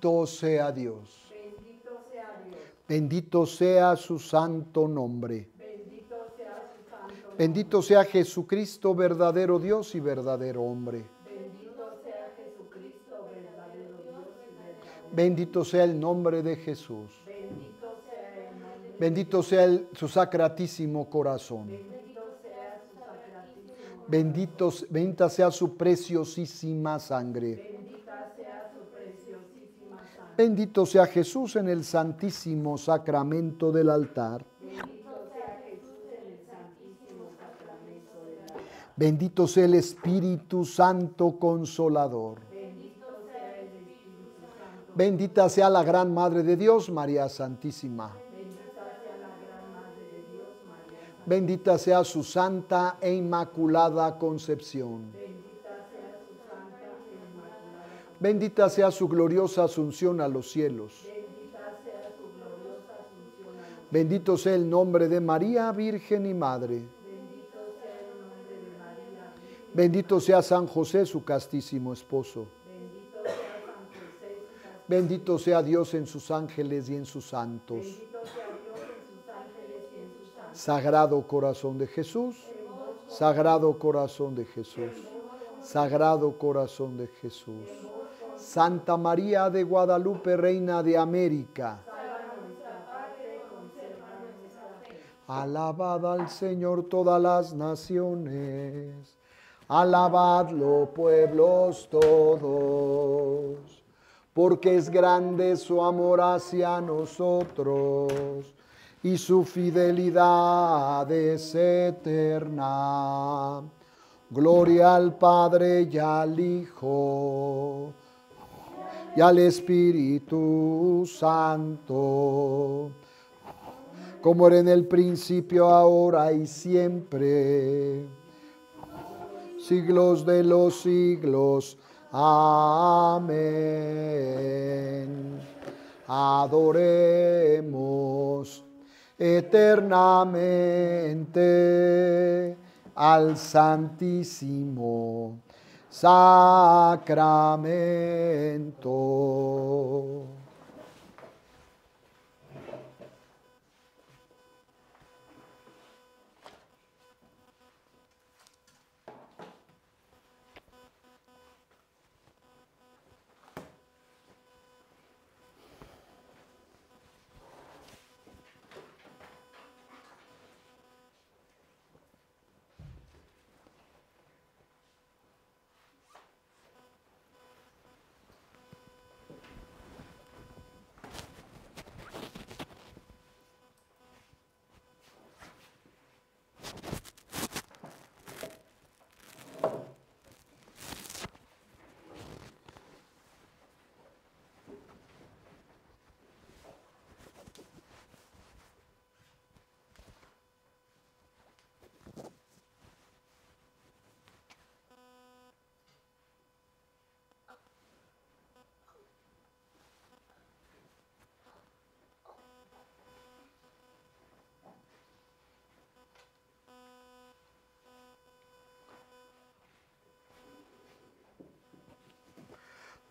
Bendito sea Dios. Bendito sea su santo nombre. Bendito sea, Jesucristo, verdadero Dios y verdadero hombre. Bendito sea el nombre de Jesús. Bendito sea, su sacratísimo corazón. Bendito bendita sea su preciosísima sangre. Bendito sea Jesús en el santísimo sacramento del altar. Bendito sea el Espíritu Santo Consolador. Bendita sea la Gran Madre de Dios, María Santísima. Bendita sea su Santa e Inmaculada Concepción. Bendita sea su gloriosa asunción a los cielos. Bendito sea el nombre de María, Virgen y Madre. Bendito sea San José, su castísimo esposo. Bendito sea Dios en sus ángeles y en sus santos. Sagrado corazón de Jesús. Sagrado corazón de Jesús. Sagrado corazón de Jesús. Santa María de Guadalupe, Reina de América. Alabad al Señor todas las naciones, alabadlo pueblos todos, porque es grande su amor hacia nosotros y su fidelidad es eterna. Gloria al Padre y al Hijo y al Espíritu Santo, como era en el principio, ahora y siempre, siglos de los siglos. Amén. Adoremos eternamente al Santísimo sacramento.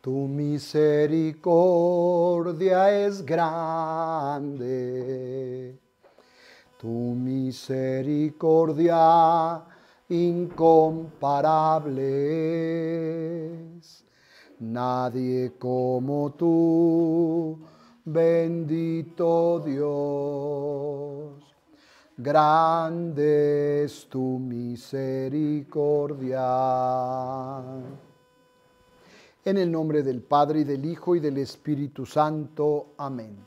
Tu misericordia es grande, tu misericordia incomparable Nadie como tú, bendito Dios. Grande es tu misericordia. En el nombre del Padre, y del Hijo, y del Espíritu Santo. Amén.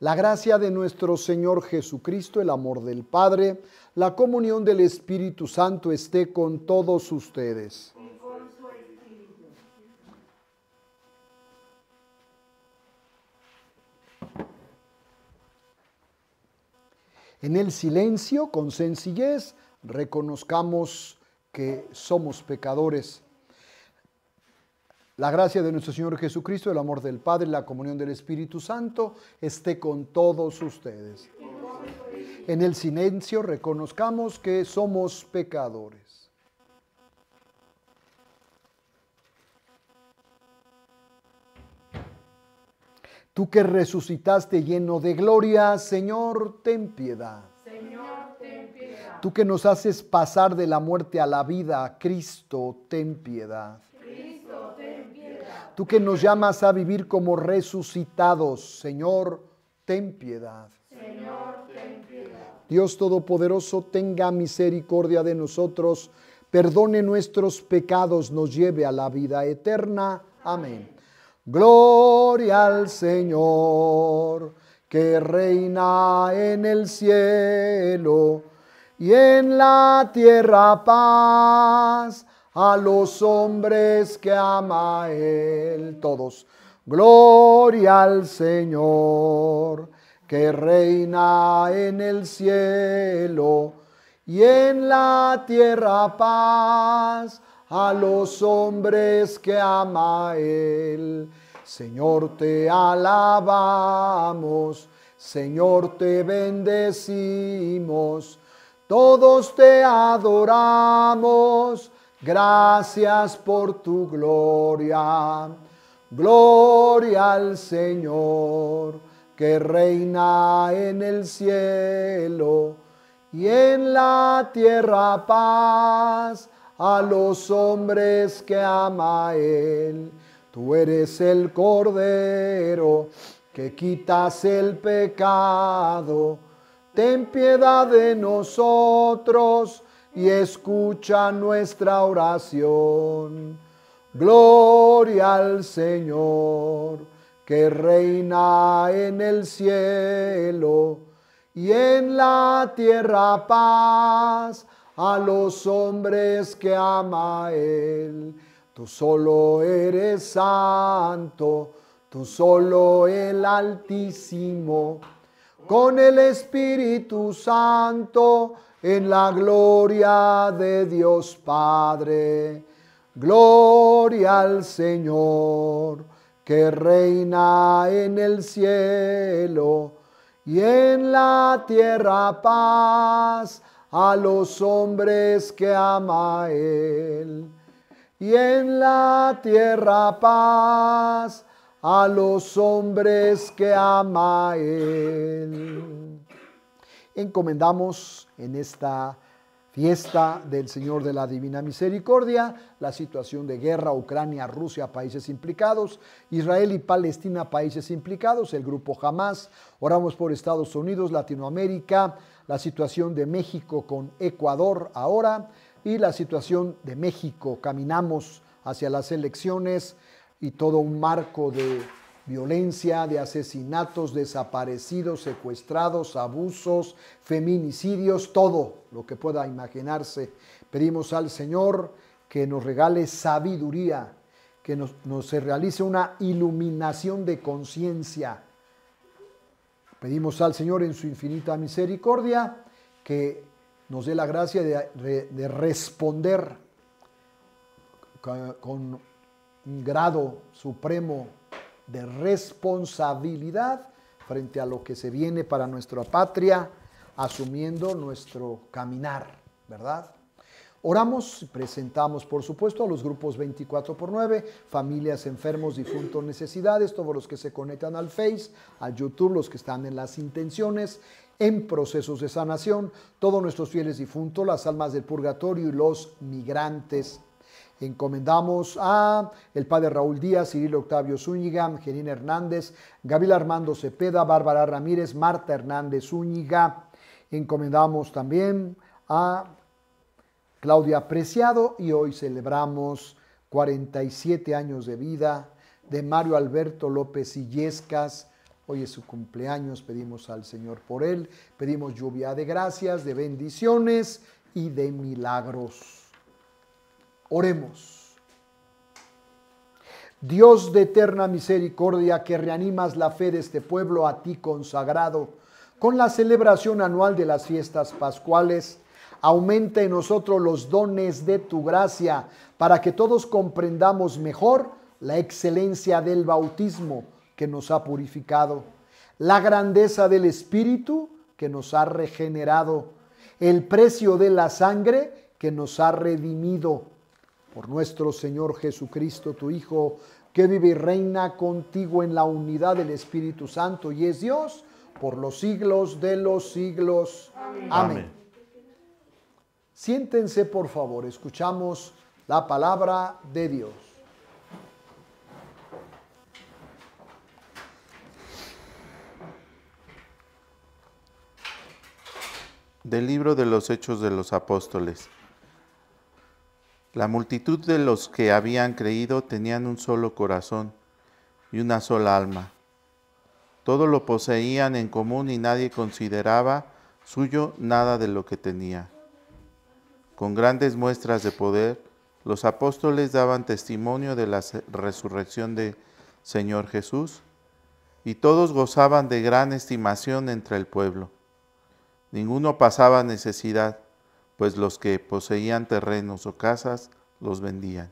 La gracia de nuestro Señor Jesucristo, el amor del Padre, la comunión del Espíritu Santo esté con todos ustedes. En el silencio, con sencillez, reconozcamos que somos pecadores la gracia de nuestro Señor Jesucristo, el amor del Padre, la comunión del Espíritu Santo esté con todos ustedes. En el silencio reconozcamos que somos pecadores. Tú que resucitaste lleno de gloria, Señor, ten piedad. Señor, ten piedad. Tú que nos haces pasar de la muerte a la vida, Cristo, ten piedad. Tú que nos llamas a vivir como resucitados, Señor, ten piedad. Señor, ten piedad. Dios Todopoderoso, tenga misericordia de nosotros, perdone nuestros pecados, nos lleve a la vida eterna. Amén. Amén. Gloria al Señor, que reina en el cielo y en la tierra paz a los hombres que ama Él. Todos. Gloria al Señor, que reina en el cielo y en la tierra paz a los hombres que ama Él. Señor, te alabamos, Señor, te bendecimos, todos te adoramos Gracias por tu gloria. Gloria al Señor que reina en el cielo y en la tierra paz a los hombres que ama Él. Tú eres el Cordero que quitas el pecado. Ten piedad de nosotros y escucha nuestra oración. Gloria al Señor, que reina en el cielo y en la tierra paz a los hombres que ama Él. Tú solo eres santo, tú solo el Altísimo, con el Espíritu Santo en la gloria de Dios Padre. Gloria al Señor, que reina en el cielo y en la tierra paz a los hombres que ama Él. Y en la tierra paz a los hombres que ama Él encomendamos en esta fiesta del Señor de la Divina Misericordia, la situación de guerra, Ucrania, Rusia, países implicados, Israel y Palestina, países implicados, el grupo Hamas, oramos por Estados Unidos, Latinoamérica, la situación de México con Ecuador ahora y la situación de México, caminamos hacia las elecciones y todo un marco de violencia, de asesinatos, desaparecidos, secuestrados, abusos, feminicidios, todo lo que pueda imaginarse. Pedimos al Señor que nos regale sabiduría, que nos, se realice una iluminación de conciencia. Pedimos al Señor en su infinita misericordia que nos dé la gracia de, de responder con un grado supremo de responsabilidad frente a lo que se viene para nuestra patria, asumiendo nuestro caminar, ¿verdad? Oramos, presentamos por supuesto a los grupos 24 por 9, familias, enfermos, difuntos, necesidades, todos los que se conectan al Face, al YouTube, los que están en las intenciones, en procesos de sanación, todos nuestros fieles difuntos, las almas del purgatorio y los migrantes Encomendamos a el padre Raúl Díaz, Cirilo Octavio Zúñiga, Jenina Hernández, Gabriel Armando Cepeda, Bárbara Ramírez, Marta Hernández Zúñiga. Encomendamos también a Claudia Preciado y hoy celebramos 47 años de vida de Mario Alberto López Illescas. Hoy es su cumpleaños, pedimos al Señor por él, pedimos lluvia de gracias, de bendiciones y de milagros. Oremos. Dios de eterna misericordia que reanimas la fe de este pueblo a ti consagrado, con la celebración anual de las fiestas pascuales, aumenta en nosotros los dones de tu gracia para que todos comprendamos mejor la excelencia del bautismo que nos ha purificado, la grandeza del Espíritu que nos ha regenerado, el precio de la sangre que nos ha redimido por nuestro Señor Jesucristo, tu Hijo, que vive y reina contigo en la unidad del Espíritu Santo y es Dios por los siglos de los siglos. Amén. Siéntense, por favor, escuchamos la palabra de Dios. Del libro de los Hechos de los Apóstoles. La multitud de los que habían creído tenían un solo corazón y una sola alma. Todo lo poseían en común y nadie consideraba suyo nada de lo que tenía. Con grandes muestras de poder, los apóstoles daban testimonio de la resurrección del Señor Jesús y todos gozaban de gran estimación entre el pueblo. Ninguno pasaba necesidad pues los que poseían terrenos o casas los vendían.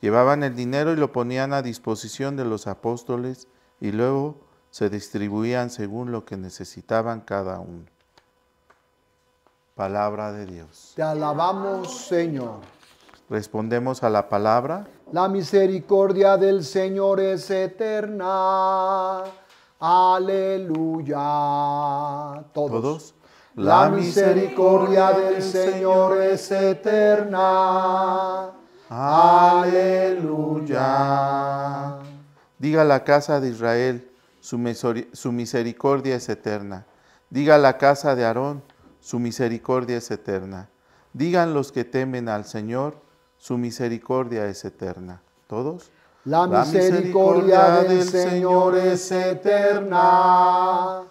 Llevaban el dinero y lo ponían a disposición de los apóstoles y luego se distribuían según lo que necesitaban cada uno. Palabra de Dios. Te alabamos, Señor. Respondemos a la palabra. La misericordia del Señor es eterna. Aleluya. Todos. ¿Todos? La misericordia del Señor es eterna. Aleluya. Diga la casa de Israel, su misericordia es eterna. Diga la casa de Aarón, su misericordia es eterna. Digan los que temen al Señor, su misericordia es eterna. ¿Todos? La misericordia, la misericordia del Señor es eterna.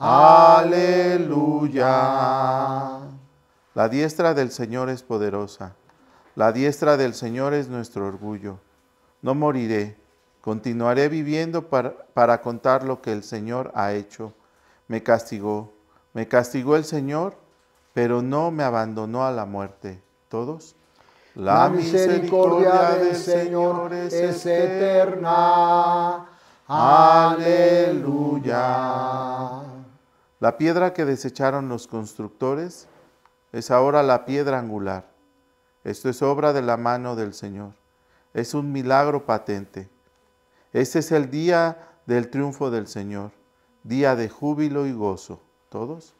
Aleluya. La diestra del Señor es poderosa. La diestra del Señor es nuestro orgullo. No moriré. Continuaré viviendo para, para, contar lo que el Señor ha hecho. Me castigó. Me castigó el Señor, pero no me abandonó a la muerte. Todos. La, misericordia, del Señor es eterna. Aleluya. La piedra que desecharon los constructores es ahora la piedra angular. Esto es obra de la mano del Señor. Es un milagro patente. Este es el día del triunfo del Señor, día de júbilo y gozo. ¿Todos?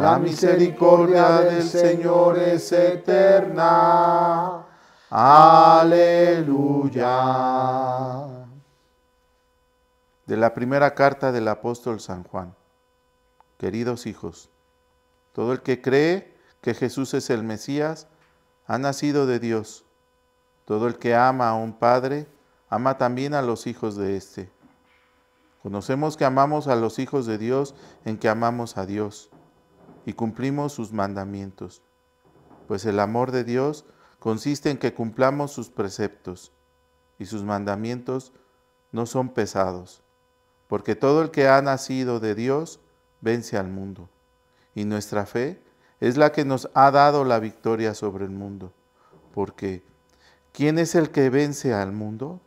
La misericordia del Señor es eterna. Aleluya. De la primera carta del apóstol San Juan. Queridos hijos, todo el que cree que Jesús es el Mesías ha nacido de Dios. Todo el que ama a un padre ama también a los hijos de éste. Conocemos que amamos a los hijos de Dios en que amamos a Dios y cumplimos sus mandamientos, pues el amor de Dios consiste en que cumplamos sus preceptos y sus mandamientos no son pesados, porque todo el que ha nacido de Dios vence al mundo. Y nuestra fe es la que nos ha dado la victoria sobre el mundo. Porque, ¿quién es el que vence al mundo?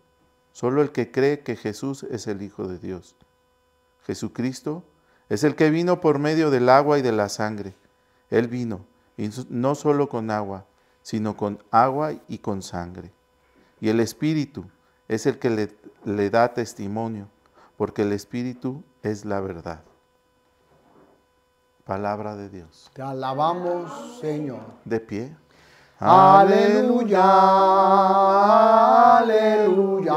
Solo el que cree que Jesús es el Hijo de Dios. Jesucristo es el que vino por medio del agua y de la sangre. Él vino, no solo con agua, sino con agua y con sangre. Y el Espíritu es el que le da testimonio, porque el Espíritu es la verdad. Palabra de Dios. Te alabamos, Señor. De pie. Aleluya, aleluya,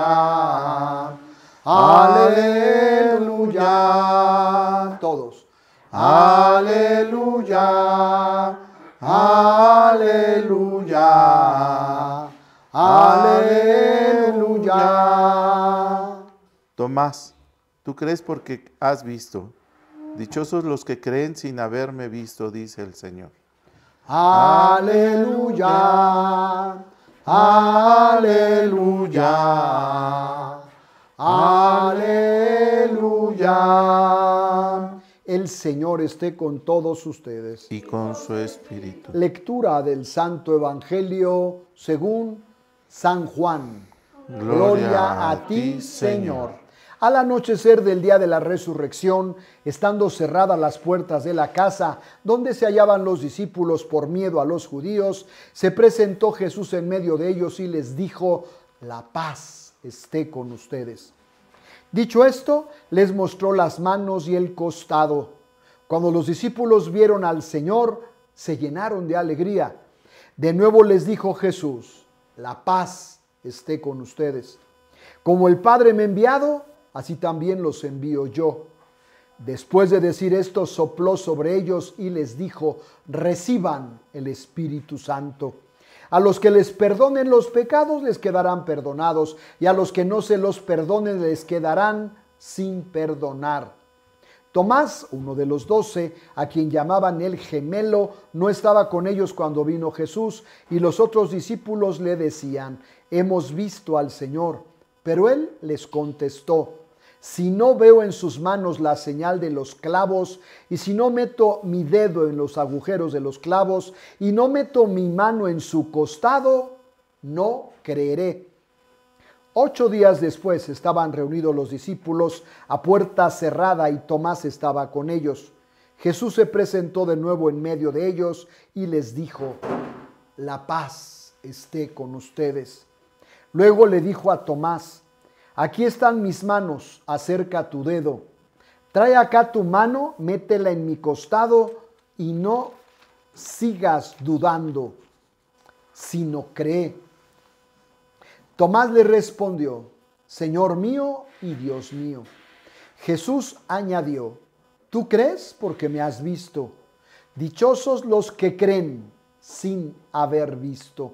aleluya. Todos. Aleluya, aleluya, aleluya. Tomás, tú crees porque has visto Dichosos los que creen sin haberme visto, dice el Señor. Aleluya, aleluya, aleluya. El Señor esté con todos ustedes. Y con su espíritu. Lectura del Santo Evangelio según San Juan. Gloria, a ti, Señor. Al anochecer del día de la resurrección, estando cerradas las puertas de la casa donde se hallaban los discípulos por miedo a los judíos, se presentó Jesús en medio de ellos y les dijo, la paz esté con ustedes. Dicho esto, les mostró las manos y el costado. Cuando los discípulos vieron al Señor, se llenaron de alegría. De nuevo les dijo Jesús, la paz esté con ustedes. Como el Padre me ha enviado, así también los envío yo. Después de decir esto, sopló sobre ellos y les dijo, reciban el Espíritu Santo. A los que les perdonen los pecados les quedarán perdonados, y a los que no se los perdonen les quedarán sin perdonar. Tomás, uno de los doce, a quien llamaban el gemelo, no estaba con ellos cuando vino Jesús, y los otros discípulos le decían, hemos visto al Señor. Pero él les contestó, si no veo en sus manos la señal de los clavos, y si no meto mi dedo en los agujeros de los clavos, y no meto mi mano en su costado, no creeré. Ocho días después estaban reunidos los discípulos a puerta cerrada y Tomás estaba con ellos. Jesús se presentó de nuevo en medio de ellos y les dijo, la paz esté con ustedes. Luego le dijo a Tomás, Aquí están mis manos, acerca tu dedo. Trae acá tu mano, métela en mi costado y no sigas dudando, sino cree. Tomás le respondió, Señor mío y Dios mío. Jesús añadió, Tú crees porque me has visto. Dichosos los que creen sin haber visto.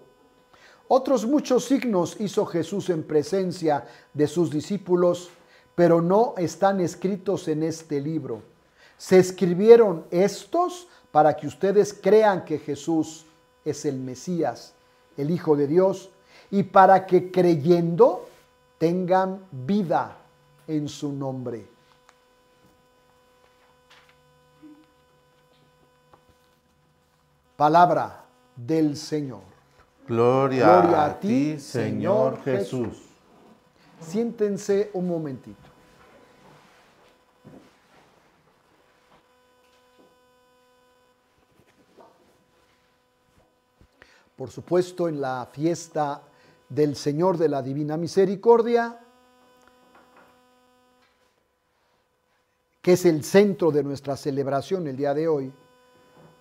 Otros muchos signos hizo Jesús en presencia de sus discípulos, pero no están escritos en este libro. Se escribieron estos para que ustedes crean que Jesús es el Mesías, el Hijo de Dios, y para que creyendo tengan vida en su nombre. Palabra del Señor. Gloria, a, ti, Señor Jesús. Siéntense un momentito. Por supuesto, en la fiesta del Señor de la Divina Misericordia, que es el centro de nuestra celebración el día de hoy,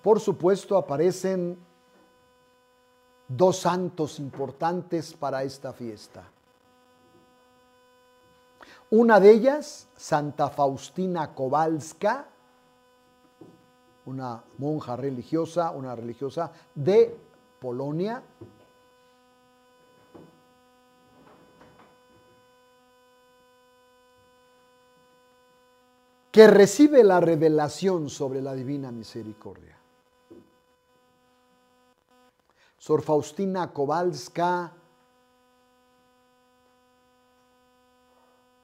por supuesto aparecen dos santos importantes para esta fiesta. Una de ellas, Santa Faustina Kowalska, una monja religiosa, una religiosa de Polonia. que recibe la revelación sobre la divina misericordia. Sor Faustina Kowalska,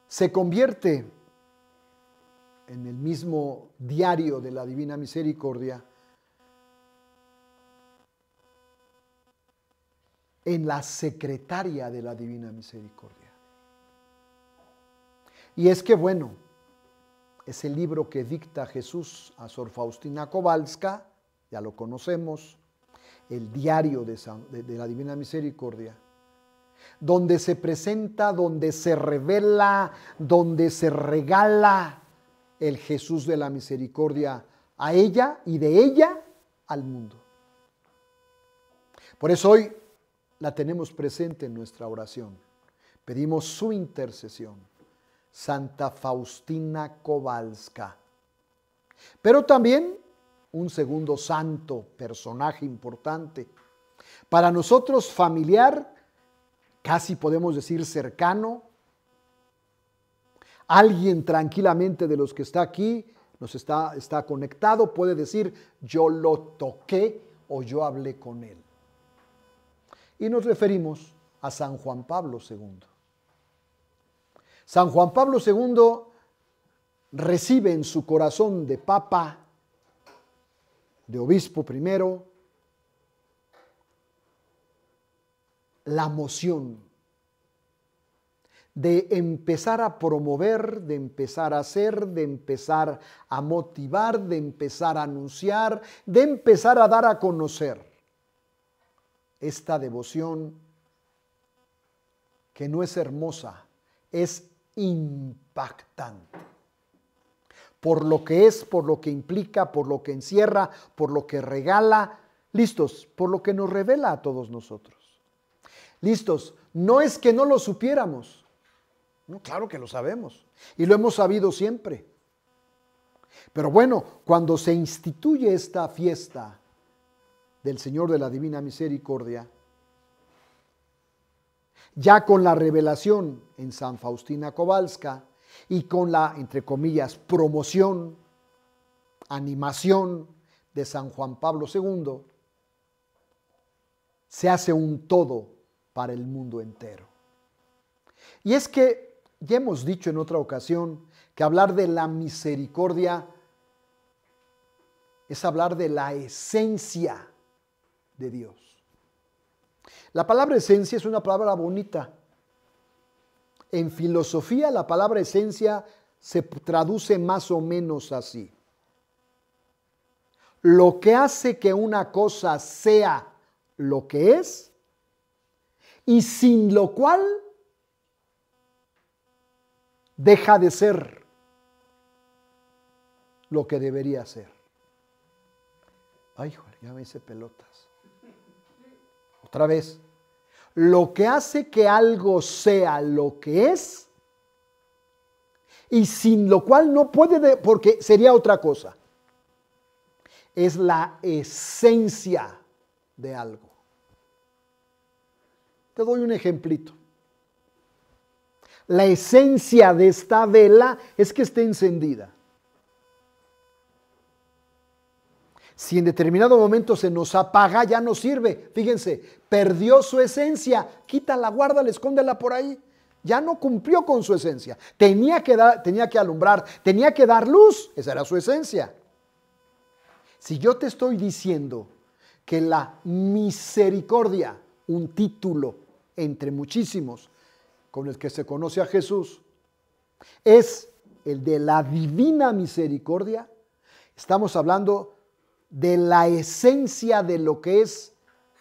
se convierte en el mismo diario de la Divina Misericordia en la secretaria de la Divina Misericordia. Y es que, bueno, ese libro que dicta Jesús a Sor Faustina Kowalska, ya lo conocemos, el diario de, la Divina Misericordia, donde se presenta, donde se revela, donde se regala el Jesús de la Misericordia a ella y de ella al mundo. Por eso hoy la tenemos presente en nuestra oración. Pedimos su intercesión, Santa Faustina Kowalska. Pero también un segundo santo, personaje importante. Para nosotros familiar, casi podemos decir cercano, alguien tranquilamente de los que está aquí, nos está, está conectado, puede decir, yo lo toqué o yo hablé con él. Y nos referimos a San Juan Pablo II. San Juan Pablo II recibe en su corazón de papa de obispo primero, la moción de empezar a promover, de empezar a hacer, de empezar a motivar, de empezar a anunciar, de empezar a dar a conocer esta devoción que no es hermosa, es impactante por lo que es, por lo que implica, por lo que encierra, por lo que regala. Listos, por lo que nos revela a todos nosotros. Listos, no es que no lo supiéramos. No, claro que lo sabemos y lo hemos sabido siempre. Pero bueno, cuando se instituye esta fiesta del Señor de la Divina Misericordia, ya con la revelación en San Faustina Kowalska, y con la, entre comillas, promoción, animación de San Juan Pablo II, se hace un todo para el mundo entero. Y es que ya hemos dicho en otra ocasión que hablar de la misericordia es hablar de la esencia de Dios. La palabra esencia es una palabra bonita, en filosofía la palabra esencia se traduce más o menos así. Lo que hace que una cosa sea lo que es y sin lo cual deja de ser lo que debería ser. Ay, joder, ya me hice pelotas. Otra vez lo que hace que algo sea lo que es y sin lo cual no puede, porque sería otra cosa. Es la esencia de algo. Te doy un ejemplito. La esencia de esta vela es que esté encendida. Si en determinado momento se nos apaga, ya no sirve. Fíjense, perdió su esencia. Quítala, guárdala, escóndela por ahí. Ya no cumplió con su esencia. Tenía que, tenía que alumbrar, tenía que dar luz. Esa era su esencia. Si yo te estoy diciendo que la misericordia, un título entre muchísimos con el que se conoce a Jesús, es el de la divina misericordia, estamos hablando de la esencia de lo que es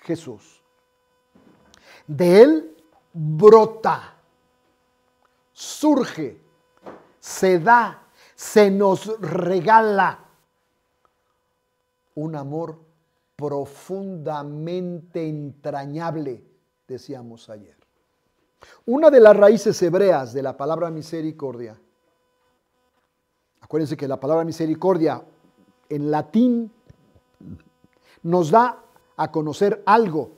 Jesús. De Él brota, surge, se da, se nos regala un amor profundamente entrañable, decíamos ayer. Una de las raíces hebreas de la palabra misericordia, acuérdense que la palabra misericordia en latín nos da a conocer algo.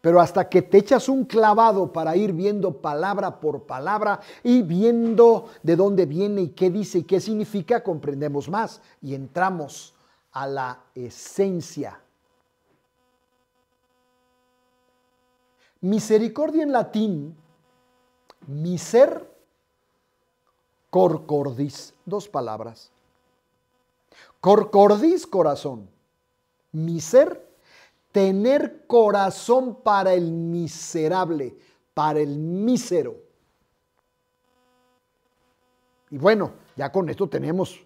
Pero hasta que te echas un clavado para ir viendo palabra por palabra y viendo de dónde viene y qué dice y qué significa, comprendemos más y entramos a la esencia. Misericordia en latín, miser corcordis, dos palabras. Corcordis, corazón. Miser, tener corazón para el miserable, para el mísero. Y bueno, ya con esto tenemos.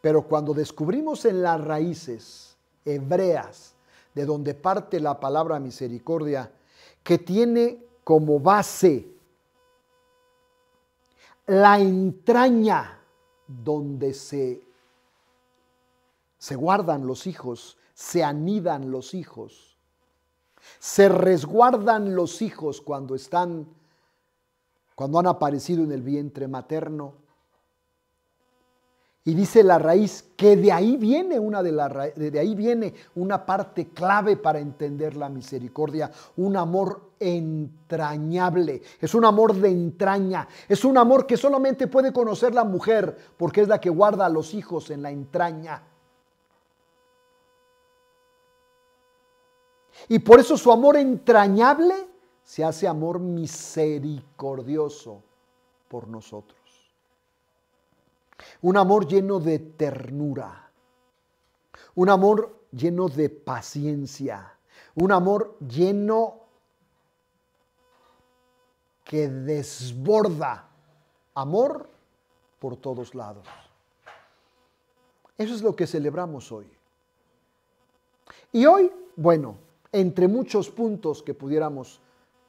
Pero cuando descubrimos en las raíces hebreas, de donde parte la palabra misericordia, que tiene como base la entraña donde se se guardan los hijos, se anidan los hijos, se resguardan los hijos cuando están, cuando han aparecido en el vientre materno. Y dice la raíz que de ahí viene una de, la, de ahí viene una parte clave para entender la misericordia, un amor entrañable, es un amor de entraña, es un amor que solamente puede conocer la mujer porque es la que guarda a los hijos en la entraña. Y por eso su amor entrañable se hace amor misericordioso por nosotros. Un amor lleno de ternura. Un amor lleno de paciencia. Un amor lleno que desborda amor por todos lados. Eso es lo que celebramos hoy. Y hoy, bueno, entre muchos puntos que pudiéramos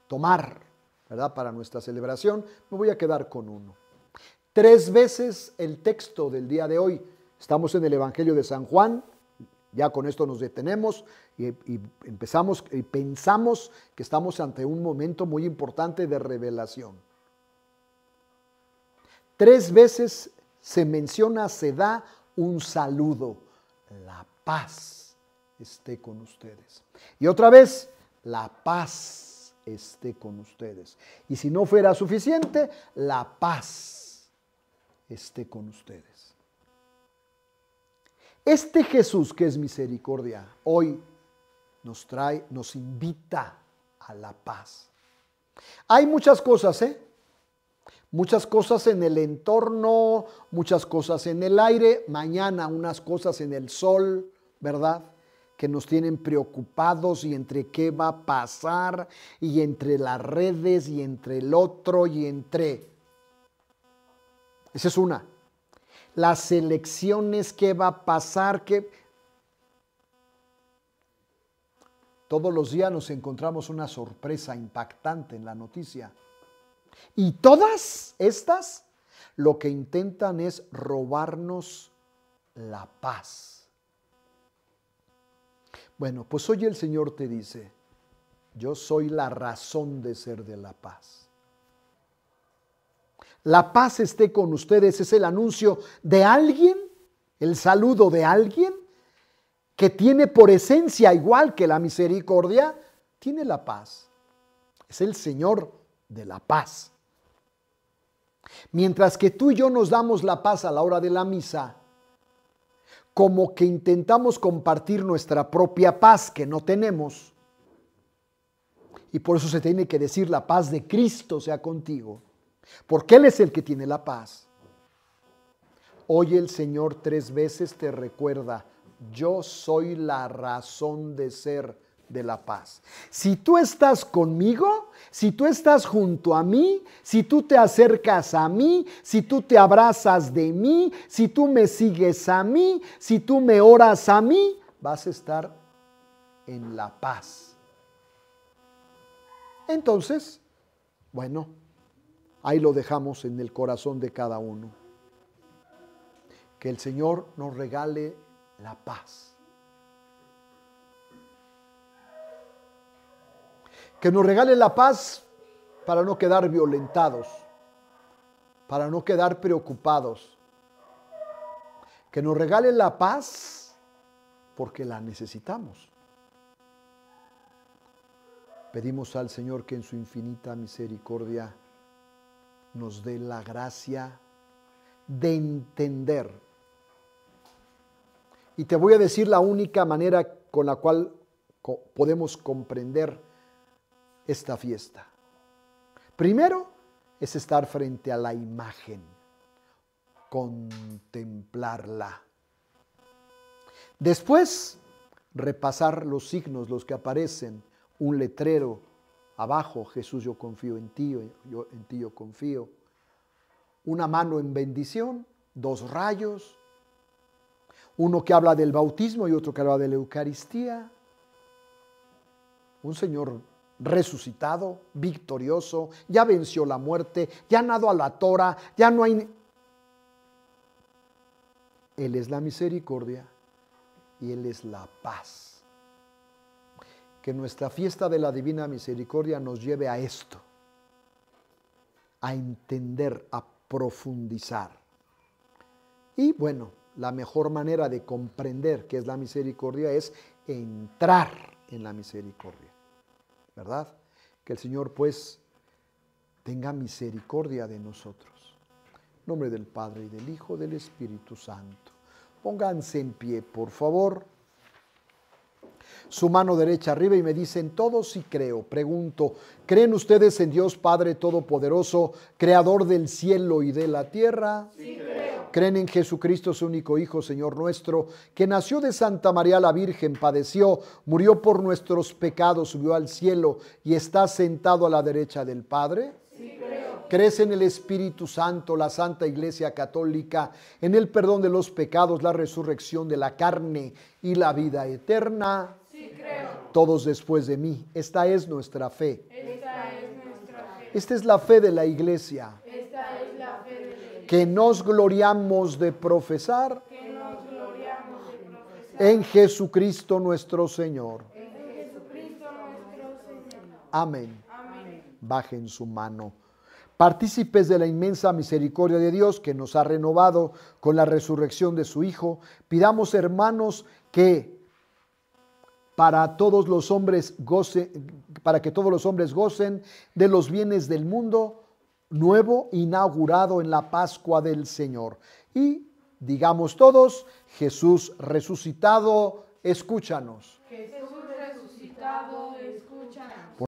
tomar, ¿verdad? Para nuestra celebración, me voy a quedar con uno. Tres veces el texto del día de hoy. Estamos en el Evangelio de San Juan, ya con esto nos detenemos y, empezamos y pensamos que estamos ante un momento muy importante de revelación. Tres veces se menciona, se da un saludo, la paz esté con ustedes. Y otra vez, la paz esté con ustedes. Y si no fuera suficiente, la paz esté con ustedes. Este Jesús que es misericordia, hoy nos trae, nos invita a la paz. Hay muchas cosas, ¿eh? Muchas cosas en el entorno, muchas cosas en el aire, mañana unas cosas en el sol, ¿verdad? que nos tienen preocupados y entre qué va a pasar y entre las redes y entre el otro y entre... Esa es una. Las elecciones, qué va a pasar, que Todos los días nos encontramos una sorpresa impactante en la noticia. Y todas estas lo que intentan es robarnos la paz. Bueno, pues hoy el Señor te dice, yo soy la razón de ser de la paz. La paz esté con ustedes es el anuncio de alguien, el saludo de alguien que tiene por esencia, igual que la misericordia, tiene la paz. Es el Señor de la paz. Mientras que tú y yo nos damos la paz a la hora de la misa, como que intentamos compartir nuestra propia paz que no tenemos. Y por eso se tiene que decir la paz de Cristo sea contigo, porque Él es el que tiene la paz. Hoy el Señor tres veces te recuerda, yo soy la razón de ser de la paz. Si tú estás conmigo, si tú estás junto a mí, si tú te acercas a mí, si tú te abrazas de mí, si tú me sigues a mí, si tú me oras a mí, vas a estar en la paz. Entonces, bueno, ahí lo dejamos en el corazón de cada uno. Que el Señor nos regale la paz. que nos regale la paz para no quedar violentados, para no quedar preocupados. Que nos regale la paz porque la necesitamos. Pedimos al Señor que en su infinita misericordia nos dé la gracia de entender. Y te voy a decir la única manera con la cual podemos comprender esta fiesta. Primero es estar frente a la imagen, contemplarla. Después, repasar los signos, los que aparecen, un letrero abajo, Jesús yo confío en ti, yo, en ti yo confío. Una mano en bendición, dos rayos, uno que habla del bautismo y otro que habla de la Eucaristía. Un señor resucitado, victorioso, ya venció la muerte, ya nado a la tora, ya no hay... Él es la misericordia y Él es la paz. Que nuestra fiesta de la divina misericordia nos lleve a esto, a entender, a profundizar. Y bueno, la mejor manera de comprender qué es la misericordia es entrar en la misericordia. ¿verdad? Que el Señor pues tenga misericordia de nosotros. En nombre del Padre y del Hijo, del Espíritu Santo. Pónganse en pie, por favor. Su mano derecha arriba y me dicen todos y creo. Pregunto, ¿creen ustedes en Dios Padre Todopoderoso, Creador del cielo y de la tierra? Sí, Creen en Jesucristo, su único Hijo, Señor nuestro, que nació de Santa María la Virgen, padeció, murió por nuestros pecados, subió al cielo y está sentado a la derecha del Padre. Sí, creo. Crees en el Espíritu Santo, la Santa Iglesia Católica, en el perdón de los pecados, la resurrección de la carne y la vida eterna. Sí, creo. Todos después de mí. Esta es nuestra fe. Esta es nuestra fe. Esta es la fe de la Iglesia. Esta es que nos gloriamos de profesar, en, Jesucristo nuestro Señor. Amén. Amén. Bajen su mano. Partícipes de la inmensa misericordia de Dios que nos ha renovado con la resurrección de su Hijo, pidamos hermanos que para todos los hombres para que todos los hombres gocen de los bienes del mundo nuevo inaugurado en la Pascua del Señor. Y digamos todos, Jesús resucitado, escúchanos. Jesús resucitado,